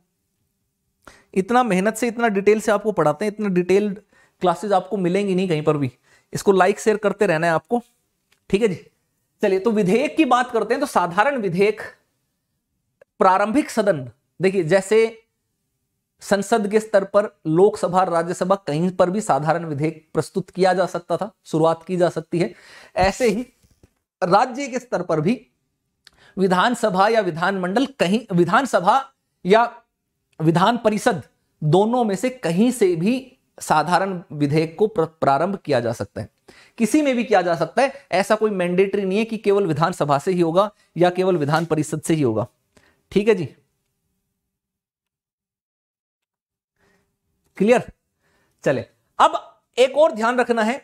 इतना मेहनत से इतना डिटेल से आपको पढ़ाते हैं इतना डिटेल्ड क्लासेस आपको मिलेंगी नहीं कहीं पर भी इसको लाइक शेयर करते रहना है आपको ठीक है जी चलिए तो विधेयक की बात करते हैं तो साधारण विधेयक प्रारंभिक सदन देखिए जैसे संसद के स्तर पर लोकसभा राज्यसभा कहीं पर भी साधारण विधेयक प्रस्तुत किया जा सकता था शुरुआत की जा सकती है ऐसे ही राज्य के स्तर पर भी विधानसभा या विधानमंडल कहीं विधानसभा या विधान परिषद दोनों में से कहीं से भी साधारण विधेयक को प्रारंभ किया जा सकता है किसी में भी किया जा सकता है ऐसा कोई मैंडेटरी नहीं है कि केवल विधानसभा से ही होगा या केवल विधान परिषद से ही होगा ठीक है जी क्लियर चले अब एक और ध्यान रखना है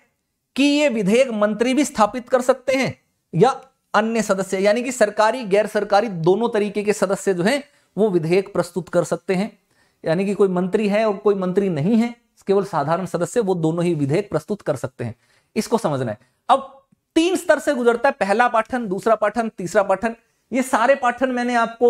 कि ये विधेयक मंत्री भी स्थापित कर सकते हैं या अन्य सदस्य यानी कि सरकारी गैर सरकारी दोनों तरीके के सदस्य जो हैं वो विधेयक प्रस्तुत कर सकते हैं यानी कि कोई मंत्री है और कोई मंत्री नहीं है केवल साधारण सदस्य वो दोनों ही विधेयक प्रस्तुत कर सकते हैं इसको समझना है अब तीन स्तर से गुजरता है पहला पाठन दूसरा पाठन तीसरा पाठन ये सारे पाठन मैंने आपको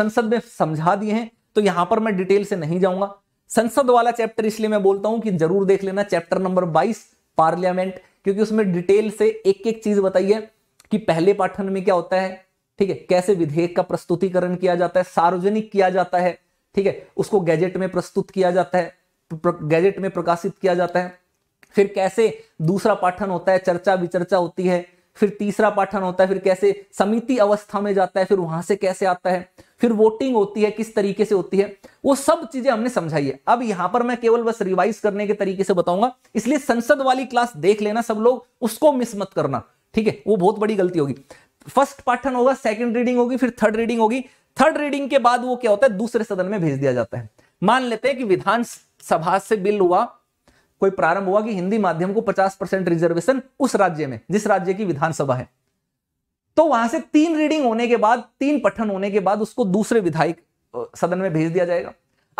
संसद में समझा दिए हैं तो यहां पर मैं डिटेल से नहीं जाऊंगा संसद वाला चैप्टर इसलिए मैं बोलता हूं कि जरूर देख लेना चैप्टर नंबर 22 पार्लियामेंट क्योंकि उसमें डिटेल से एक एक चीज बताइए कि पहले पाठन में क्या होता है ठीक है कैसे विधेयक का प्रस्तुतिकरण किया जाता है सार्वजनिक किया जाता है ठीक है उसको गैजेट में प्रस्तुत किया जाता है गैजेट में प्रकाशित किया जाता है फिर कैसे दूसरा पाठन होता है चर्चा विचर्चा होती है फिर तीसरा पाठन होता है फिर कैसे समिति अवस्था में जाता है फिर वहां से कैसे आता है फिर वोटिंग होती है किस तरीके से होती है वो सब चीजें हमने समझाई है अब यहां पर मैं केवल बस रिवाइज करने के तरीके से बताऊंगा इसलिए संसद वाली क्लास देख लेना सब लोग उसको मिस मत करना ठीक है वो बहुत बड़ी गलती होगी फर्स्ट पाठन होगा सेकंड रीडिंग होगी फिर थर्ड रीडिंग होगी थर्ड रीडिंग के बाद वो क्या होता है दूसरे सदन में भेज दिया जाता है मान लेते हैं कि विधानसभा से बिल हुआ कोई प्रारंभ हुआ कि हिंदी माध्यम को 50 परसेंट रिजर्वेशन उस राज्य में जिस राज्य की विधानसभा है तो वहां से तीन रीडिंग होने के बाद तीन पठन होने के बाद उसको दूसरे विधायक सदन में भेज दिया जाएगा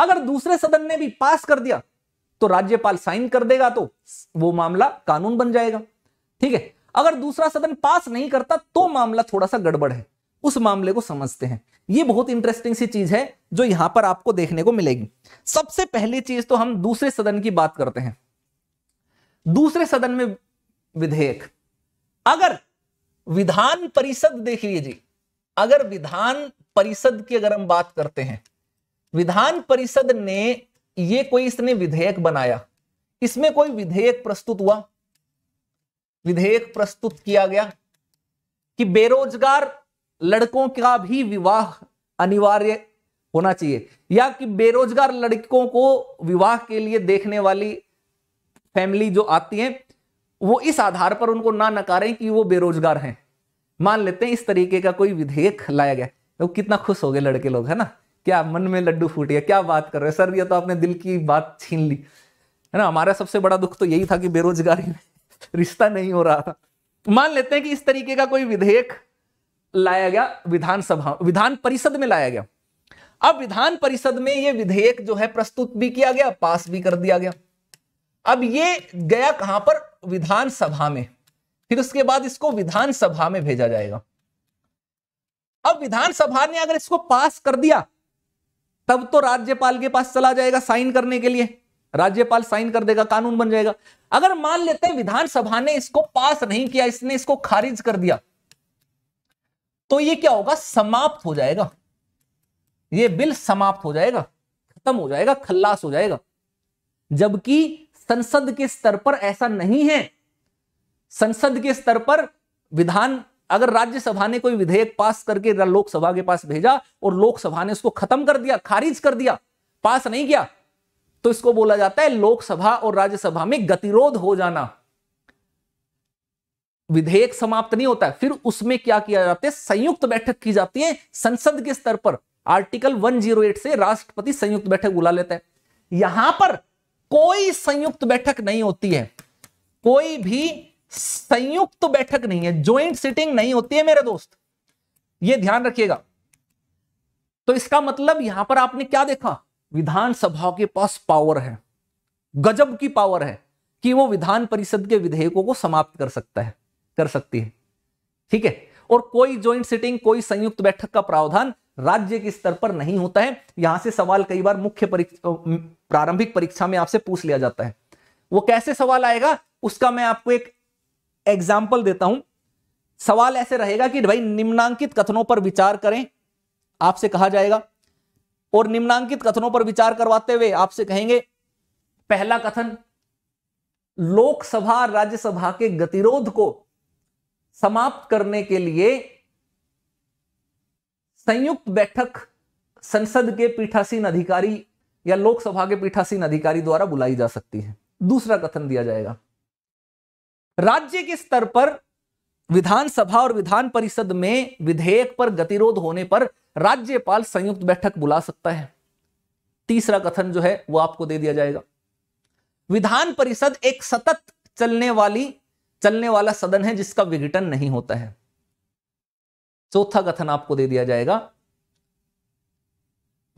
अगर दूसरे सदन ने भी पास कर दिया तो राज्यपाल साइन कर देगा तो वो मामला कानून बन जाएगा ठीक है अगर दूसरा सदन पास नहीं करता तो मामला थोड़ा सा गड़बड़ है उस मामले को समझते हैं ये बहुत इंटरेस्टिंग सी चीज है जो यहां पर आपको देखने को मिलेगी सबसे पहली चीज तो हम दूसरे सदन की बात करते हैं दूसरे सदन में विधेयक अगर विधान परिषद देख लीजिए अगर विधान परिषद की अगर हम बात करते हैं विधान परिषद ने यह कोई इसने विधेयक बनाया इसमें कोई विधेयक प्रस्तुत हुआ विधेयक प्रस्तुत किया गया कि बेरोजगार लड़कों का भी विवाह अनिवार्य होना चाहिए या कि बेरोजगार लड़कों को विवाह के लिए देखने वाली फैमिली जो आती है वो इस आधार पर उनको ना नकारें कि वो बेरोजगार हैं मान लेते हैं इस तरीके का कोई विधेयक लाया गया तो कितना खुश हो गए लड़के लोग है ना क्या मन में लड्डू फूट गया क्या बात कर रहे हैं सर ये तो आपने दिल की बात छीन ली है ना हमारा सबसे बड़ा दुख तो यही था कि बेरोजगारी में रिश्ता नहीं हो रहा था मान लेते हैं कि इस तरीके का कोई विधेयक लाया गया विधानसभा विधान परिषद में लाया गया अब विधान परिषद में यह विधेयक जो है प्रस्तुत भी किया गया पास भी कर दिया गया अब यह गया कहां पर विधानसभा में फिर उसके बाद इसको विधानसभा में भेजा जाएगा अब विधानसभा ने अगर इसको पास कर दिया तब तो राज्यपाल के पास चला जाएगा साइन करने के लिए राज्यपाल साइन कर देगा कानून बन जाएगा अगर मान लेते हैं विधानसभा ने इसको पास नहीं किया इसने इसको खारिज कर दिया तो ये क्या होगा समाप्त हो जाएगा ये बिल समाप्त हो जाएगा खत्म हो जाएगा खल्लास हो जाएगा जबकि संसद के स्तर पर ऐसा नहीं है संसद के स्तर पर विधान अगर राज्यसभा ने कोई विधेयक पास करके लोकसभा के पास भेजा और लोकसभा ने उसको खत्म कर दिया खारिज कर दिया पास नहीं किया तो इसको बोला जाता है लोकसभा और राज्यसभा में गतिरोध हो जाना विधेयक समाप्त नहीं होता है फिर उसमें क्या किया जाता है संयुक्त बैठक की जाती है संसद के स्तर पर आर्टिकल 108 से राष्ट्रपति संयुक्त बैठक बुला लेता है यहां पर कोई संयुक्त बैठक नहीं होती है कोई भी संयुक्त बैठक नहीं है ज्वाइंट सिटिंग नहीं होती है मेरे दोस्त यह ध्यान रखिएगा तो इसका मतलब यहां पर आपने क्या देखा विधानसभा के पास पावर है गजब की पावर है कि वो विधान परिषद के विधेयकों को समाप्त कर सकता है कर सकती है ठीक है और कोई ज्वाइंट सिटिंग कोई संयुक्त बैठक का प्रावधान राज्य के स्तर पर नहीं होता है यहां से सवाल कई बार मुख्य परीक्षा प्रारंभिक परीक्षा में आपसे पूछ लिया जाता है वो कैसे सवाल आएगा उसका मैं आपको एक एग्जाम्पल देता हूं सवाल ऐसे रहेगा कि भाई निम्नांकित कथनों पर विचार करें आपसे कहा जाएगा और निम्नांकित कथनों पर विचार करवाते हुए आपसे कहेंगे पहला कथन लोकसभा राज्यसभा के गतिरोध को समाप्त करने के लिए संयुक्त बैठक संसद के पीठासीन अधिकारी या लोकसभा के पीठासीन अधिकारी द्वारा बुलाई जा सकती है दूसरा कथन दिया जाएगा राज्य के स्तर पर विधानसभा और विधान परिषद में विधेयक पर गतिरोध होने पर राज्यपाल संयुक्त बैठक बुला सकता है तीसरा कथन जो है वो आपको दे दिया जाएगा विधान परिषद एक सतत चलने वाली चलने वाला सदन है जिसका विघटन नहीं होता है चौथा कथन आपको दे दिया जाएगा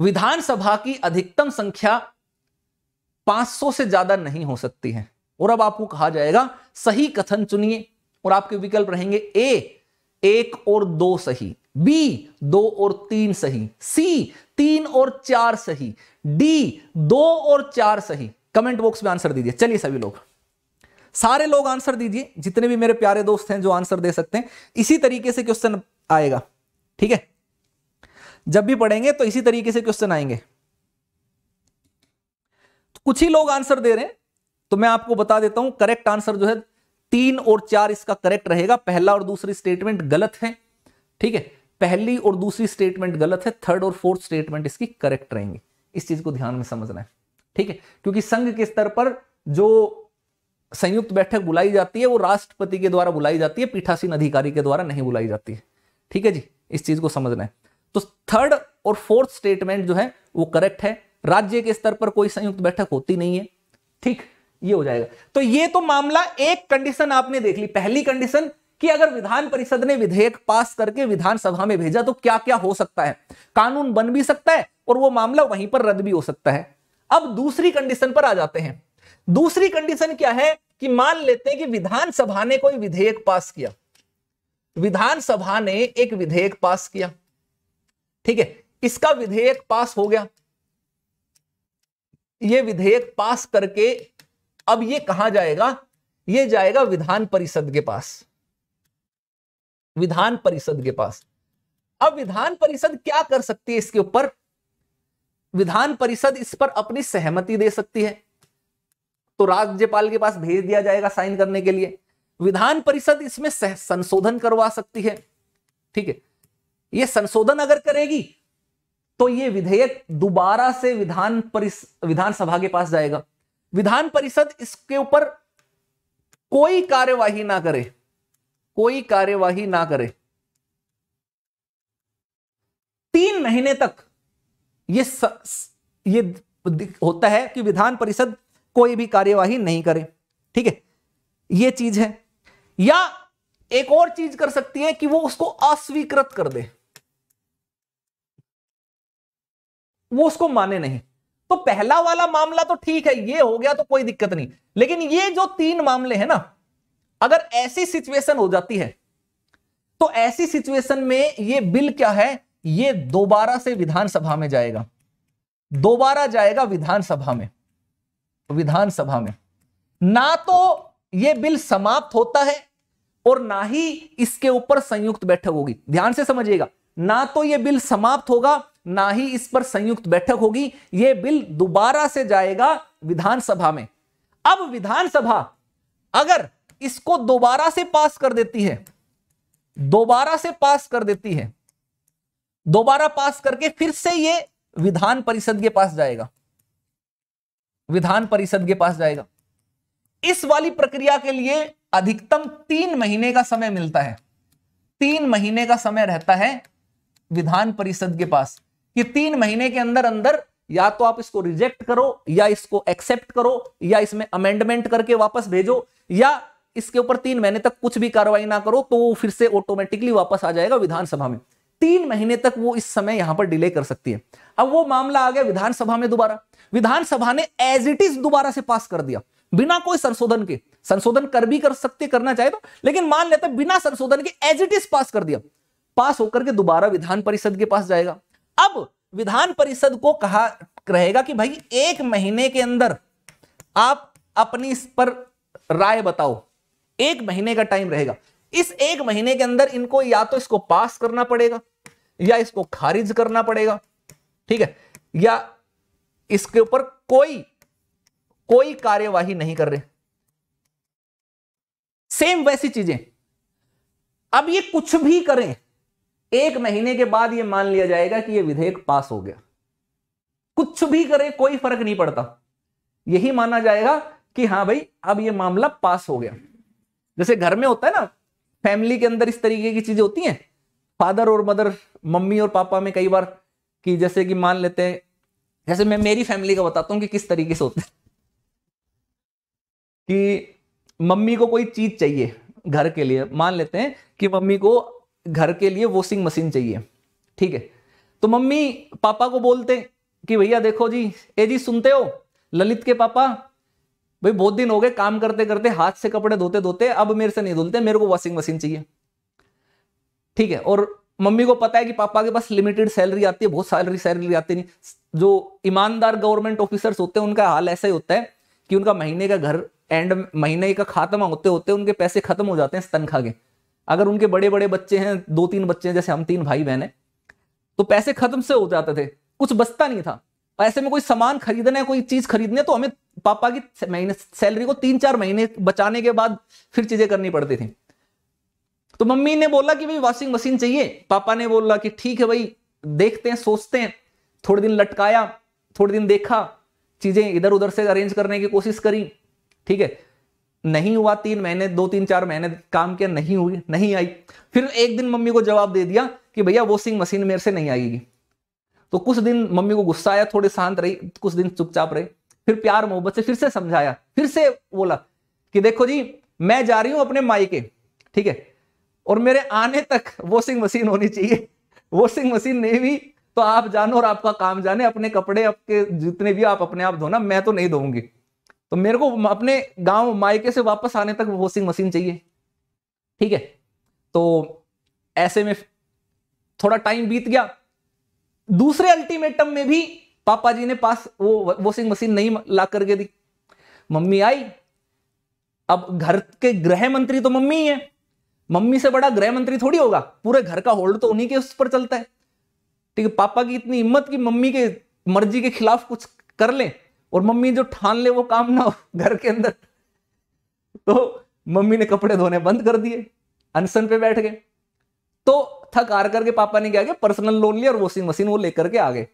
विधानसभा की अधिकतम संख्या 500 से ज्यादा नहीं हो सकती है और अब आपको कहा जाएगा सही कथन चुनिए और आपके विकल्प रहेंगे ए एक और दो सही बी दो और तीन सही सी तीन और चार सही डी दो और चार सही कमेंट बॉक्स में आंसर दीजिए चलिए सभी लोग सारे लोग आंसर दीजिए जितने भी मेरे प्यारे दोस्त हैं जो आंसर दे सकते हैं इसी तरीके से क्वेश्चन आएगा ठीक है जब भी पढ़ेंगे तो इसी तरीके से क्वेश्चन आएंगे तो कुछ ही लोग आंसर दे रहे हैं तो मैं आपको बता देता हूं करेक्ट आंसर जो है तीन और चार इसका करेक्ट रहेगा पहला और दूसरी स्टेटमेंट गलत है ठीक है पहली और दूसरी स्टेटमेंट गलत है थर्ड और फोर्थ स्टेटमेंट इसकी करेक्ट रहेंगे इस चीज को ध्यान में समझना है ठीक है क्योंकि संघ के स्तर पर जो संयुक्त बैठक बुलाई जाती है वो राष्ट्रपति के द्वारा बुलाई जाती है पीठासीन अधिकारी के द्वारा नहीं बुलाई जाती है ठीक है जी इस चीज को समझना है तो थर्ड और फोर्थ स्टेटमेंट जो है वो करेक्ट है राज्य के स्तर पर कोई संयुक्त बैठक होती नहीं है ठीक है ये हो जाएगा तो ये तो मामला एक कंडीशन आपने देख ली पहली कंडीशन कि अगर विधान परिषद ने विधेयक पास करके विधानसभा में भेजा तो क्या क्या हो सकता है कानून बन भी सकता है और वो मामला वहीं पर रद्द भी हो सकता है अब दूसरी कंडीशन पर आ जाते हैं दूसरी कंडीशन क्या है कि मान लेते हैं कि विधानसभा ने कोई विधेयक पास किया विधानसभा ने एक विधेयक पास किया ठीक है इसका विधेयक पास हो गया यह विधेयक पास करके अब ये कहा जाएगा ये जाएगा विधान परिषद के पास विधान परिषद के पास अब विधान परिषद क्या कर सकती है इसके ऊपर विधान परिषद इस पर अपनी सहमति दे सकती है तो राज्यपाल के पास भेज दिया जाएगा साइन करने के लिए विधान परिषद इसमें संशोधन करवा सकती है ठीक है यह संशोधन अगर करेगी तो यह विधेयक दोबारा से विधान परिषद विधानसभा के पास जाएगा विधान परिषद इसके ऊपर कोई कार्यवाही ना करे कोई कार्यवाही ना करे तीन महीने तक ये स, ये होता है कि विधान परिषद कोई भी कार्यवाही नहीं करे ठीक है ये चीज है या एक और चीज कर सकती है कि वो उसको अस्वीकृत कर दे वो उसको माने नहीं तो पहला वाला मामला तो ठीक है ये हो गया तो कोई दिक्कत नहीं लेकिन ये जो तीन मामले हैं ना अगर ऐसी सिचुएशन हो जाती है तो ऐसी सिचुएशन में ये बिल क्या है ये दोबारा से विधानसभा में जाएगा दोबारा जाएगा विधानसभा में विधानसभा में ना तो ये बिल समाप्त होता है और ना ही इसके ऊपर संयुक्त बैठक होगी ध्यान से समझिएगा ना तो ये बिल समाप्त होगा ना ही इस पर संयुक्त बैठक होगी यह बिल दोबारा से जाएगा विधानसभा में अब विधानसभा अगर इसको दोबारा से पास कर देती है दोबारा से पास कर देती है दोबारा पास करके फिर से ये विधान परिषद के पास जाएगा विधान परिषद के पास जाएगा इस वाली प्रक्रिया के लिए अधिकतम तीन महीने का समय मिलता है तीन महीने का समय रहता है विधान परिषद के पास कि तीन महीने के अंदर अंदर या तो आप इसको रिजेक्ट करो या इसको एक्सेप्ट करो या इसमें अमेंडमेंट करके वापस भेजो या इसके ऊपर तीन महीने तक कुछ भी कार्रवाई ना करो तो फिर से ऑटोमेटिकली वापस आ जाएगा विधानसभा में तीन महीने तक वो इस समय यहां पर डिले कर सकती है अब वो मामला आ गया विधानसभा में दोबारा विधानसभा ने एज इट इज दोबारा से पास कर दिया बिना कोई संशोधन के संशोधन कर भी कर सकते करना चाहे तो लेकिन मान लेते बिना संशोधन के एज इट इज पास कर दिया पास होकर के दोबारा विधान परिषद के पास जाएगा अब विधान परिषद को कहा रहेगा कि भाई एक महीने के अंदर आप अपनी इस पर राय बताओ एक महीने का टाइम रहेगा इस एक महीने के अंदर इनको या तो इसको पास करना पड़ेगा या इसको खारिज करना पड़ेगा ठीक है या इसके ऊपर कोई कोई कार्यवाही नहीं कर रहे सेम वैसी चीजें अब ये कुछ भी करें एक महीने के बाद यह मान लिया जाएगा कि यह विधेयक पास हो गया कुछ भी करे कोई फर्क नहीं पड़ता यही माना जाएगा कि हाँ भाई अब यह मामला पास हो गया जैसे घर में होता है ना फैमिली के अंदर इस तरीके की चीजें होती हैं फादर और मदर मम्मी और पापा में कई बार कि जैसे कि मान लेते हैं जैसे मैं मेरी फैमिली का बताता हूं कि किस तरीके से होते हैं कि मम्मी को कोई चीज चाहिए घर के लिए मान लेते हैं कि मम्मी को घर के लिए वॉशिंग मशीन चाहिए ठीक है तो मम्मी पापा को बोलते कि भैया देखो जी ए जी सुनते हो ललित के पापा भाई बहुत दिन हो गए काम करते करते हाथ से कपड़े धोते धोते अब मेरे से नहीं धुलते मेरे को वॉशिंग मशीन चाहिए ठीक है और मम्मी को पता है कि पापा के पास लिमिटेड सैलरी आती है बहुत सैलरी सैलरी आती नहीं जो ईमानदार गवर्नमेंट ऑफिसर्स होते हैं उनका हाल ऐसा ही होता है कि उनका महीने का घर एंड महीने का खात्मा होते होते उनके पैसे खत्म हो जाते हैं तनख्वाह के अगर उनके बड़े बड़े बच्चे हैं दो तीन बच्चे हैं जैसे हम तीन भाई बहन हैं तो पैसे खत्म से हो जाते थे कुछ बचता नहीं था ऐसे में कोई सामान खरीदना है कोई चीज खरीदनी है तो हमें पापा की महीने सैलरी को तीन चार महीने बचाने के बाद फिर चीजें करनी पड़ती थी तो मम्मी ने बोला कि भाई वॉशिंग मशीन चाहिए पापा ने बोला कि ठीक है भाई देखते हैं सोचते हैं थोड़े दिन लटकाया थोड़े दिन देखा चीजें इधर उधर से अरेंज करने की कोशिश करी ठीक है नहीं हुआ तीन महीने दो तीन चार महीने काम किया नहीं हुई नहीं आई फिर एक दिन मम्मी को जवाब दे दिया कि भैया वॉशिंग मशीन मेरे से नहीं आएगी तो कुछ दिन मम्मी को गुस्सा आया थोड़ी शांत रही कुछ दिन चुपचाप रही फिर प्यार मोहब्बत से फिर से समझाया फिर से बोला कि देखो जी मैं जा रही हूं अपने मायके ठीक है और मेरे आने तक वॉशिंग मशीन होनी चाहिए वॉशिंग मशीन नहीं भी तो आप जानो और आपका काम जाने अपने कपड़े आपके जितने भी आप अपने आप धोना मैं तो नहीं धोऊंगी तो मेरे को अपने गांव मायके से वापस आने तक वॉशिंग मशीन चाहिए ठीक है तो ऐसे में थोड़ा टाइम बीत गया दूसरे अल्टीमेटम में भी पापा जी ने पास वो वॉशिंग मशीन नहीं ला करके दी मम्मी आई अब घर के गृह मंत्री तो मम्मी ही है मम्मी से बड़ा गृह मंत्री थोड़ी होगा पूरे घर का होल्ड तो उन्हीं के उस पर चलता है ठीक है पापा की इतनी हिम्मत कि मम्मी के मर्जी के खिलाफ कुछ कर लें और मम्मी जो ठान ले वो काम ना हो घर के अंदर तो मम्मी ने कपड़े धोने बंद कर दिए अनशन पे बैठ गए तो थक हार करके पापा ने क्या किया पर्सनल लोन लिया और वॉशिंग मशीन वो लेकर के आ गए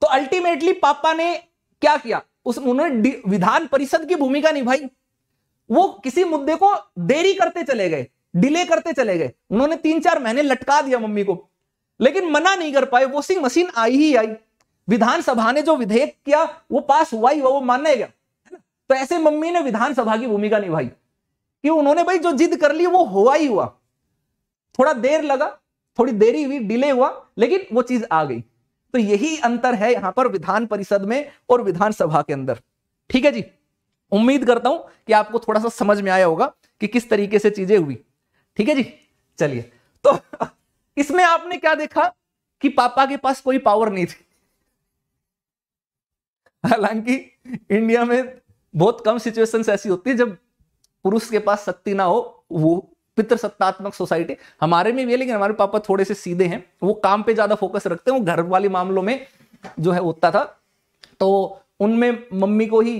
तो अल्टीमेटली पापा ने क्या किया उस उन्होंने विधान परिषद की भूमिका निभाई वो किसी मुद्दे को देरी करते चले गए डिले करते चले गए उन्होंने तीन चार महीने लटका दिया मम्मी को लेकिन मना नहीं कर पाए वॉशिंग मशीन आई ही आई विधानसभा ने जो विधेयक किया वो पास हुआ ही हुआ वो मानना गया है ना तो ऐसे मम्मी ने विधानसभा की भूमिका निभाई कि उन्होंने भाई जो जिद कर ली वो हुआ ही हुआ थोड़ा देर लगा थोड़ी देरी हुई डिले हुआ लेकिन वो चीज आ गई तो यही अंतर है यहां पर विधान परिषद में और विधानसभा के अंदर ठीक है जी उम्मीद करता हूं कि आपको थोड़ा सा समझ में आया होगा कि किस तरीके से चीजें हुई ठीक है जी चलिए तो [LAUGHS] इसमें आपने क्या देखा कि पापा के पास कोई पावर नहीं थी हालांकि इंडिया में बहुत कम सिचुएशंस ऐसी होती है जब पुरुष के पास शक्ति ना हो वो पितृसत्तात्मक सोसाइटी हमारे में भी है लेकिन हमारे पापा थोड़े से सीधे हैं वो काम पे ज्यादा फोकस रखते हैं वो घर वाले मामलों में जो है होता था तो उनमें मम्मी को ही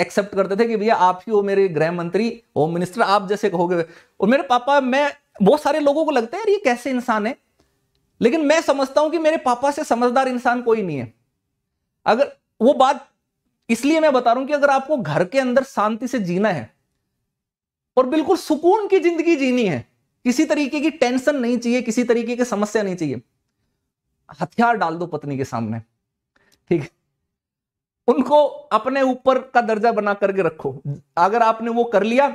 एक्सेप्ट करते थे कि भैया आप ही हो मेरे गृह मंत्री होम मिनिस्टर आप जैसे कहोगे और मेरे पापा मैं बहुत सारे लोगों को लगता है यार ये कैसे इंसान है लेकिन मैं समझता हूं कि मेरे पापा से समझदार इंसान कोई नहीं है अगर वो बात इसलिए मैं बता रहा हूं कि अगर आपको घर के अंदर शांति से जीना है और बिल्कुल सुकून की जिंदगी जीनी है किसी तरीके की टेंशन नहीं चाहिए किसी तरीके की समस्या नहीं चाहिए हथियार डाल दो पत्नी के सामने ठीक है उनको अपने ऊपर का दर्जा बना करके रखो अगर आपने वो कर लिया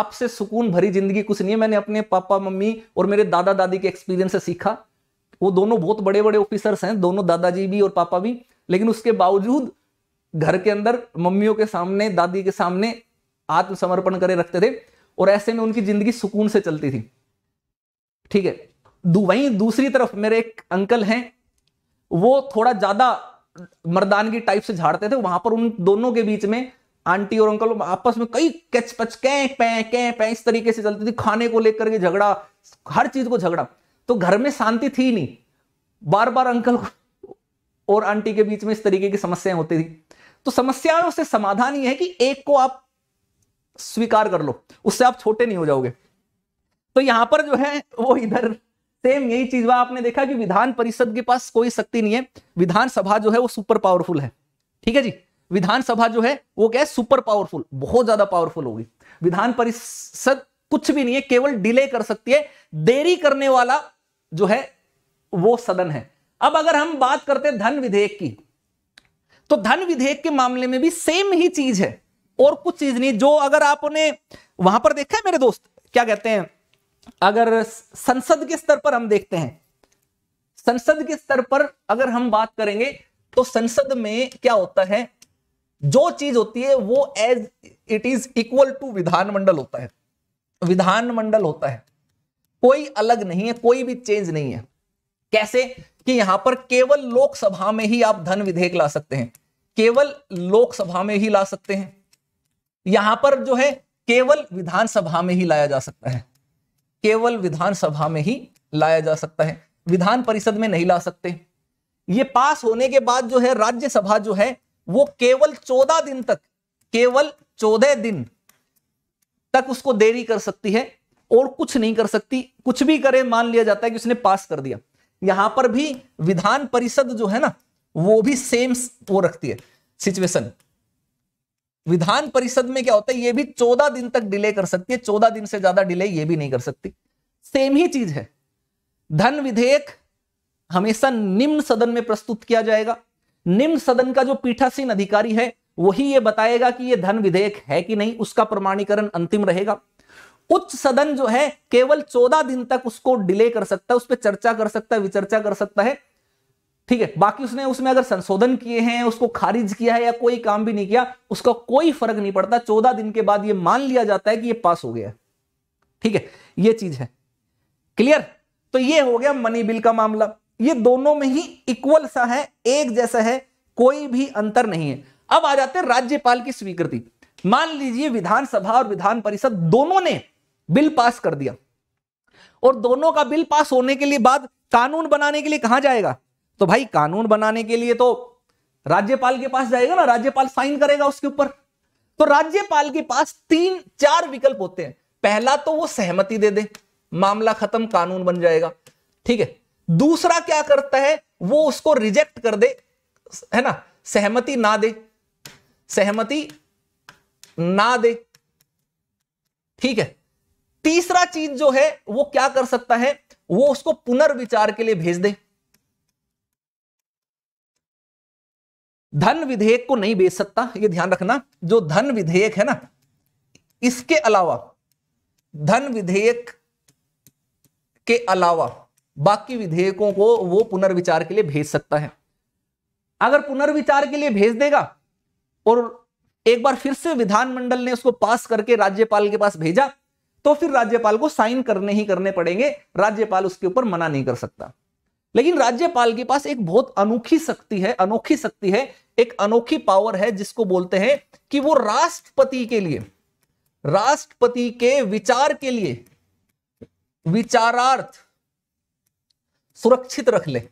आपसे सुकून भरी जिंदगी कुछ नहीं है मैंने अपने पापा मम्मी और मेरे दादा दादी के एक्सपीरियंस से सीखा वो दोनों बहुत बड़े बड़े ऑफिसर्स हैं दोनों दादाजी भी और पापा भी लेकिन उसके बावजूद घर के अंदर मम्मियों के सामने दादी के सामने आत्मसमर्पण करे रखते थे और ऐसे में उनकी जिंदगी सुकून से चलती थी ठीक है दू, वहीं दूसरी तरफ मेरे एक अंकल हैं वो थोड़ा ज्यादा मर्दानगी टाइप से झाड़ते थे वहां पर उन दोनों के बीच में आंटी और अंकल आपस में कई कैच पच कै पै कै पै इस तरीके से चलती थी खाने को लेकर के झगड़ा हर चीज को झगड़ा तो घर में शांति थी नहीं बार बार अंकल को और आंटी के बीच में इस तरीके की समस्याएं होती थी तो समस्याओं से समाधान यह है कि एक को आप स्वीकार कर लो उससे आप छोटे नहीं हो जाओगे तो यहां पर जो है वो इधर सेम यही चीज वहां आपने देखा कि विधान परिषद के पास कोई शक्ति नहीं है विधानसभा जो है वो सुपर पावरफुल है ठीक है जी विधानसभा जो है वो क्या है सुपर पावरफुल बहुत ज्यादा पावरफुल होगी विधान परिषद कुछ भी नहीं है केवल डिले कर सकती है देरी करने वाला जो है वो सदन है अब अगर हम बात करते धन विधेयक की तो धन विधेयक के मामले में भी सेम ही चीज है और कुछ चीज नहीं जो अगर आपने वहां पर देखा है मेरे दोस्त क्या कहते हैं अगर संसद के स्तर पर हम देखते हैं संसद के स्तर पर अगर हम बात करेंगे तो संसद में क्या होता है जो चीज होती है वो as it is equal to विधानमंडल होता है विधानमंडल होता है कोई अलग नहीं है कोई भी चेंज नहीं है कैसे कि यहां पर केवल लोकसभा में ही आप धन विधेयक ला सकते हैं केवल लोकसभा में ही ला सकते हैं यहां पर जो है केवल विधानसभा में ही लाया जा सकता है केवल विधानसभा में ही लाया जा सकता है विधान परिषद में नहीं ला सकते ये पास होने के बाद जो है राज्यसभा जो है वो केवल चौदह दिन तक केवल चौदह दिन तक उसको देरी कर सकती है और कुछ नहीं कर सकती कुछ भी करे मान लिया जाता है कि उसने पास कर दिया यहां पर भी विधान परिषद जो है ना वो भी सेम वो रखती है सिचुएशन विधान परिषद में क्या होता है ये भी चौदह दिन तक डिले कर सकती है चौदह दिन से ज्यादा डिले ये भी नहीं कर सकती सेम ही चीज है धन विधेयक हमेशा निम्न सदन में प्रस्तुत किया जाएगा निम्न सदन का जो पीठासीन अधिकारी है वही ये बताएगा कि ये धन विधेयक है कि नहीं उसका प्रमाणीकरण अंतिम रहेगा उच्च सदन जो है केवल चौदह दिन तक उसको डिले कर सकता है उस पर चर्चा कर सकता है विचर्चा कर सकता है ठीक है बाकी उसने उसमें अगर संशोधन किए हैं उसको खारिज किया है या कोई काम भी नहीं किया उसका कोई फर्क नहीं पड़ता चौदह दिन के बाद यह मान लिया जाता है कि यह पास हो गया ठीक है यह चीज है क्लियर तो यह हो गया मनी बिल का मामला ये दोनों में ही इक्वल सा है एक जैसा है कोई भी अंतर नहीं है अब आ जाते हैं राज्यपाल की स्वीकृति मान लीजिए विधानसभा और विधान परिषद दोनों ने बिल पास कर दिया और दोनों का बिल पास होने के लिए बाद कानून बनाने के लिए कहां जाएगा तो भाई कानून बनाने के लिए तो राज्यपाल के पास जाएगा ना राज्यपाल साइन करेगा उसके ऊपर तो राज्यपाल के पास तीन चार विकल्प होते हैं पहला तो वो सहमति दे दे मामला खत्म कानून बन जाएगा ठीक है दूसरा क्या करता है वो उसको रिजेक्ट कर दे है ना सहमति ना दे सहमति ना दे ठीक है तीसरा चीज जो है वो क्या कर सकता है वो उसको पुनर्विचार के लिए भेज दे धन विधेयक को नहीं भेज सकता ये ध्यान रखना जो धन विधेयक है ना इसके अलावा धन विधेयक के अलावा बाकी विधेयकों को वो पुनर्विचार के लिए भेज सकता है अगर पुनर्विचार के लिए भेज देगा और एक बार फिर से विधानमंडल ने उसको पास करके राज्यपाल के पास भेजा तो फिर राज्यपाल को साइन करने ही करने पड़ेंगे राज्यपाल उसके ऊपर मना नहीं कर सकता लेकिन राज्यपाल के पास एक बहुत अनोखी शक्ति है अनोखी शक्ति है एक अनोखी पावर है जिसको बोलते हैं कि वो राष्ट्रपति के लिए राष्ट्रपति के विचार के लिए विचारार्थ सुरक्षित रख ले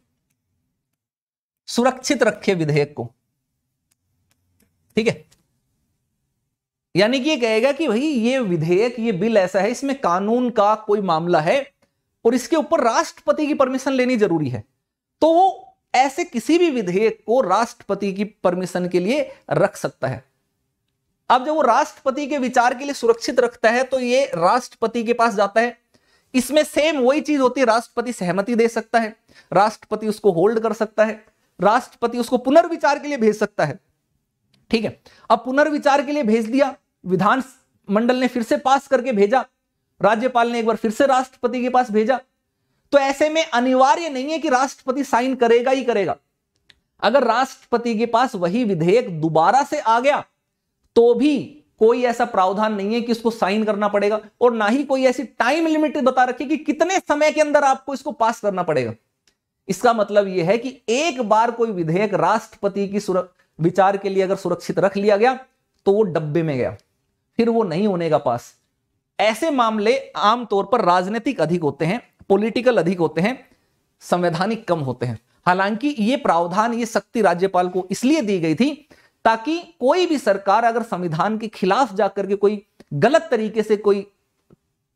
सुरक्षित रखे विधेयक को ठीक है यानी कि ये कहेगा कि भाई ये विधेयक ये बिल ऐसा है इसमें कानून का कोई मामला है और इसके ऊपर राष्ट्रपति की परमिशन लेनी जरूरी है तो वो ऐसे किसी भी विधेयक को राष्ट्रपति की परमिशन के लिए रख सकता है अब जब वो राष्ट्रपति के विचार के लिए सुरक्षित रखता है तो ये राष्ट्रपति के पास जाता है इसमें सेम वही चीज होती है राष्ट्रपति सहमति दे सकता है राष्ट्रपति उसको होल्ड कर सकता है राष्ट्रपति उसको पुनर्विचार के लिए भेज सकता है ठीक है अब पुनर्विचार के लिए भेज दिया विधान मंडल ने फिर से पास करके भेजा राज्यपाल ने एक बार फिर से राष्ट्रपति के पास भेजा तो ऐसे में अनिवार्य नहीं है कि राष्ट्रपति साइन करेगा ही करेगा अगर राष्ट्रपति के पास वही विधेयक दोबारा से आ गया तो भी कोई ऐसा प्रावधान नहीं है कि इसको साइन करना पड़ेगा और ना ही कोई ऐसी टाइम लिमिट बता रखी कि कितने समय के अंदर आपको इसको पास करना पड़ेगा इसका मतलब यह है कि एक बार कोई विधेयक राष्ट्रपति की विचार के लिए अगर सुरक्षित रख लिया गया तो वो डब्बे में गया फिर वो नहीं होने का पास ऐसे मामले आमतौर पर राजनीतिक अधिक होते हैं पॉलिटिकल अधिक होते हैं संवैधानिक कम होते हैं हालांकि ये प्रावधान ये शक्ति राज्यपाल को इसलिए दी गई थी ताकि कोई भी सरकार अगर संविधान के खिलाफ जाकर के कोई गलत तरीके से कोई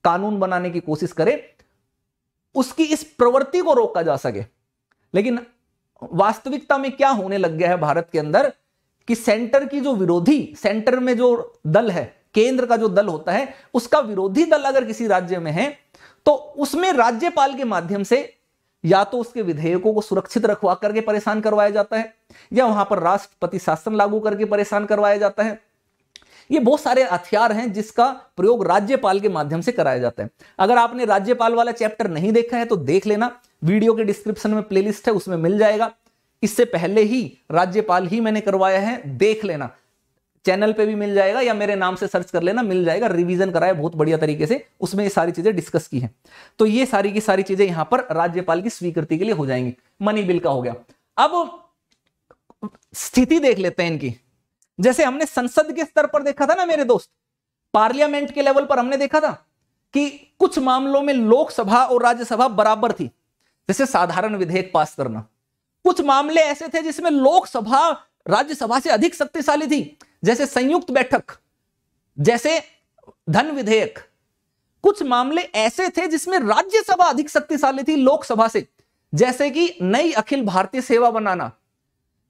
कानून बनाने की कोशिश करे उसकी इस प्रवृत्ति को रोका जा सके लेकिन वास्तविकता में क्या होने लग गया है भारत के अंदर कि सेंटर की जो विरोधी सेंटर में जो दल है केंद्र का जो दल होता है उसका विरोधी दल अगर किसी राज्य में है तो उसमें राज्यपाल के माध्यम से या तो उसके विधेयकों को सुरक्षित रखवा करके परेशान करवाया जाता है या वहां पर राष्ट्रपति शासन लागू करके परेशान करवाया जाता है ये बहुत सारे हथियार हैं जिसका प्रयोग राज्यपाल के माध्यम से कराया जाता है अगर आपने राज्यपाल वाला चैप्टर नहीं देखा है तो देख लेना वीडियो के डिस्क्रिप्शन में प्लेलिस्ट है उसमें मिल जाएगा इससे पहले ही राज्यपाल ही मैंने करवाया है देख लेना चैनल पे भी मिल जाएगा या मेरे नाम से सर्च कर लेना मिल जाएगा रिवीजन कराए बहुत बढ़िया तरीके से उसमें ये सारी चीजें डिस्कस की हैं तो ये सारी की सारी चीजें यहां पर राज्यपाल की स्वीकृति के लिए हो जाएंगी मनी बिल का हो गया अब स्थिति देख लेते हैं इनकी जैसे हमने संसद के स्तर पर देखा था ना मेरे दोस्त पार्लियामेंट के लेवल पर हमने देखा था कि कुछ मामलों में लोकसभा और राज्यसभा बराबर थी जैसे साधारण विधेयक पास करना कुछ मामले ऐसे थे जिसमें लोकसभा राज्यसभा से अधिक शक्तिशाली थी जैसे संयुक्त बैठक जैसे धन विधेयक कुछ मामले ऐसे थे जिसमें राज्यसभा अधिक शक्तिशाली थी लोकसभा से जैसे कि नई अखिल भारतीय सेवा बनाना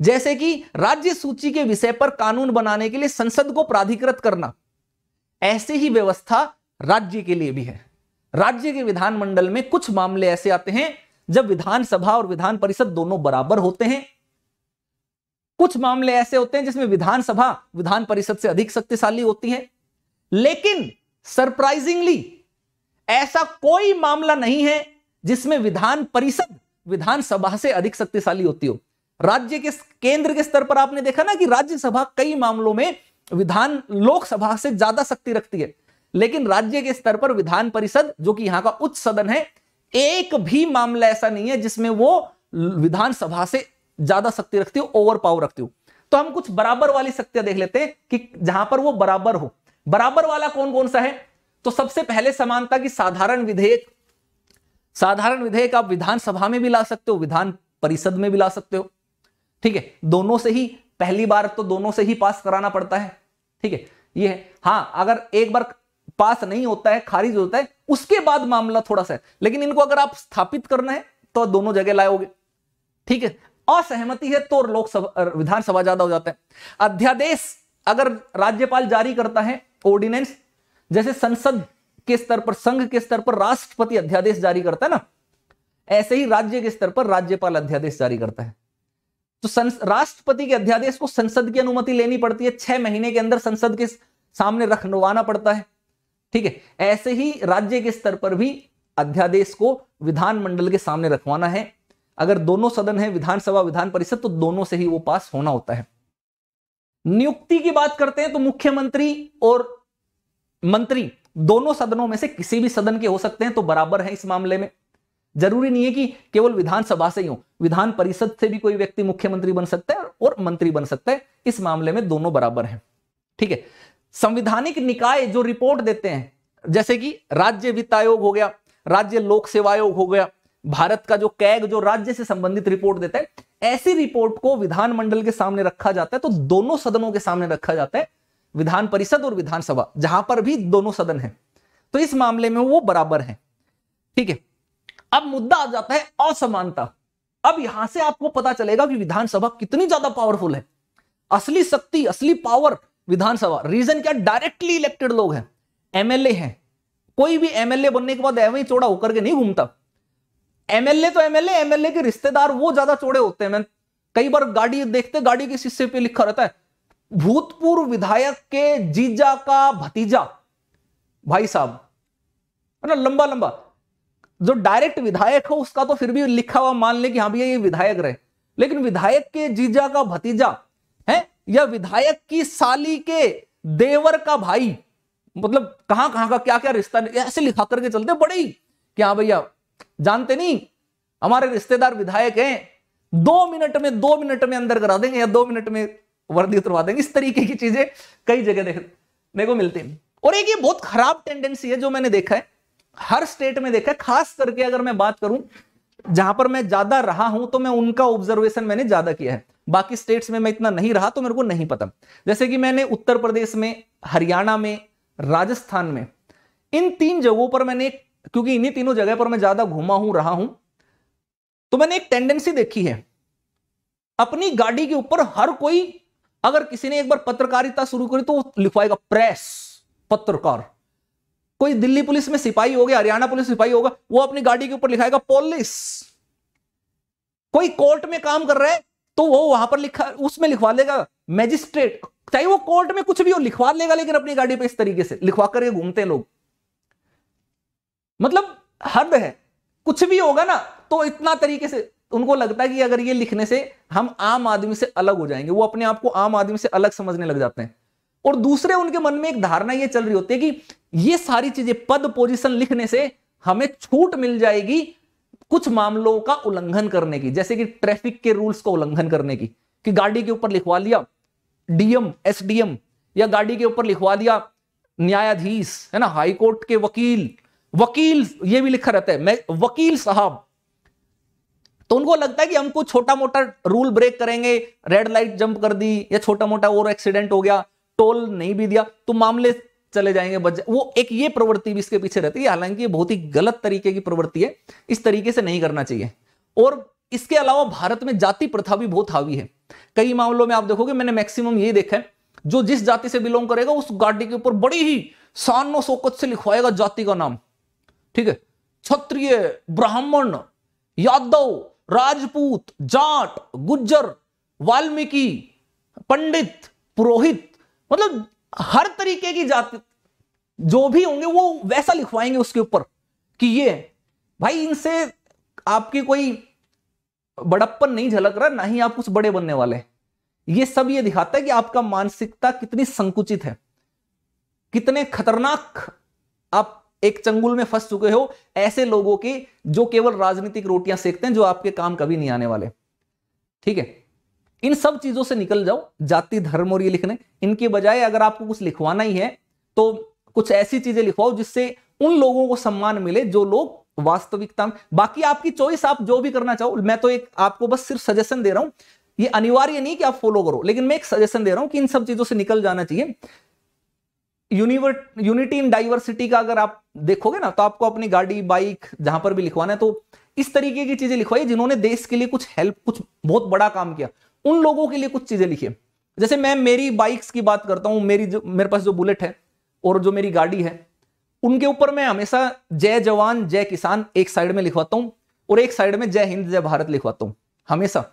जैसे कि राज्य सूची के विषय पर कानून बनाने के लिए संसद को प्राधिकृत करना ऐसी ही व्यवस्था राज्य के लिए भी है राज्य के विधानमंडल में कुछ मामले ऐसे आते हैं जब विधानसभा और विधान परिषद दोनों बराबर होते हैं कुछ मामले ऐसे होते हैं जिसमें विधानसभा विधान परिषद से अधिक शक्तिशाली होती है लेकिन सरप्राइजिंगली ऐसा कोई मामला नहीं है जिसमें विधान परिषद विधानसभा से अधिक शक्तिशाली होती हो राज्य के केंद्र के स्तर पर आपने देखा ना कि राज्यसभा कई मामलों में विधान लोकसभा से ज्यादा शक्ति रखती है लेकिन राज्य के स्तर पर विधान परिषद जो कि यहां का उच्च सदन है एक भी मामला ऐसा नहीं है जिसमें वो विधानसभा से ज्यादा शक्ति रखती हो ओवर पावर रखती हो तो हम कुछ बराबर वाली शक्तियां देख लेते हैं कि जहां पर वो बराबर हो बराबर वाला कौन कौन सा है तो सबसे पहले समानता की साधारण विधेयक साधारण विधेयक आप विधानसभा में भी ला सकते हो विधान परिषद में भी ला सकते हो ठीक है दोनों से ही पहली बार तो दोनों से ही पास कराना पड़ता है ठीक है ये है हाँ अगर एक बार पास नहीं होता है खारिज होता है उसके बाद मामला थोड़ा सा है लेकिन इनको अगर आप स्थापित करना है तो दोनों जगह लाओगे ठीक है असहमति है तो लोकसभा विधानसभा ज्यादा हो जाता है अध्यादेश अगर राज्यपाल जारी करता है ऑर्डिनेंस जैसे संसद के स्तर पर संघ के स्तर पर राष्ट्रपति अध्यादेश जारी करता है ना ऐसे ही राज्य के स्तर पर राज्यपाल अध्यादेश जारी करता है तो राष्ट्रपति के अध्यादेश को संसद की अनुमति लेनी पड़ती है छह महीने के अंदर संसद के सामने रखवाना पड़ता है ठीक है ऐसे ही राज्य के स्तर पर भी अध्यादेश को विधानमंडल के सामने रखवाना है अगर दोनों सदन है विधानसभा विधान परिषद तो दोनों से ही वो पास होना होता है नियुक्ति की बात करते हैं तो मुख्यमंत्री और मंत्री दोनों सदनों में से किसी भी सदन के हो सकते हैं तो बराबर है इस मामले में जरूरी नहीं है कि केवल विधानसभा से ही हो विधान परिषद से भी कोई व्यक्ति मुख्यमंत्री बन सकता है और मंत्री बन सकता है इस मामले में दोनों बराबर हैं ठीक है संविधानिक निकाय जो रिपोर्ट देते हैं जैसे कि राज्य वित्त आयोग हो गया राज्य लोक सेवा आयोग हो गया भारत का जो कैग जो राज्य से संबंधित रिपोर्ट देता है ऐसी रिपोर्ट को विधानमंडल के सामने रखा जाता है तो दोनों सदनों के सामने रखा जाता है विधान परिषद और विधानसभा जहां पर भी दोनों सदन है तो इस मामले में वो बराबर है ठीक है अब मुद्दा आ जाता है असमानता अब यहां से आपको पता चलेगा कि विधानसभा कितनी ज्यादा पावरफुल है असली शक्ति असली पावर विधानसभा रीजन क्या डायरेक्टली इलेक्टेड लोग हैं एमएलए हैं कोई भी एमएलए बनने के बाद एवं चौड़ा होकर के नहीं घूमता एमएलए तो एमएलए एमएलए के रिश्तेदार वो ज्यादा चौड़े होते हैं मैं कई बार गाड़ी देखते गाड़ी के शीशे पे लिखा रहता है भूतपूर्व विधायक के जीजा का भतीजा भाई साहब है मतलब ना लंबा लंबा जो डायरेक्ट विधायक हो उसका तो फिर भी लिखा हुआ मान ले कि हाँ भैया ये विधायक रहे लेकिन विधायक के जीजा का भतीजा है या विधायक की साली के देवर का भाई मतलब कहां कहां का क्या क्या रिश्ता ऐसे लिखा करके चलते बड़े ही क्या हाँ भैया जानते नहीं हमारे रिश्तेदार विधायक हैं दो मिनट में दो मिनट में अंदर करा देंगे या दो मिनट में वर्दी उतरवा देंगे इस तरीके की चीजें कई जगह देखने को मिलती हैं और एक ये बहुत खराब टेंडेंसी है जो मैंने देखा है हर स्टेट में देखा है खास करके अगर मैं बात करूं जहां पर मैं ज्यादा रहा हूं तो मैं उनका ऑब्जर्वेशन मैंने ज्यादा किया है बाकी स्टेट्स में मैं इतना नहीं रहा तो मेरे को नहीं पता जैसे कि मैंने उत्तर प्रदेश में हरियाणा में राजस्थान में इन तीन जगहों पर मैंने एक क्योंकि इन्हीं तीनों जगह पर मैं ज्यादा घूमा हूं रहा हूं तो मैंने एक टेंडेंसी देखी है अपनी गाड़ी के ऊपर हर कोई अगर किसी ने एक बार पत्रकारिता शुरू करी तो लिखवाएगा प्रेस पत्रकार कोई दिल्ली पुलिस में सिपाही हो गया हरियाणा पुलिस सिपाही होगा वो अपनी गाड़ी के ऊपर लिखाएगा पोलिस कोई कोर्ट में काम कर रहा है तो वो वहां पर लिखा उसमें लिखवा लेगा मैजिस्ट्रेट चाहे वो कोर्ट में कुछ भी हो लिखवा लेगा लेकिन अपनी गाड़ी पे इस तरीके से लिखवा करके घूमते हैं लोग मतलब हद है कुछ भी होगा ना तो इतना तरीके से उनको लगता है कि अगर ये लिखने से हम आम आदमी से अलग हो जाएंगे वो अपने आप को आम आदमी से अलग समझने लग जाते हैं और दूसरे उनके मन में एक धारणा ये चल रही होती है कि ये सारी चीजें पद पोजीशन लिखने से हमें छूट मिल जाएगी कुछ मामलों का उल्लंघन करने की जैसे कि ट्रैफिक के रूल्स का उल्लंघन करने की कि गाड़ी के ऊपर लिखवा लिया डीएम एसडीएम या गाड़ी के ऊपर लिखवा लिया न्यायाधीश है ना हाईकोर्ट के वकील वकील ये भी लिखा रहता है मैं वकील साहब तो उनको लगता है कि हमको छोटा मोटा रूल ब्रेक करेंगे रेड लाइट जंप कर दी या छोटा मोटा और एक्सीडेंट हो गया टोल नहीं भी दिया तो मामले चले जाएंगे बच वो एक ये प्रवृत्ति भी इसके पीछे रहती है हालांकि ये बहुत ही गलत तरीके की प्रवृत्ति है इस तरीके से नहीं करना चाहिए और इसके अलावा भारत में जाति प्रथा भी बहुत हावी है कई मामलों में आप देखोगे मैंने मैक्सिमम ये देखा है जो जिस जाति से बिलोंग करेगा उस गाड़ी के ऊपर बड़ी ही शान शोकत से लिखवाएगा जाति का नाम ठीक है क्षत्रिय ब्राह्मण यादव राजपूत जाट गुज्जर वाल्मीकि पंडित पुरोहित मतलब हर तरीके की जाति जो भी होंगे वो वैसा लिखवाएंगे उसके ऊपर कि ये भाई इनसे आपकी कोई बड़प्पन नहीं झलक रहा ना ही आप कुछ बड़े बनने वाले ये सब ये दिखाता है कि आपका मानसिकता कितनी संकुचित है कितने खतरनाक आप एक चंगुल में फंस चुके हो ऐसे लोगों की जो केवल राजनीतिक रोटियां सेकते हैं जो आपके काम कभी नहीं आने वाले ठीक है इन सब चीजों से निकल जाओ जाति धर्म और ये लिखने इनके बजाय अगर आपको कुछ लिखवाना ही है तो कुछ ऐसी चीजें लिखवाओ जिससे उन लोगों को सम्मान मिले जो लोग वास्तविकता में बाकी आपकी चॉइस आप जो भी करना चाहो मैं तो एक आपको बस सिर्फ सजेशन दे रहा हूं ये अनिवार्य नहीं कि आप फॉलो करो लेकिन मैं एक सजेशन दे रहा हूं कि इन सब चीजों से निकल जाना चाहिए यूनिवर्स यूनिटी इन डाइवर्सिटी का अगर आप देखोगे ना तो आपको अपनी गाड़ी बाइक जहां पर भी लिखवाना है तो इस तरीके की चीजें लिखवाई जिन्होंने देश के लिए कुछ हेल्प कुछ बहुत बड़ा काम किया उन लोगों के लिए कुछ चीजें लिखिए जैसे मैं मेरी बाइक्स की बात करता हूँ मेरी जो मेरे पास जो बुलेट है और जो मेरी गाड़ी है उनके ऊपर मैं हमेशा जय जवान जय किसान एक साइड में लिखवाता हूँ और एक साइड में जय हिंद जय भारत लिखवाता हूं हमेशा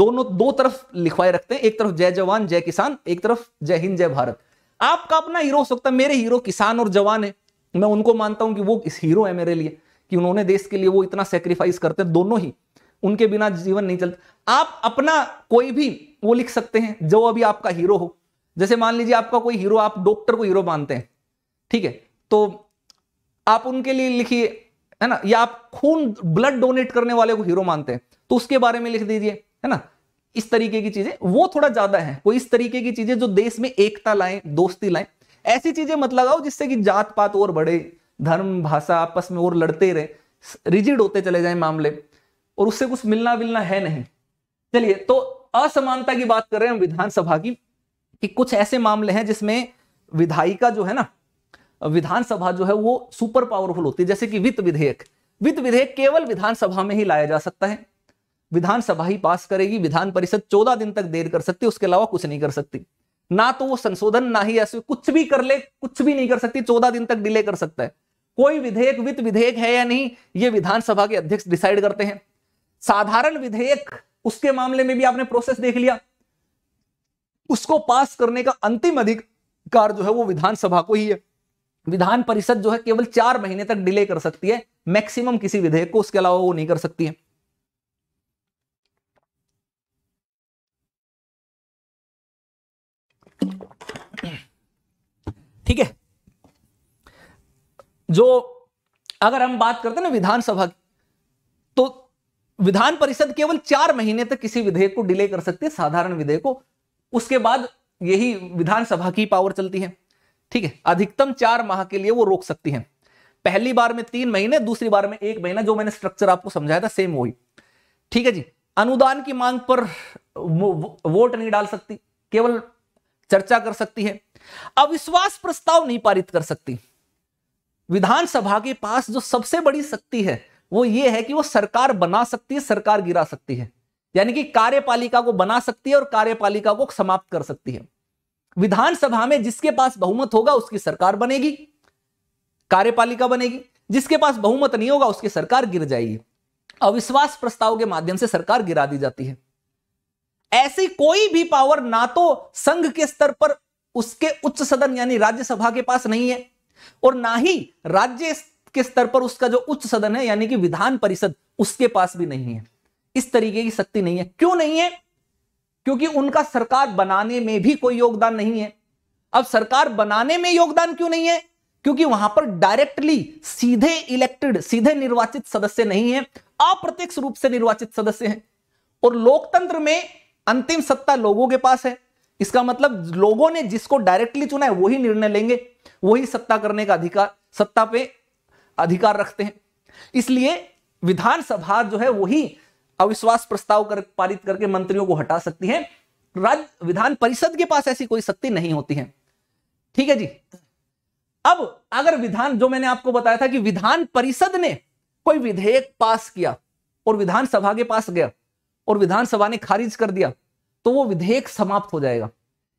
दोनों दो तरफ लिखवाए रखते हैं एक तरफ जय जवान जय किसान एक तरफ जय हिंद जय भारत आपका अपना हीरो हो सकता है मेरे हीरो किसान और जवान है मैं उनको मानता हूं कि वो इस हीरो है मेरे लिए कि उन्होंने देश के लिए वो इतना सेक्रीफाइस करते हैं दोनों ही उनके बिना जीवन नहीं चलता आप अपना कोई भी वो लिख सकते हैं जो अभी आपका हीरो हो जैसे मान लीजिए आपका कोई हीरो आप डॉक्टर को हीरो मानते हैं ठीक है तो आप उनके लिए लिखिए है ना या आप खून ब्लड डोनेट करने वाले को हीरो मानते हैं तो उसके बारे में लिख दीजिए है ना इस तरीके की चीजें वो थोड़ा ज्यादा है कोई इस तरीके की चीजें जो देश में एकता लाए दोस्ती लाए ऐसी चीजें मत लगाओ जिससे कि जात पात और बढ़े धर्म भाषा आपस में और लड़ते रहे रिजिड होते चले जाए मामले और उससे कुछ मिलना विलना है नहीं चलिए तो असमानता की बात कर रहे हैं विधानसभा की कि कुछ ऐसे मामले हैं जिसमें विधायिका जो है ना विधानसभा जो है वो सुपर पावरफुल होती है जैसे कि वित्त विधेयक वित्त विधेयक केवल विधानसभा में ही लाया जा सकता है विधानसभा ही पास करेगी विधान परिषद चौदह दिन तक देर कर सकती उसके अलावा कुछ नहीं कर सकती ना तो वो संशोधन ना ही ऐसे कुछ भी कर ले कुछ भी नहीं कर सकती चौदह दिन तक डिले कर सकता है कोई विधेयक वित्त विधेयक है या नहीं ये विधानसभा के अध्यक्ष डिसाइड करते हैं साधारण विधेयक उसके मामले में भी आपने प्रोसेस देख लिया उसको पास करने का अंतिम अधिकार जो है वो विधानसभा को ही है विधान परिषद जो है केवल चार महीने तक डिले कर सकती है मैक्सिमम किसी विधेयक को उसके अलावा वो नहीं कर सकती है ठीक है जो अगर हम बात करते ना विधानसभा की तो विधान परिषद केवल चार महीने तक किसी विधेयक को डिले कर सकती है साधारण विधेयक को उसके बाद यही विधानसभा की पावर चलती है ठीक है अधिकतम चार माह के लिए वो रोक सकती है पहली बार में तीन महीने दूसरी बार में एक महीना जो मैंने स्ट्रक्चर आपको समझाया था सेम वही ठीक है जी अनुदान की मांग पर वोट नहीं डाल सकती केवल चर्चा कर सकती है अविश्वास प्रस्ताव नहीं पारित कर सकती विधानसभा के पास जो सबसे बड़ी शक्ति है वो ये है कि वो सरकार बना सकती है सरकार गिरा सकती है यानी कि कार्यपालिका को बना सकती है और कार्यपालिका को समाप्त कर सकती है विधानसभा में जिसके पास बहुमत होगा उसकी सरकार बनेगी कार्यपालिका बनेगी जिसके पास बहुमत नहीं होगा उसकी सरकार गिर जाएगी अविश्वास प्रस्ताव के माध्यम से सरकार गिरा दी जाती है ऐसी कोई भी पावर ना तो संघ के स्तर पर उसके उच्च सदन यानी राज्यसभा के पास नहीं है और ना ही राज्य के स्तर पर उसका जो उच्च सदन है यानी कि विधान परिषद उसके पास भी नहीं है इस तरीके की शक्ति नहीं है क्यों नहीं है क्योंकि उनका सरकार बनाने में भी कोई योगदान नहीं है अब सरकार बनाने में योगदान क्यों नहीं है क्योंकि वहां पर डायरेक्टली सीधे इलेक्टेड सीधे निर्वाचित सदस्य नहीं है अप्रत्यक्ष रूप से निर्वाचित सदस्य हैं और लोकतंत्र में अंतिम सत्ता लोगों के पास है इसका मतलब लोगों ने जिसको डायरेक्टली चुना है वही निर्णय लेंगे वही सत्ता करने का अधिकार सत्ता पे अधिकार रखते हैं इसलिए विधानसभा जो है वही अविश्वास प्रस्ताव कर पारित करके मंत्रियों को हटा सकती है राज्य विधान परिषद के पास ऐसी कोई शक्ति नहीं होती है ठीक है जी अब अगर विधान जो मैंने आपको बताया था कि विधान परिषद ने कोई विधेयक पास किया और विधानसभा के पास गया और विधानसभा ने खारिज कर दिया तो वो विधेयक समाप्त हो जाएगा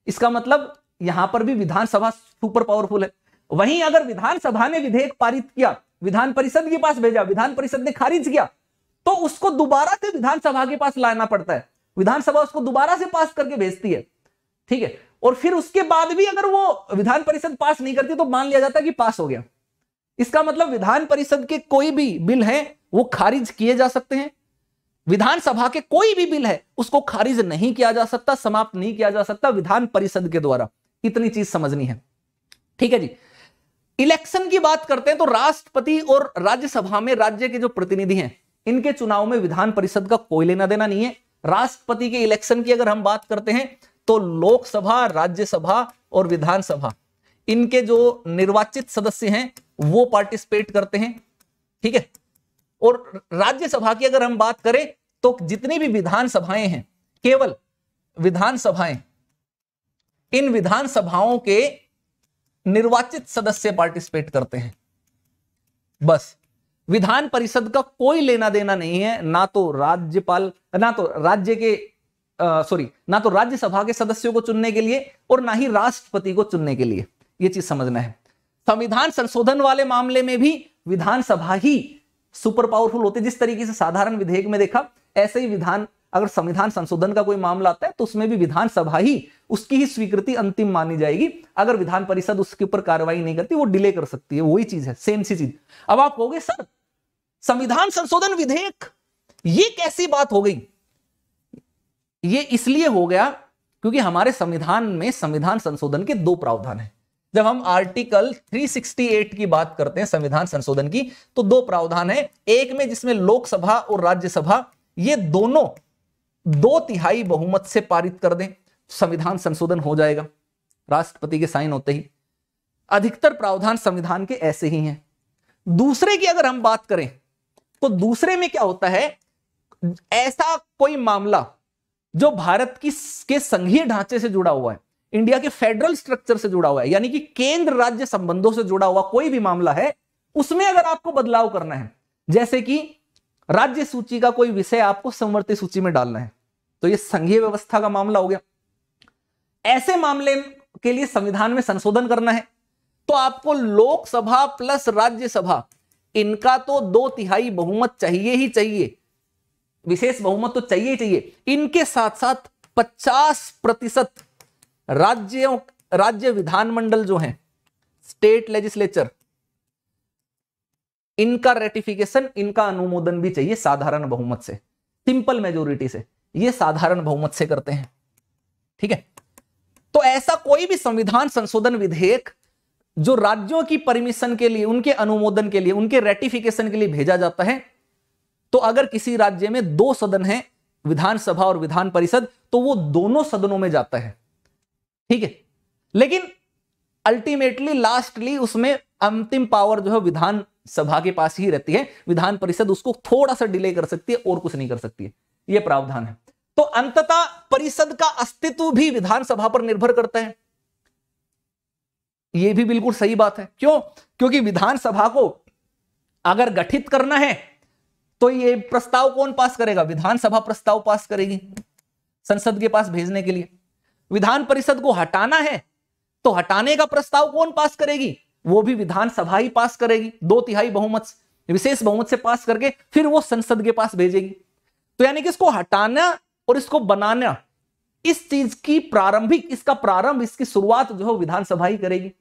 इसका मतलब यहां पर भी विधानसभा सुपर पावरफुल है वहीं अगर विधानसभा ने विधेयक पारित किया विधान परिषद के पास भेजा विधान परिषद ने खारिज किया तो उसको दोबारा से विधानसभा के पास लाना पड़ता है विधानसभा उसको दोबारा से पास करके भेजती है ठीक है और फिर उसके बाद भी अगर वो विधान परिषद पास नहीं करती तो मान लिया जाता कि पास हो गया इसका मतलब विधान परिषद के कोई भी बिल है वो खारिज किए जा सकते हैं विधानसभा के कोई भी बिल है उसको खारिज नहीं किया जा सकता समाप्त नहीं किया जा सकता विधान परिषद के द्वारा इतनी चीज समझनी है ठीक है जी इलेक्शन की बात करते हैं तो राष्ट्रपति और राज्यसभा में राज्य के जो प्रतिनिधि हैं इनके चुनाव में विधान परिषद का कोई लेना देना नहीं है राष्ट्रपति के इलेक्शन की अगर हम बात करते हैं तो लोकसभा राज्यसभा और विधानसभा इनके जो निर्वाचित सदस्य हैं वो पार्टिसिपेट करते हैं ठीक है और राज्यसभा की अगर हम बात करें तो जितनी भी विधानसभाएं हैं केवल विधानसभाएं इन विधानसभाओं के निर्वाचित सदस्य पार्टिसिपेट करते हैं बस विधान परिषद का कोई लेना देना नहीं है ना तो राज्यपाल ना तो राज्य के सॉरी ना तो राज्यसभा के सदस्यों को चुनने के लिए और ना ही राष्ट्रपति को चुनने के लिए यह चीज समझना है संविधान संशोधन वाले मामले में भी विधानसभा ही सुपर पावरफुल होते जिस तरीके से साधारण विधेयक में देखा ऐसे ही विधान अगर संविधान संशोधन का कोई मामला आता है तो उसमें भी विधानसभा ही उसकी ही स्वीकृति अंतिम मानी जाएगी अगर विधान परिषद उसके ऊपर कार्रवाई नहीं करती वो डिले कर सकती है वही चीज है सेम सी चीज अब आप कहोगे सर संविधान संशोधन विधेयक ये कैसी बात हो गई ये इसलिए हो गया क्योंकि हमारे संविधान में संविधान संशोधन के दो प्रावधान है जब हम आर्टिकल 368 की बात करते हैं संविधान संशोधन की तो दो प्रावधान है एक में जिसमें लोकसभा और राज्यसभा ये दोनों दो तिहाई बहुमत से पारित कर दें संविधान संशोधन हो जाएगा राष्ट्रपति के साइन होते ही अधिकतर प्रावधान संविधान के ऐसे ही हैं दूसरे की अगर हम बात करें तो दूसरे में क्या होता है ऐसा कोई मामला जो भारत की के संघीय ढांचे से जुड़ा हुआ है इंडिया के फेडरल स्ट्रक्चर से जुड़ा हुआ है यानी कि केंद्र राज्य संबंधों से जुड़ा हुआ कोई भी मामला है उसमें अगर आपको बदलाव करना है जैसे कि राज्य सूची का कोई विषय आपको समवर्ती सूची में डालना है तो यह संघीय व्यवस्था का मामला हो गया ऐसे मामले के लिए संविधान में संशोधन करना है तो आपको लोकसभा प्लस राज्यसभा इनका तो दो तिहाई बहुमत चाहिए ही चाहिए विशेष बहुमत तो चाहिए ही चाहिए इनके साथ साथ 50 प्रतिशत राज्यों राज्य विधानमंडल जो है स्टेट लेजिस्लेचर इनका रेटिफिकेशन इनका अनुमोदन भी चाहिए साधारण बहुमत से सिंपल मेजोरिटी से ये साधारण बहुमत से करते हैं ठीक है तो ऐसा कोई भी संविधान संशोधन विधेयक जो राज्यों की परमिशन के लिए उनके अनुमोदन के लिए उनके रेटिफिकेशन के लिए भेजा जाता है तो अगर किसी राज्य में दो सदन है विधानसभा और विधान परिषद तो वो दोनों सदनों में जाता है ठीक है लेकिन अल्टीमेटली लास्टली उसमें अंतिम पावर जो है विधान सभा के पास ही रहती है विधान परिषद उसको थोड़ा सा डिले कर सकती है और कुछ नहीं कर सकती है यह प्रावधान है तो अंततः परिषद का अस्तित्व भी विधानसभा पर निर्भर करता है यह भी बिल्कुल सही बात है क्यों क्योंकि विधानसभा को अगर गठित करना है तो ये प्रस्ताव कौन पास करेगा विधानसभा प्रस्ताव पास करेगी संसद के पास भेजने के लिए विधान परिषद को हटाना है तो हटाने का प्रस्ताव कौन पास करेगी वो भी विधानसभा ही पास करेगी दो तिहाई बहुमत विशेष बहुमत से पास करके फिर वो संसद के पास भेजेगी तो यानी कि इसको हटाना और इसको बनाना इस चीज की प्रारंभिक इसका प्रारंभ इसकी शुरुआत जो है विधानसभा ही करेगी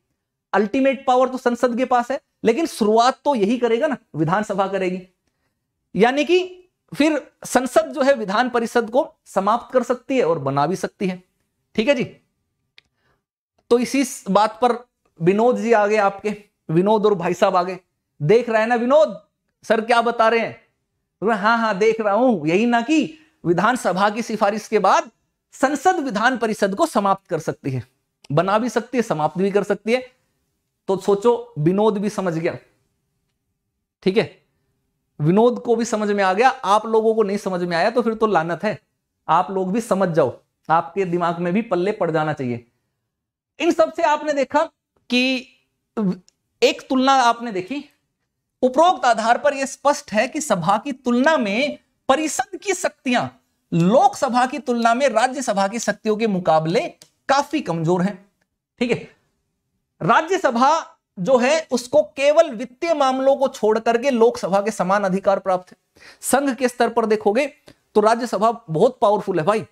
अल्टीमेट पावर तो संसद के पास है लेकिन शुरुआत तो यही करेगा ना विधानसभा करेगी यानी कि फिर संसद जो है विधान परिषद को समाप्त कर सकती है और बना भी सकती है ठीक है जी तो इसी बात पर विनोद जी आ गए आपके विनोद और भाई साहब आ गए देख रहे हैं ना विनोद सर क्या बता रहे हैं हाँ हाँ देख रहा हूं यही ना कि विधानसभा की सिफारिश के बाद संसद विधान परिषद को समाप्त कर सकती है बना भी सकती है समाप्त भी कर सकती है तो सोचो विनोद भी समझ गया ठीक है विनोद को भी समझ में आ गया आप लोगों को नहीं समझ में आया तो फिर तो लानत है आप लोग भी समझ जाओ आपके दिमाग में भी पल्ले पड़ जाना चाहिए इन सब से आपने देखा कि एक तुलना आपने देखी उपरोक्त आधार पर यह स्पष्ट है कि सभा की तुलना में परिषद की शक्तियां लोकसभा की तुलना में राज्यसभा की शक्तियों के मुकाबले काफी कमजोर हैं ठीक है राज्यसभा जो है उसको केवल वित्तीय मामलों को छोड़ करके लोकसभा के समान अधिकार प्राप्त है संघ के स्तर पर देखोगे तो राज्यसभा बहुत पावरफुल है भाई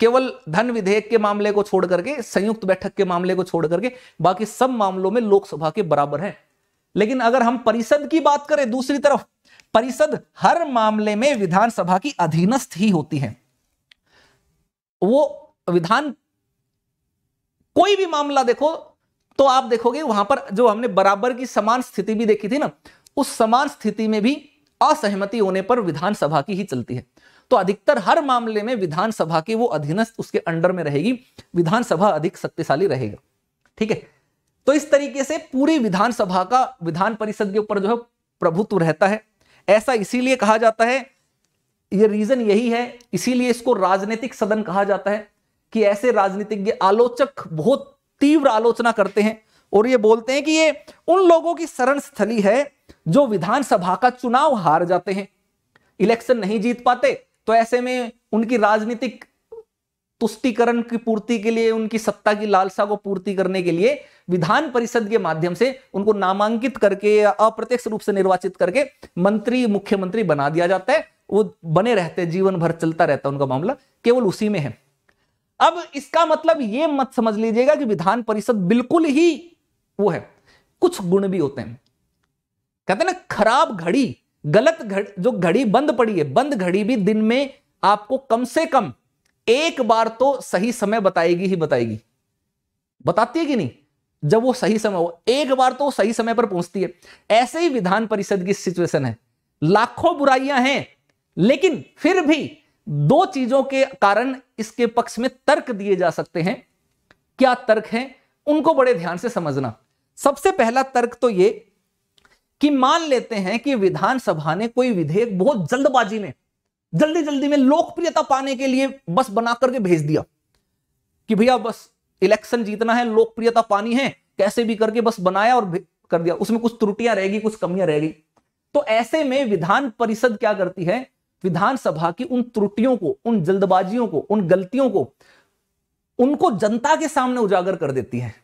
केवल धन विधेयक के मामले को छोड़ करके संयुक्त बैठक के मामले को छोड़ करके बाकी सब मामलों में लोकसभा के बराबर है लेकिन अगर हम परिषद की बात करें दूसरी तरफ परिषद हर मामले में विधानसभा की अधीनस्थ ही होती है वो विधान कोई भी मामला देखो तो आप देखोगे वहां पर जो हमने बराबर की समान स्थिति भी देखी थी ना उस समान स्थिति में भी असहमति होने पर विधानसभा की ही चलती है तो अधिकतर हर मामले में विधानसभा की वो अधीनस्थ उसके अंडर में रहेगी विधानसभा अधिक शक्तिशाली रहेगा ठीक है तो इस तरीके से पूरी विधानसभा का विधान परिषद के ऊपर जो है प्रभुत्व रहता है ऐसा इसीलिए कहा जाता है ये रीजन यही है इसीलिए इसको राजनीतिक सदन कहा जाता है कि ऐसे राजनीतिज्ञ आलोचक बहुत तीव्र आलोचना करते हैं और ये बोलते हैं कि ये उन लोगों की शरण स्थली है जो विधानसभा का चुनाव हार जाते हैं इलेक्शन नहीं जीत पाते तो ऐसे में उनकी राजनीतिक तुष्टिकरण की पूर्ति के लिए उनकी सत्ता की लालसा को पूर्ति करने के लिए विधान परिषद के माध्यम से उनको नामांकित करके या अप्रत्यक्ष रूप से निर्वाचित करके मंत्री मुख्यमंत्री बना दिया जाता है वो बने रहते हैं जीवन भर चलता रहता है उनका मामला केवल उसी में है अब इसका मतलब ये मत समझ लीजिएगा कि विधान परिषद बिल्कुल ही वो है कुछ गुण भी होते हैं कहते हैं ना खराब घड़ी गलत घड़ जो घड़ी बंद पड़ी है बंद घड़ी भी दिन में आपको कम से कम एक बार तो सही समय बताएगी ही बताएगी बताती है कि नहीं जब वो सही समय हो एक बार तो सही समय पर पहुंचती है ऐसे ही विधान परिषद की सिचुएशन है लाखों बुराइयां हैं लेकिन फिर भी दो चीजों के कारण इसके पक्ष में तर्क दिए जा सकते हैं क्या तर्क हैं उनको बड़े ध्यान से समझना सबसे पहला तर्क तो ये कि मान लेते हैं कि विधानसभा ने कोई विधेयक बहुत जल्दबाजी में जल्दी जल्दी में लोकप्रियता पाने के लिए बस बना करके भेज दिया कि भैया बस इलेक्शन जीतना है लोकप्रियता पानी है कैसे भी करके बस बनाया और कर दिया उसमें कुछ त्रुटियां रहेगी कुछ कमियां रहेगी तो ऐसे में विधान परिषद क्या करती है विधानसभा की उन त्रुटियों को उन जल्दबाजियों को उन गलतियों को उनको जनता के सामने उजागर कर देती है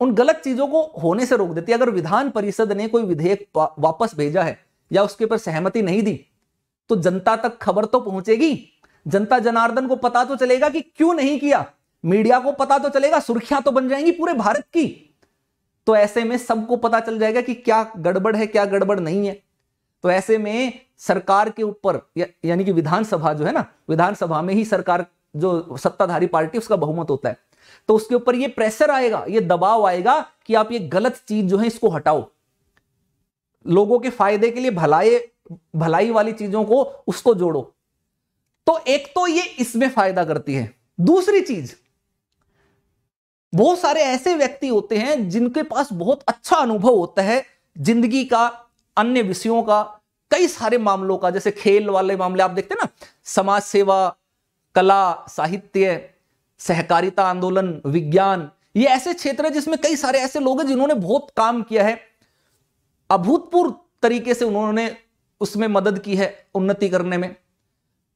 उन गलत चीजों को होने से रोक देती है अगर विधान परिषद ने कोई विधेयक वापस भेजा है या उसके ऊपर सहमति नहीं दी तो जनता तक खबर तो पहुंचेगी जनता जनार्दन को पता तो चलेगा कि क्यों नहीं किया मीडिया को पता तो चलेगा सुर्खियां तो बन जाएंगी पूरे भारत की तो ऐसे में सबको पता चल जाएगा कि क्या गड़बड़ है क्या गड़बड़ नहीं है तो ऐसे में सरकार के ऊपर या, यानी कि विधानसभा जो है ना विधानसभा में ही सरकार जो सत्ताधारी पार्टी उसका बहुमत होता है तो उसके ऊपर ये प्रेशर आएगा ये दबाव आएगा कि आप ये गलत चीज जो है इसको हटाओ लोगों के फायदे के लिए भलाई भलाई वाली चीजों को उसको जोड़ो तो एक तो ये इसमें फायदा करती है दूसरी चीज बहुत सारे ऐसे व्यक्ति होते हैं जिनके पास बहुत अच्छा अनुभव होता है जिंदगी का अन्य विषयों का कई सारे मामलों का जैसे खेल वाले मामले आप देखते हैं ना समाज सेवा कला साहित्य सहकारिता आंदोलन विज्ञान ये ऐसे क्षेत्र है जिसमें कई सारे ऐसे लोग हैं जिन्होंने बहुत काम किया है अभूतपूर्व तरीके से उन्होंने उसमें मदद की है उन्नति करने में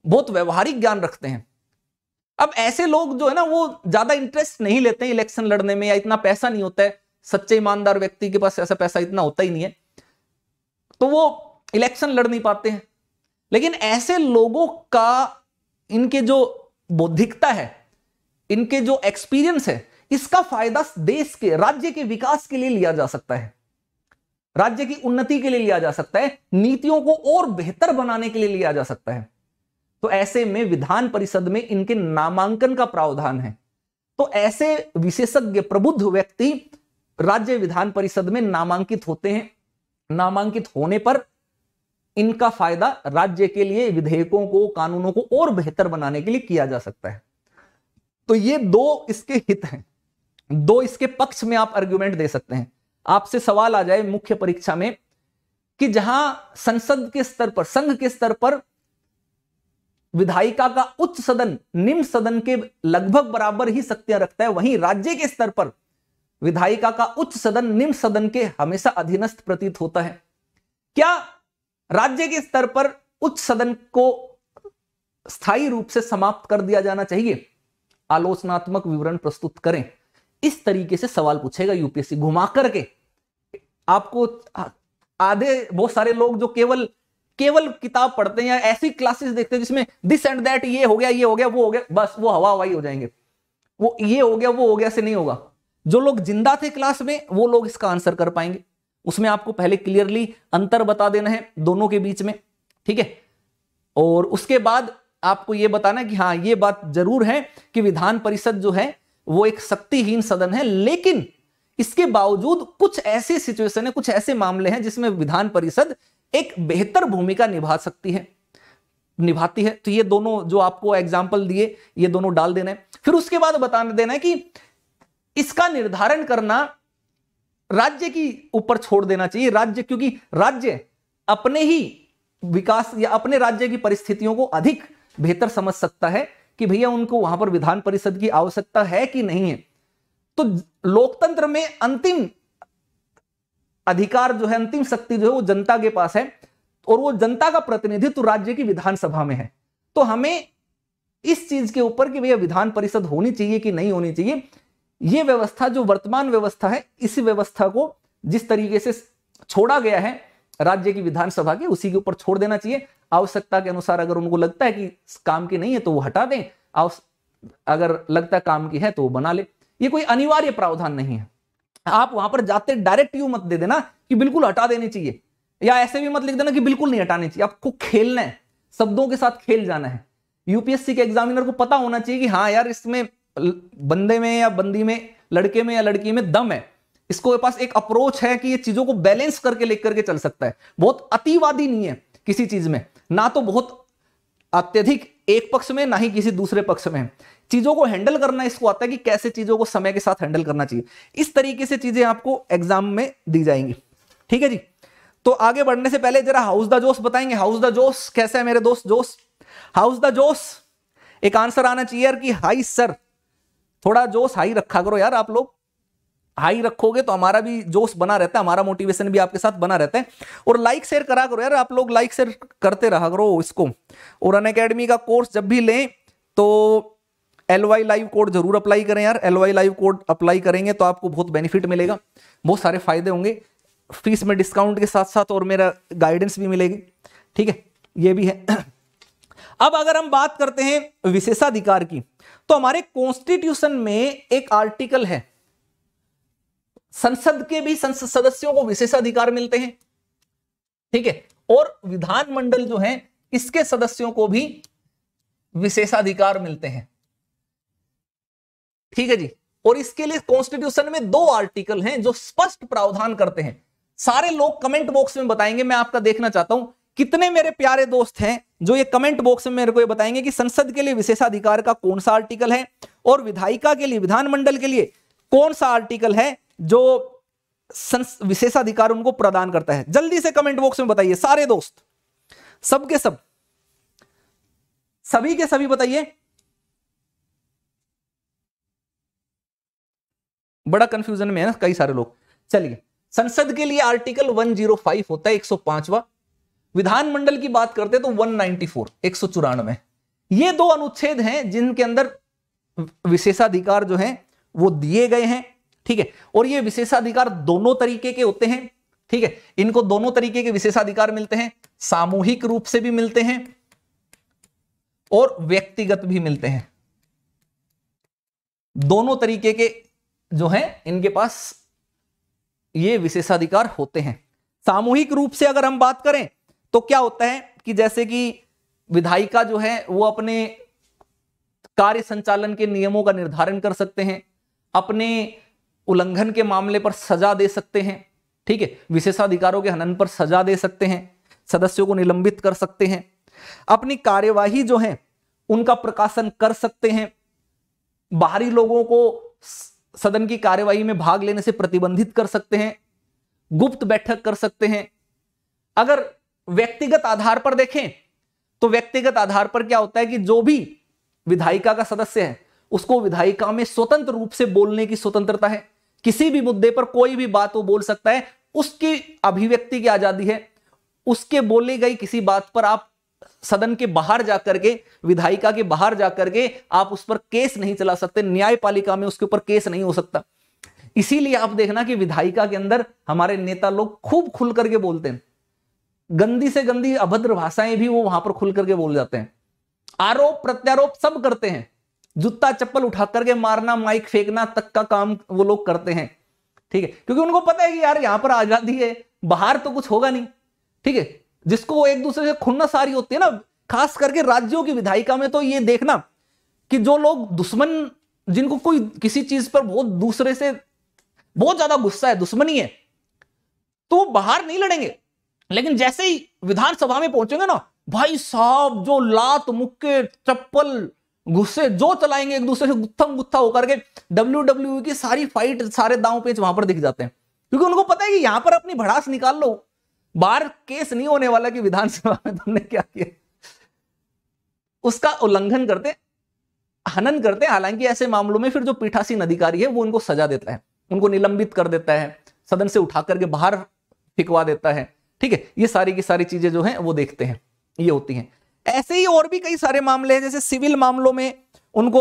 बहुत व्यवहारिक ज्ञान रखते हैं अब ऐसे लोग जो है ना वो ज्यादा इंटरेस्ट नहीं लेते हैं इलेक्शन लड़ने में या इतना पैसा नहीं होता है सच्चे ईमानदार व्यक्ति के पास ऐसा पैसा इतना होता ही नहीं है तो वो इलेक्शन लड़ नहीं पाते हैं लेकिन ऐसे लोगों का इनके जो बौद्धिकता है इनके जो एक्सपीरियंस है इसका फायदा देश के राज्य के विकास के लिए लिया जा सकता है राज्य की उन्नति के लिए लिया जा सकता है नीतियों को और बेहतर बनाने के लिए लिया जा सकता है तो ऐसे में विधान परिषद में इनके नामांकन का प्रावधान है तो ऐसे विशेषज्ञ प्रबुद्ध व्यक्ति राज्य विधान परिषद में नामांकित होते हैं नामांकित होने पर इनका फायदा राज्य के लिए विधेयकों को कानूनों को और बेहतर बनाने के लिए किया जा सकता है तो ये दो इसके हित हैं दो इसके पक्ष में आप आर्ग्यूमेंट दे सकते हैं आपसे सवाल आ जाए मुख्य परीक्षा में कि जहां संसद के स्तर पर संघ के स्तर पर विधायिका का उच्च सदन निम्न सदन के लगभग बराबर ही शक्तियां रखता है वहीं राज्य के स्तर पर विधायिका का उच्च सदन निम्न सदन के हमेशा अधीनस्थ प्रतीत होता है क्या राज्य के स्तर पर उच्च सदन को स्थायी रूप से समाप्त कर दिया जाना चाहिए आलोचनात्मक विवरण प्रस्तुत करें इस तरीके से सवाल पूछेगा यूपीएससी घुमा करके आपको आधे बहुत सारे लोग जो केवल केवल किताब पढ़ते हैं या ऐसी क्लासेस देखते हैं जिसमें दिस एंड दैट ये हो गया ये हो गया वो हो गया बस वो हवा हवाई हो जाएंगे वो ये हो गया वो हो गया से नहीं होगा जो लोग जिंदा थे क्लास में वो लोग इसका आंसर कर पाएंगे उसमें आपको पहले क्लियरली अंतर बता देना है दोनों के बीच में ठीक है और उसके बाद आपको ये बताना कि हाँ ये बात जरूर है कि विधान परिषद जो है वो एक शक्तिहीन सदन है लेकिन इसके बावजूद कुछ ऐसी सिचुएशन है कुछ ऐसे मामले हैं जिसमें विधान परिषद एक बेहतर भूमिका निभा सकती है निभाती है तो ये दोनों जो आपको एग्जाम्पल दिए ये दोनों डाल देना है फिर उसके बाद बता देना है कि इसका निर्धारण करना राज्य की ऊपर छोड़ देना चाहिए राज्य क्योंकि राज्य अपने ही विकास या अपने राज्य की परिस्थितियों को अधिक बेहतर समझ सकता है कि भैया उनको वहां पर विधान परिषद की आवश्यकता है कि नहीं है तो लोकतंत्र में अंतिम अधिकार जो है अंतिम शक्ति जो है वो जनता के पास है और वो जनता का प्रतिनिधित्व राज्य की विधानसभा में है तो हमें इस चीज के ऊपर कि भैया विधान परिषद होनी चाहिए कि नहीं होनी चाहिए ये व्यवस्था जो वर्तमान व्यवस्था है इस व्यवस्था को जिस तरीके से छोड़ा गया है राज्य की विधानसभा के उसी के ऊपर छोड़ देना चाहिए आवश्यकता के अनुसार अगर उनको लगता है कि काम की नहीं है तो वो हटा दें अगर लगता है काम की है तो वो बना ले ये कोई अनिवार्य प्रावधान नहीं है आप वहां पर जाते डायरेक्ट यू मत दे देना कि बिल्कुल हटा देने चाहिए या ऐसे भी मत लिख देना कि बिल्कुल नहीं हटाने चाहिए आपको खेलना है शब्दों के साथ खेल जाना है यूपीएससी के एग्जामिनर को पता होना चाहिए कि हाँ यार इसमें बंदे में या बंदी में लड़के में या लड़की में दम है इसको पास एक अप्रोच है कि ये चीजों को बैलेंस करके लेकर के चल सकता है बहुत अतिवादी नहीं है किसी चीज में ना तो बहुत अत्यधिक एक पक्ष में ना ही किसी दूसरे पक्ष में चीजों को हैंडल करना इसको आता है कि कैसे चीजों को समय के साथ हैंडल करना चाहिए इस तरीके से चीजें आपको एग्जाम में दी जाएंगी ठीक है जी तो आगे बढ़ने से पहले जरा हाउस द जोश बताएंगे हाउस द जोश कैसे है मेरे दोस्त जोश हाउस द जोश एक आंसर आना चाहिए यार कि हाई सर थोड़ा जोश हाई रखा करो यार आप लोग हाई रखोगे तो हमारा भी जोश बना रहता है हमारा मोटिवेशन भी आपके साथ बना रहता है और लाइक शेयर करा करो यार आप लोग लाइक शेयर करते रहा करो इसको और अन अकेडमी का कोर्स जब भी लें तो एल वाई लाइव कोड जरूर अप्लाई करें यार L Y live code apply करेंगे तो आपको बहुत बेनिफिट मिलेगा बहुत सारे फायदे होंगे फीस में डिस्काउंट के साथ साथ और मेरा गाइडेंस भी मिलेगी ठीक है ये भी है [CLEARS THROAT] अब अगर हम बात करते हैं विशेषाधिकार की तो हमारे कॉन्स्टिट्यूशन में एक आर्टिकल है संसद के भी संसद सदस्यों को विशेषाधिकार मिलते हैं ठीक है और विधानमंडल जो है इसके सदस्यों को भी विशेषाधिकार मिलते हैं ठीक है जी और इसके लिए कॉन्स्टिट्यूशन में दो आर्टिकल हैं जो स्पष्ट प्रावधान करते हैं सारे लोग कमेंट बॉक्स में बताएंगे मैं आपका देखना चाहता हूं कितने मेरे प्यारे दोस्त हैं जो ये कमेंट बॉक्स में मेरे को ये बताएंगे कि संसद के लिए विशेषाधिकार का कौन सा आर्टिकल है और विधायिका के लिए विधानमंडल के लिए कौन सा आर्टिकल है जो विशेषाधिकार उनको प्रदान करता है जल्दी से कमेंट बॉक्स में बताइए सारे दोस्त सबके सब सभी के सभी बताइए बड़ा कंफ्यूजन में है ना कई सारे लोग चलिए संसद के लिए आर्टिकल 105 होता है 105वां विधानमंडल की बात करते तो 194 एक सौ चौरानवे ये दो अनुच्छेद हैं जिनके अंदर विशेषाधिकार जो हैं वो दिए गए हैं ठीक है और ये विशेषाधिकार दोनों तरीके के होते हैं ठीक है इनको दोनों तरीके के विशेषाधिकार मिलते हैं सामूहिक रूप से भी मिलते हैं और व्यक्तिगत भी मिलते हैं दोनों तरीके के जो हैं इनके पास ये विशेषाधिकार होते हैं सामूहिक रूप से अगर हम बात करें तो क्या होता है कि जैसे कि विधायिका जो है वो अपने कार्य संचालन के नियमों का निर्धारण कर सकते हैं अपने उल्लंघन के मामले पर सजा दे सकते हैं ठीक है विशेषाधिकारों के हनन पर सजा दे सकते हैं सदस्यों को निलंबित कर सकते हैं अपनी कार्यवाही जो है उनका प्रकाशन कर सकते हैं बाहरी लोगों को सदन की कार्यवाही में भाग लेने से प्रतिबंधित कर सकते हैं गुप्त बैठक कर सकते हैं अगर व्यक्तिगत आधार पर देखें तो व्यक्तिगत आधार पर क्या होता है कि जो भी विधायिका का सदस्य है उसको विधायिका में स्वतंत्र रूप से बोलने की स्वतंत्रता है किसी भी मुद्दे पर कोई भी बात वो बोल सकता है उसकी अभिव्यक्ति की आजादी है उसके बोली गई किसी बात पर आप सदन के बाहर जाकर के विधायिका के बाहर जाकर के आप उस पर केस नहीं चला सकते न्यायपालिका में उसके ऊपर केस नहीं हो सकता इसीलिए आप देखना कि विधायिका के अंदर हमारे नेता लोग खूब खुल करके बोलते हैं गंदी से गंदी अभद्र भाषाएं भी वो वहां पर खुल करके बोल जाते हैं आरोप प्रत्यारोप सब करते हैं जूता चप्पल उठा करके मारना माइक फेंकना तक का काम वो लोग करते हैं ठीक है क्योंकि उनको पता है कि यार यहां पर आजादी है बाहर तो कुछ होगा नहीं ठीक है जिसको वो एक दूसरे से खुन्ना सारी होती है ना खास करके राज्यों की विधायिका में तो ये देखना कि जो लोग दुश्मन जिनको कोई किसी चीज पर बहुत दूसरे से बहुत ज्यादा गुस्सा है दुश्मनी है तो बाहर नहीं लड़ेंगे लेकिन जैसे ही विधानसभा में पहुंचेंगे ना भाई साहब जो लात मुक्के चप्पल गुस्से जो चलाएंगे एक दूसरे से गुत्थम गुत्था होकर के डब्ल्यू डब्ल्यू e की सारी फाइट सारे दाव पेच वहां पर दिख जाते हैं क्योंकि उनको पता है कि यहां पर अपनी भड़ास निकाल लो बार केस नहीं होने वाला कि विधानसभा में तुमने क्या किया उसका उल्लंघन करते हनन करते हालांकि ऐसे मामलों में फिर जो पीठासीन अधिकारी है वो उनको सजा देता है उनको निलंबित कर देता है सदन से उठा करके बाहर फिकवा देता है ठीक है ये सारी की सारी चीजें जो है वो देखते हैं ये होती हैं ऐसे ही और भी कई सारे मामले हैं जैसे सिविल मामलों में उनको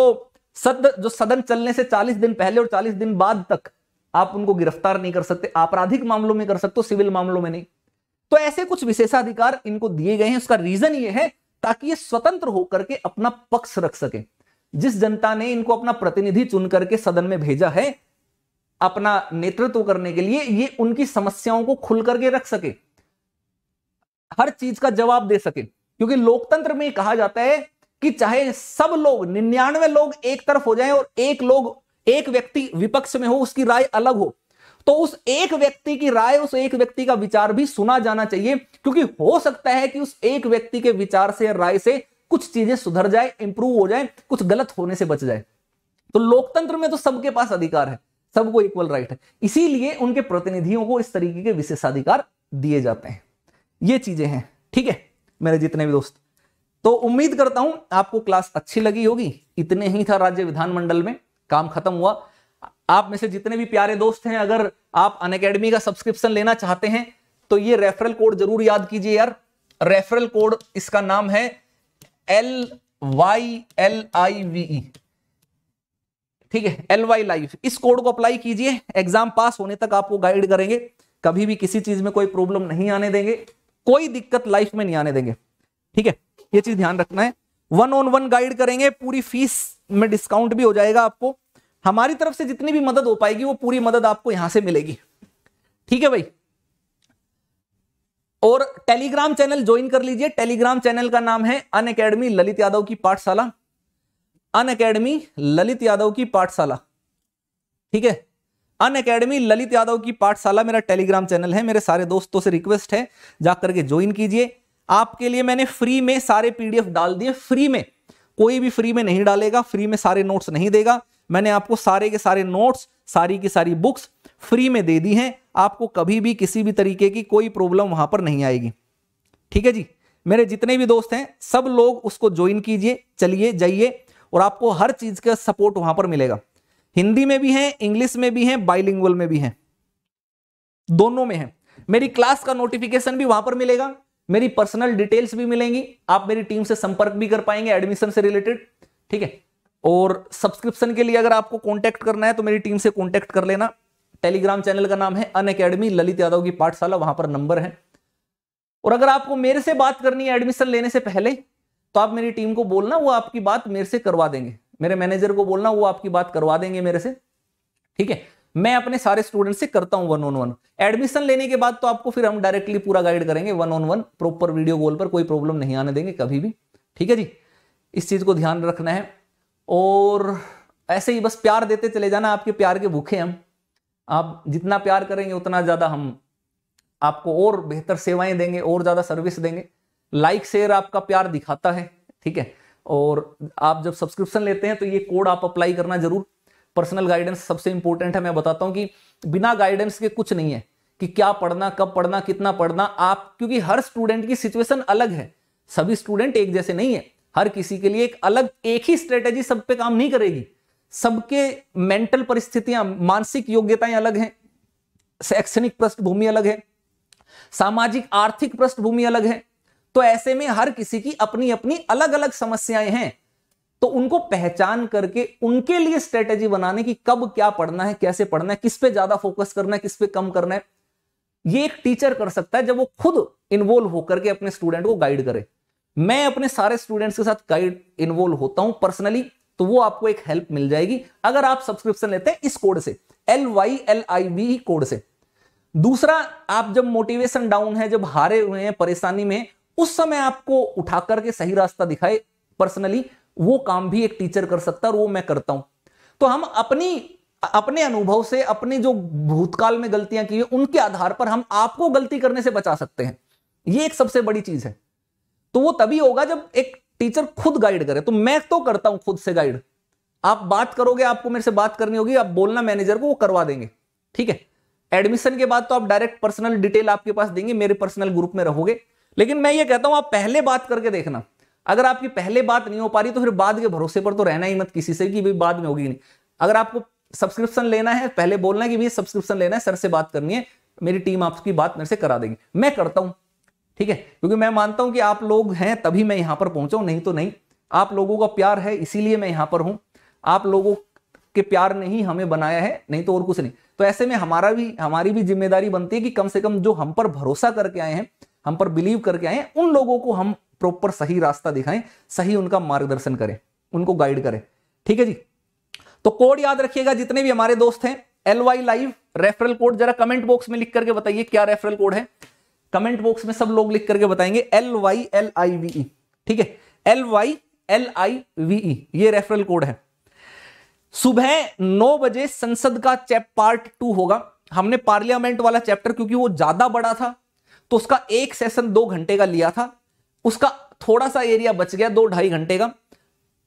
सद जो सदन चलने से 40 दिन पहले और 40 दिन बाद तक आप उनको गिरफ्तार नहीं कर सकते आपराधिक मामलों में कर सकते हो सिविल मामलों में नहीं तो ऐसे कुछ विशेषाधिकार इनको दिए गए हैं उसका रीजन ये है ताकि ये स्वतंत्र होकर के अपना पक्ष रख सके जिस जनता ने इनको अपना प्रतिनिधि चुन करके सदन में भेजा है अपना नेतृत्व करने के लिए ये उनकी समस्याओं को खुल करके रख सके हर चीज का जवाब दे सके क्योंकि लोकतंत्र में कहा जाता है कि चाहे सब लोग निन्यानवे लोग एक तरफ हो जाएं और एक लोग एक व्यक्ति विपक्ष में हो उसकी राय अलग हो तो उस एक व्यक्ति की राय उस एक व्यक्ति का विचार भी सुना जाना चाहिए क्योंकि हो सकता है कि उस एक व्यक्ति के विचार से राय से कुछ चीजें सुधर जाए इंप्रूव हो जाए कुछ गलत होने से बच जाए तो लोकतंत्र में तो सबके पास अधिकार है सबको इक्वल राइट है इसीलिए उनके प्रतिनिधियों को इस तरीके के विशेषाधिकार दिए जाते हैं ये चीजें हैं ठीक है मेरे जितने भी दोस्त तो उम्मीद करता हूं आपको क्लास अच्छी लगी होगी इतने ही था राज्य विधानमंडल में काम खत्म हुआ आप में से जितने भी प्यारे दोस्त हैं अगर आप अन का सब्सक्रिप्शन लेना चाहते हैं तो ये रेफरल कोड जरूर याद कीजिए यार रेफरल कोड इसका नाम है L Y L I V ठीक है एल वाई लाइफ इस कोड को अप्लाई कीजिए एग्जाम पास होने तक आपको गाइड करेंगे कभी भी किसी चीज में कोई प्रॉब्लम नहीं आने देंगे कोई दिक्कत लाइफ में नहीं आने देंगे ठीक है ये चीज ध्यान रखना है वन ऑन वन गाइड करेंगे पूरी फीस में डिस्काउंट भी हो जाएगा आपको हमारी तरफ से जितनी भी मदद हो पाएगी वो पूरी मदद आपको यहां से मिलेगी ठीक है भाई और टेलीग्राम चैनल ज्वाइन कर लीजिए टेलीग्राम चैनल का नाम है अन अकेडमी ललित यादव की पाठशाला अन अकेडमी ललित यादव की पाठशाला ठीक है अन अकेडमी ललित यादव की पाठशाला मेरा टेलीग्राम चैनल है मेरे सारे दोस्तों से रिक्वेस्ट है जाकर के ज्वाइन कीजिए आपके लिए मैंने फ्री में सारे पीडीएफ डाल दिए फ्री में कोई भी फ्री में नहीं डालेगा फ्री में सारे नोट्स नहीं देगा मैंने आपको सारे के सारे नोट्स सारी की सारी बुक्स फ्री में दे दी हैं आपको कभी भी किसी भी तरीके की कोई प्रॉब्लम वहां पर नहीं आएगी ठीक है जी मेरे जितने भी दोस्त हैं सब लोग उसको ज्वाइन कीजिए चलिए जाइए और आपको हर चीज का सपोर्ट वहां पर मिलेगा हिंदी में भी हैं इंग्लिश में भी हैं बाइलिंगुअल में भी हैं दोनों में है मेरी क्लास का नोटिफिकेशन भी वहां पर मिलेगा मेरी पर्सनल डिटेल्स भी मिलेंगी आप मेरी टीम से संपर्क भी कर पाएंगे एडमिशन से रिलेटेड ठीक है और सब्सक्रिप्शन के लिए अगर आपको कॉन्टैक्ट करना है तो मेरी टीम से कॉन्टैक्ट कर लेना टेलीग्राम चैनल का नाम है अन अकेडमी ललित यादव की पाठशाला वहां पर नंबर है और अगर आपको मेरे से बात करनी है एडमिशन लेने से पहले तो आप मेरी टीम को बोलना वो आपकी बात मेरे से करवा देंगे मेरे मैनेजर को बोलना वो आपकी बात करवा देंगे मेरे से ठीक है मैं अपने सारे स्टूडेंट से करता हूं वन ऑन वन एडमिशन लेने के बाद तो आपको फिर हम डायरेक्टली पूरा गाइड करेंगे one on one proper video call पर कोई प्रॉब्लम नहीं आने देंगे कभी भी ठीक है जी इस चीज़ को ध्यान रखना है और ऐसे ही बस प्यार देते चले जाना आपके प्यार के भूखे हम आप जितना प्यार करेंगे उतना ज़्यादा हम आपको और बेहतर सेवाएं देंगे और ज़्यादा सर्विस देंगे लाइक शेयर आपका प्यार दिखाता है ठीक है और आप जब सब्सक्रिप्शन लेते हैं तो ये कोड आप अप्लाई करना जरूर पर्सनल गाइडेंस सबसे इंपॉर्टेंट है मैं बताता हूं कि बिना गाइडेंस के कुछ नहीं है कि क्या पढ़ना कब पढ़ना कितना पढ़ना आप क्योंकि हर स्टूडेंट की सिचुएशन अलग है सभी स्टूडेंट एक जैसे नहीं है हर किसी के लिए एक अलग एक ही स्ट्रेटेजी सब पे काम नहीं करेगी सबके मेंटल परिस्थितियां मानसिक योग्यताएं अलग हैं शैक्षणिक पृष्ठभूमि अलग है सामाजिक आर्थिक पृष्ठभूमि अलग है तो ऐसे में हर किसी की अपनी अपनी अलग अलग समस्याएं हैं तो उनको पहचान करके उनके लिए स्ट्रेटेजी बनाने की कब क्या पढ़ना है कैसे पढ़ना है किस पे ज्यादा फोकस करना है किस पे कम करना है ये एक टीचर कर सकता है जब वो खुद इन्वॉल्व होकर के अपने स्टूडेंट को गाइड करे मैं अपने सारे स्टूडेंट्स के साथ गाइड इन्वॉल्व होता हूं पर्सनली तो वो आपको एक हेल्प मिल जाएगी अगर आप सब्सक्रिप्शन लेते हैं इस कोड से L Y L I V code से दूसरा आप जब मोटिवेशन डाउन है जब हारे हुए हैं परेशानी में उस समय आपको उठा करके सही रास्ता दिखाए पर्सनली वो काम भी एक टीचर कर सकता है और वो मैं करता हूं तो हम अपनी अपने अनुभव से अपने जो भूतकाल में गलतियां की उनके आधार पर हम आपको गलती करने से बचा सकते हैं ये एक सबसे बड़ी चीज है तो वो तभी होगा जब एक टीचर खुद गाइड करे तो मैं तो करता हूं खुद से गाइड आप बात करोगे आपको मेरे से बात करनी होगी आप बोलना मैनेजर को वो करवा देंगे ठीक है एडमिशन के बाद तो आप डायरेक्ट पर्सनल डिटेल आपके पास देंगे मेरे पर्सनल ग्रुप में रहोगे लेकिन मैं ये कहता हूं आप पहले बात करके देखना अगर आपकी पहले बात नहीं हो पा रही तो फिर बाद के भरोसे पर तो रहना ही मत किसी से कि भाई बाद में होगी नहीं अगर आपको सब्सक्रिप्शन लेना है पहले बोलना है कि भैया सब्सक्रिप्शन लेना है सर से बात करनी है मेरी टीम आपकी बात मेरे से करा देगी मैं करता हूं ठीक है क्योंकि मैं मानता हूं कि आप लोग हैं तभी मैं यहां पर पहुंचाऊ नहीं तो नहीं आप लोगों का प्यार है इसीलिए मैं यहां पर हूं आप लोगों के प्यार ने ही हमें बनाया है नहीं तो और कुछ नहीं तो ऐसे में हमारा भी हमारी भी जिम्मेदारी बनती है कि कम से कम जो हम पर भरोसा करके आए हैं हम पर बिलीव करके आए उन लोगों को हम प्रॉपर सही रास्ता दिखाएं सही उनका मार्गदर्शन करें उनको गाइड करें ठीक है जी तो कोड याद रखिएगा जितने भी हमारे दोस्त हैं L Y live referral code जरा कमेंट बॉक्स में लिख करके बताइए क्या रेफरल कोड है कमेंट बॉक्स में सब लोग लिख करके बताएंगे L Y L I V E ठीक है L Y L I V E ये रेफरल कोड है सुबह नौ बजे संसद का चैप पार्ट टू होगा हमने पार्लियामेंट वाला चैप्टर क्योंकि वो ज्यादा बड़ा था तो उसका एक सेशन दो घंटे का लिया था उसका थोड़ा सा एरिया बच गया दो ढाई घंटे का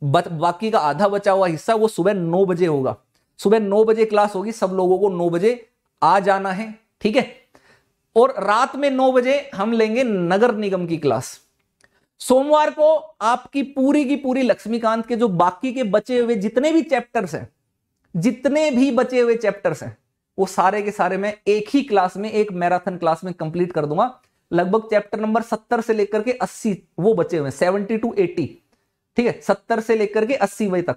बत, बाकी का आधा बचा हुआ हिस्सा वो सुबह नौ बजे होगा सुबह नौ बजे क्लास होगी सब लोगों को नौ बजे आ जाना है ठीक है और रात में नौ बजे हम लेंगे नगर निगम की क्लास सोमवार को आपकी पूरी की पूरी लक्ष्मीकांत के जो बाकी के बचे हुए जितने भी चैप्टर्स हैं जितने भी बचे हुए चैप्टर्स हैं वो सारे के सारे मैं एक ही क्लास में एक मैराथन क्लास में कंप्लीट कर दूंगा लगभग चैप्टर नंबर सत्तर से लेकर के अस्सी वो बचे हुए सेवेंटी टू एटी ठीक है सत्तर से लेकर के अस्सी वे तक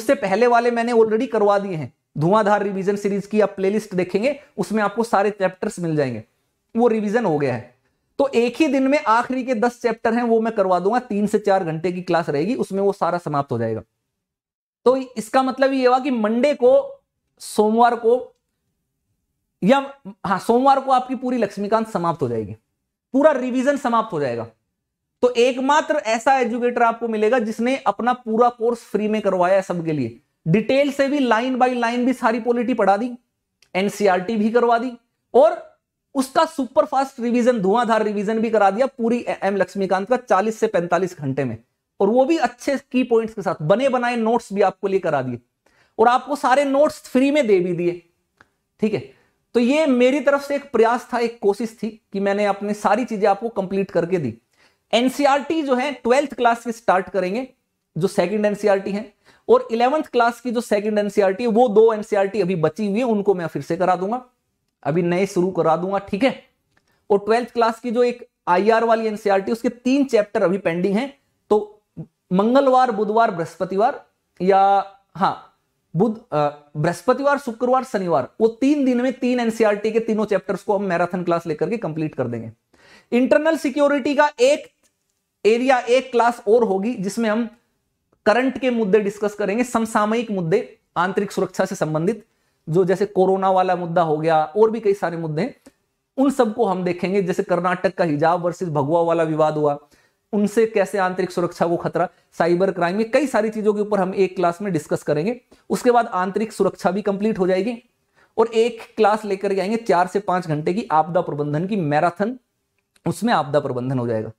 उससे पहले वाले मैंने ऑलरेडी करवा दिए हैं धुआंधार रिवीजन सीरीज की आप प्लेलिस्ट देखेंगे उसमें आपको सारे चैप्टर्स मिल जाएंगे वो रिवीजन हो गया है तो एक ही दिन में आखिरी के दस चैप्टर हैं वो मैं करवा दूंगा तीन से चार घंटे की क्लास रहेगी उसमें वो सारा समाप्त हो जाएगा तो इसका मतलब ये हुआ कि मंडे को सोमवार को या हाँ सोमवार को आपकी पूरी लक्ष्मीकांत समाप्त हो जाएगी पूरा रिवीजन समाप्त हो जाएगा तो एकमात्र ऐसा एजुकेटर आपको मिलेगा जिसने अपना पूरा कोर्स फ्री में करवाया है सबके लिए डिटेल से भी लाइन बाय लाइन भी सारी पॉलिटी पढ़ा दी एनसीआरटी e भी करवा दी और उसका सुपर फास्ट रिवीजन धुआंधार रिवीजन भी करा दिया पूरी एम लक्ष्मीकांत का 40 से 45 घंटे में और वो भी अच्छे की पॉइंट्स के साथ बने बनाए नोट्स भी आपको लिए करा दिए और आपको सारे नोट्स फ्री में दे भी दिए ठीक है तो ये मेरी तरफ से एक प्रयास था एक कोशिश थी कि मैंने अपनी सारी चीजें आपको कंप्लीट करके दी एनसीआरटी e जो है ट्वेल्थ क्लास से स्टार्ट करेंगे जो सेकंड एनसीआरटी e है और इलेवंथ क्लास की जो सेकंड एनसीआरटी e है वो दो एनसीआरटी अभी बची हुई है उनको मैं फिर से करा दूंगा अभी नए शुरू करा दूंगा ठीक है और ट्वेल्थ क्लास की जो एक आई वाली एनसीआरटी उसके तीन चैप्टर अभी पेंडिंग है तो मंगलवार बुधवार बृहस्पतिवार या हाँ बुध बृहस्पतिवार शुक्रवार शनिवार वो तीन दिन में तीन एनसीआरटी e के तीनों चैप्टर्स को हम मैराथन क्लास लेकर के कंप्लीट कर देंगे इंटरनल सिक्योरिटी का एक एरिया एक क्लास और होगी जिसमें हम करंट के मुद्दे डिस्कस करेंगे समसामयिक मुद्दे आंतरिक सुरक्षा से संबंधित जो जैसे कोरोना वाला मुद्दा हो गया और भी कई सारे मुद्दे उन सबको हम देखेंगे जैसे कर्नाटक का हिजाब वर्सेस भगवा वाला विवाद हुआ उनसे कैसे आंतरिक सुरक्षा को खतरा साइबर क्राइम में कई सारी चीजों के ऊपर हम एक क्लास में डिस्कस करेंगे उसके बाद आंतरिक सुरक्षा भी कंप्लीट हो जाएगी और एक क्लास लेकर के आएंगे चार से पांच घंटे की आपदा प्रबंधन की मैराथन उसमें आपदा प्रबंधन हो जाएगा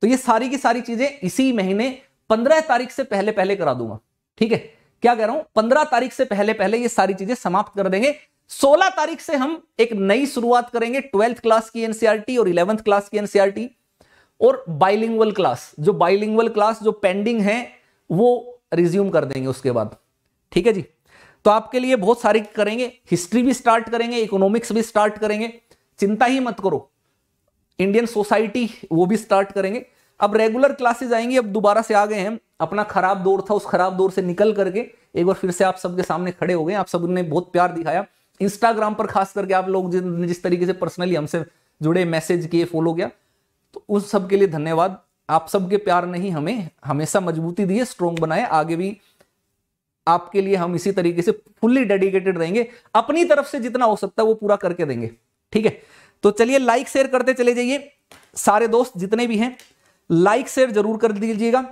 तो ये सारी की सारी चीजें इसी महीने पंद्रह तारीख से पहले पहले करा दूंगा ठीक है क्या कह रहा हूं पंद्रह तारीख से पहले पहले ये सारी चीजें समाप्त कर देंगे सोलह तारीख से हम एक नई शुरुआत करेंगे ट्वेल्थ क्लास की एनसीआरटी e और इलेवंथ क्लास की एनसीआरटी और बाइलिंगल क्लास जो बाइलिंगल क्लास जो पेंडिंग है वो रिज्यूम कर देंगे उसके बाद ठीक है जी तो आपके लिए बहुत सारी करेंगे हिस्ट्री भी स्टार्ट करेंगे इकोनॉमिक्स भी स्टार्ट करेंगे चिंता ही मत करो इंडियन सोसाइटी वो भी स्टार्ट करेंगे अब रेगुलर क्लासेज आएंगी अब दोबारा से आ गए हैं अपना खराब दौर था उस खराब दौर से निकल करके एक बार फिर से आप सबके सामने खड़े हो गए आप ने बहुत प्यार दिखाया इंस्टाग्राम पर खास करके आप लोग जिस तरीके से पर्सनली हमसे जुड़े मैसेज किए फॉलो किया तो उस सब के लिए धन्यवाद आप सबके प्यार ने ही हमें हमेशा मजबूती दी है स्ट्रोंग बनाए आगे भी आपके लिए हम इसी तरीके से फुल्ली डेडिकेटेड रहेंगे अपनी तरफ से जितना हो सकता है वो पूरा करके देंगे ठीक है तो चलिए लाइक शेयर करते चले जाइए सारे दोस्त जितने भी हैं लाइक शेयर जरूर कर दीजिएगा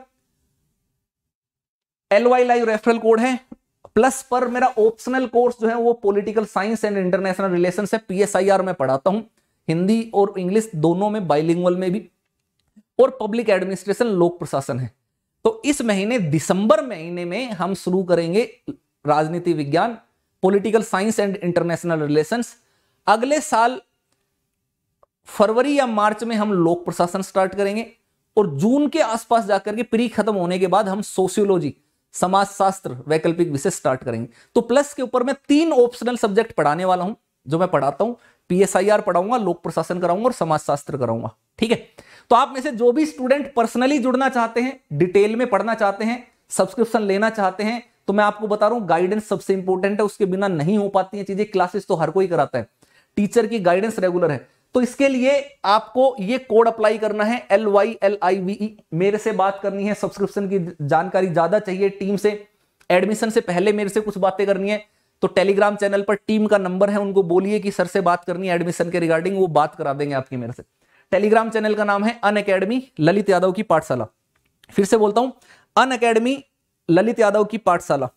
L Y live referral code है प्लस पर मेरा ऑप्शनल कोर्स जो है वो political science and international relation है पीएसआईआर में पढ़ाता हूं हिंदी और इंग्लिश दोनों में बाइलिंगुअल में भी और पब्लिक एडमिनिस्ट्रेशन लोक प्रशासन है तो इस महीने दिसंबर महीने में हम शुरू करेंगे राजनीति विज्ञान political science and international relations अगले साल फरवरी या मार्च में हम लोक प्रशासन स्टार्ट करेंगे और जून के आसपास जाकर के प्री खत्म होने के बाद हम सोशियोलॉजी समाजशास्त्र वैकल्पिक विषय स्टार्ट करेंगे तो प्लस के ऊपर मैं तीन ऑप्शनल सब्जेक्ट पढ़ाने वाला हूं जो मैं पढ़ाता हूं पीएसआईआर पढ़ाऊंगा लोक प्रशासन कराऊंगा और समाजशास्त्र कराऊंगा ठीक है तो आप में से जो भी स्टूडेंट पर्सनली जुड़ना चाहते हैं डिटेल में पढ़ना चाहते हैं सब्सक्रिप्शन लेना चाहते हैं तो मैं आपको बता रहा हूं गाइडेंस सबसे इंपॉर्टेंट है उसके बिना नहीं हो पाती है चीजें क्लासेस तो हर कोई कराता है टीचर की गाइडेंस रेगुलर है तो इसके लिए आपको ये कोड अप्लाई करना है L Y L I V मेरे से बात करनी है सब्सक्रिप्शन की जानकारी ज्यादा चाहिए टीम से एडमिशन से पहले मेरे से कुछ बातें करनी है तो टेलीग्राम चैनल पर टीम का नंबर है उनको बोलिए कि सर से बात करनी है एडमिशन के रिगार्डिंग वो बात करा देंगे आपकी मेरे से टेलीग्राम चैनल का नाम है अन अकेडमी ललित यादव की पाठशाला फिर से बोलता हूं अन अकेडमी ललित यादव की पाठशाला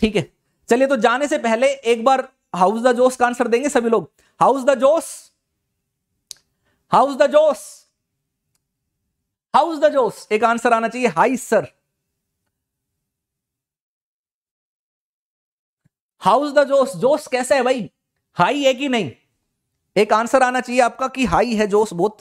ठीक है चलिए तो जाने से पहले एक बार हाउस द जोश का आंसर देंगे सभी लोग how's the josh how's the josh how's the josh एक आंसर आना चाहिए high sir how is the josh जोश कैसा है भाई हाई है कि नहीं एक आंसर आना चाहिए आपका कि हाई है जोश बहुत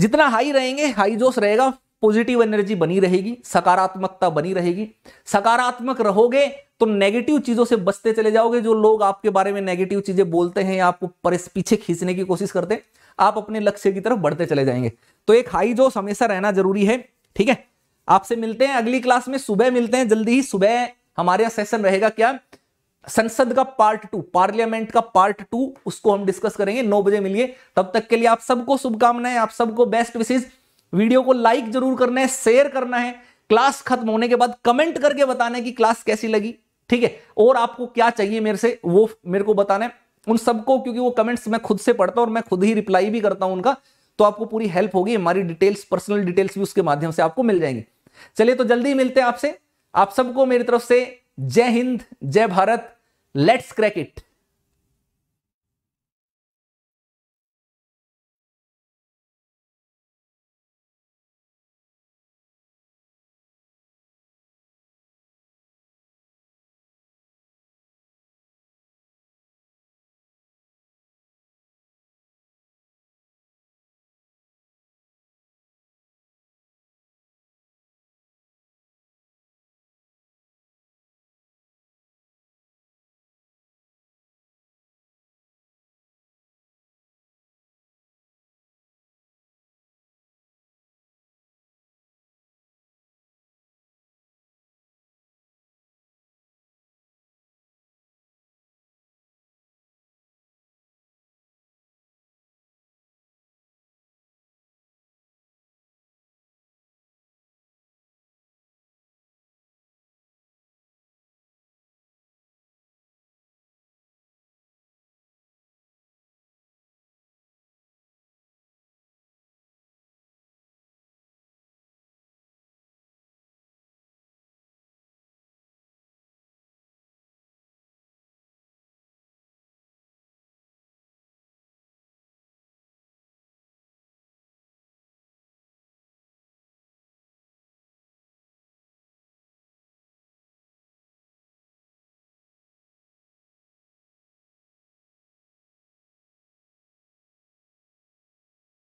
जितना हाई रहेंगे हाई जोश रहेगा पॉजिटिव एनर्जी बनी रहेगी सकारात्मकता बनी रहेगी सकारात्मक रहोगे तो नेगेटिव चीजों से बचते चले जाओगे जो लोग आपके बारे में नेगेटिव चीजें बोलते हैं या आपको परिस पीछे खींचने की कोशिश करते हैं आप अपने लक्ष्य की तरफ बढ़ते चले जाएंगे तो एक हाई जोश हमेशा रहना जरूरी है ठीक है आपसे मिलते हैं अगली क्लास में सुबह मिलते हैं जल्दी ही सुबह हमारे यहाँ सेशन रहेगा क्या संसद का पार्ट टू पार्लियामेंट का पार्ट टू उसको हम डिस्कस करेंगे नौ बजे मिलिए तब तक के लिए आप सबको शुभकामनाएं आप सबको बेस्ट विशेष वीडियो को लाइक जरूर करना है शेयर करना है क्लास खत्म होने के बाद कमेंट करके बताना है कि क्लास कैसी लगी ठीक है और आपको क्या चाहिए मेरे से वो मेरे को बताना है उन सबको क्योंकि वो कमेंट्स मैं खुद से पढ़ता हूं और मैं खुद ही रिप्लाई भी करता हूं उनका तो आपको पूरी हेल्प होगी हमारी डिटेल्स पर्सनल डिटेल्स भी उसके माध्यम से आपको मिल जाएंगे चलिए तो जल्दी मिलते हैं आपसे आप सबको मेरी तरफ से जय हिंद जय भारत लेट्स क्रैक इट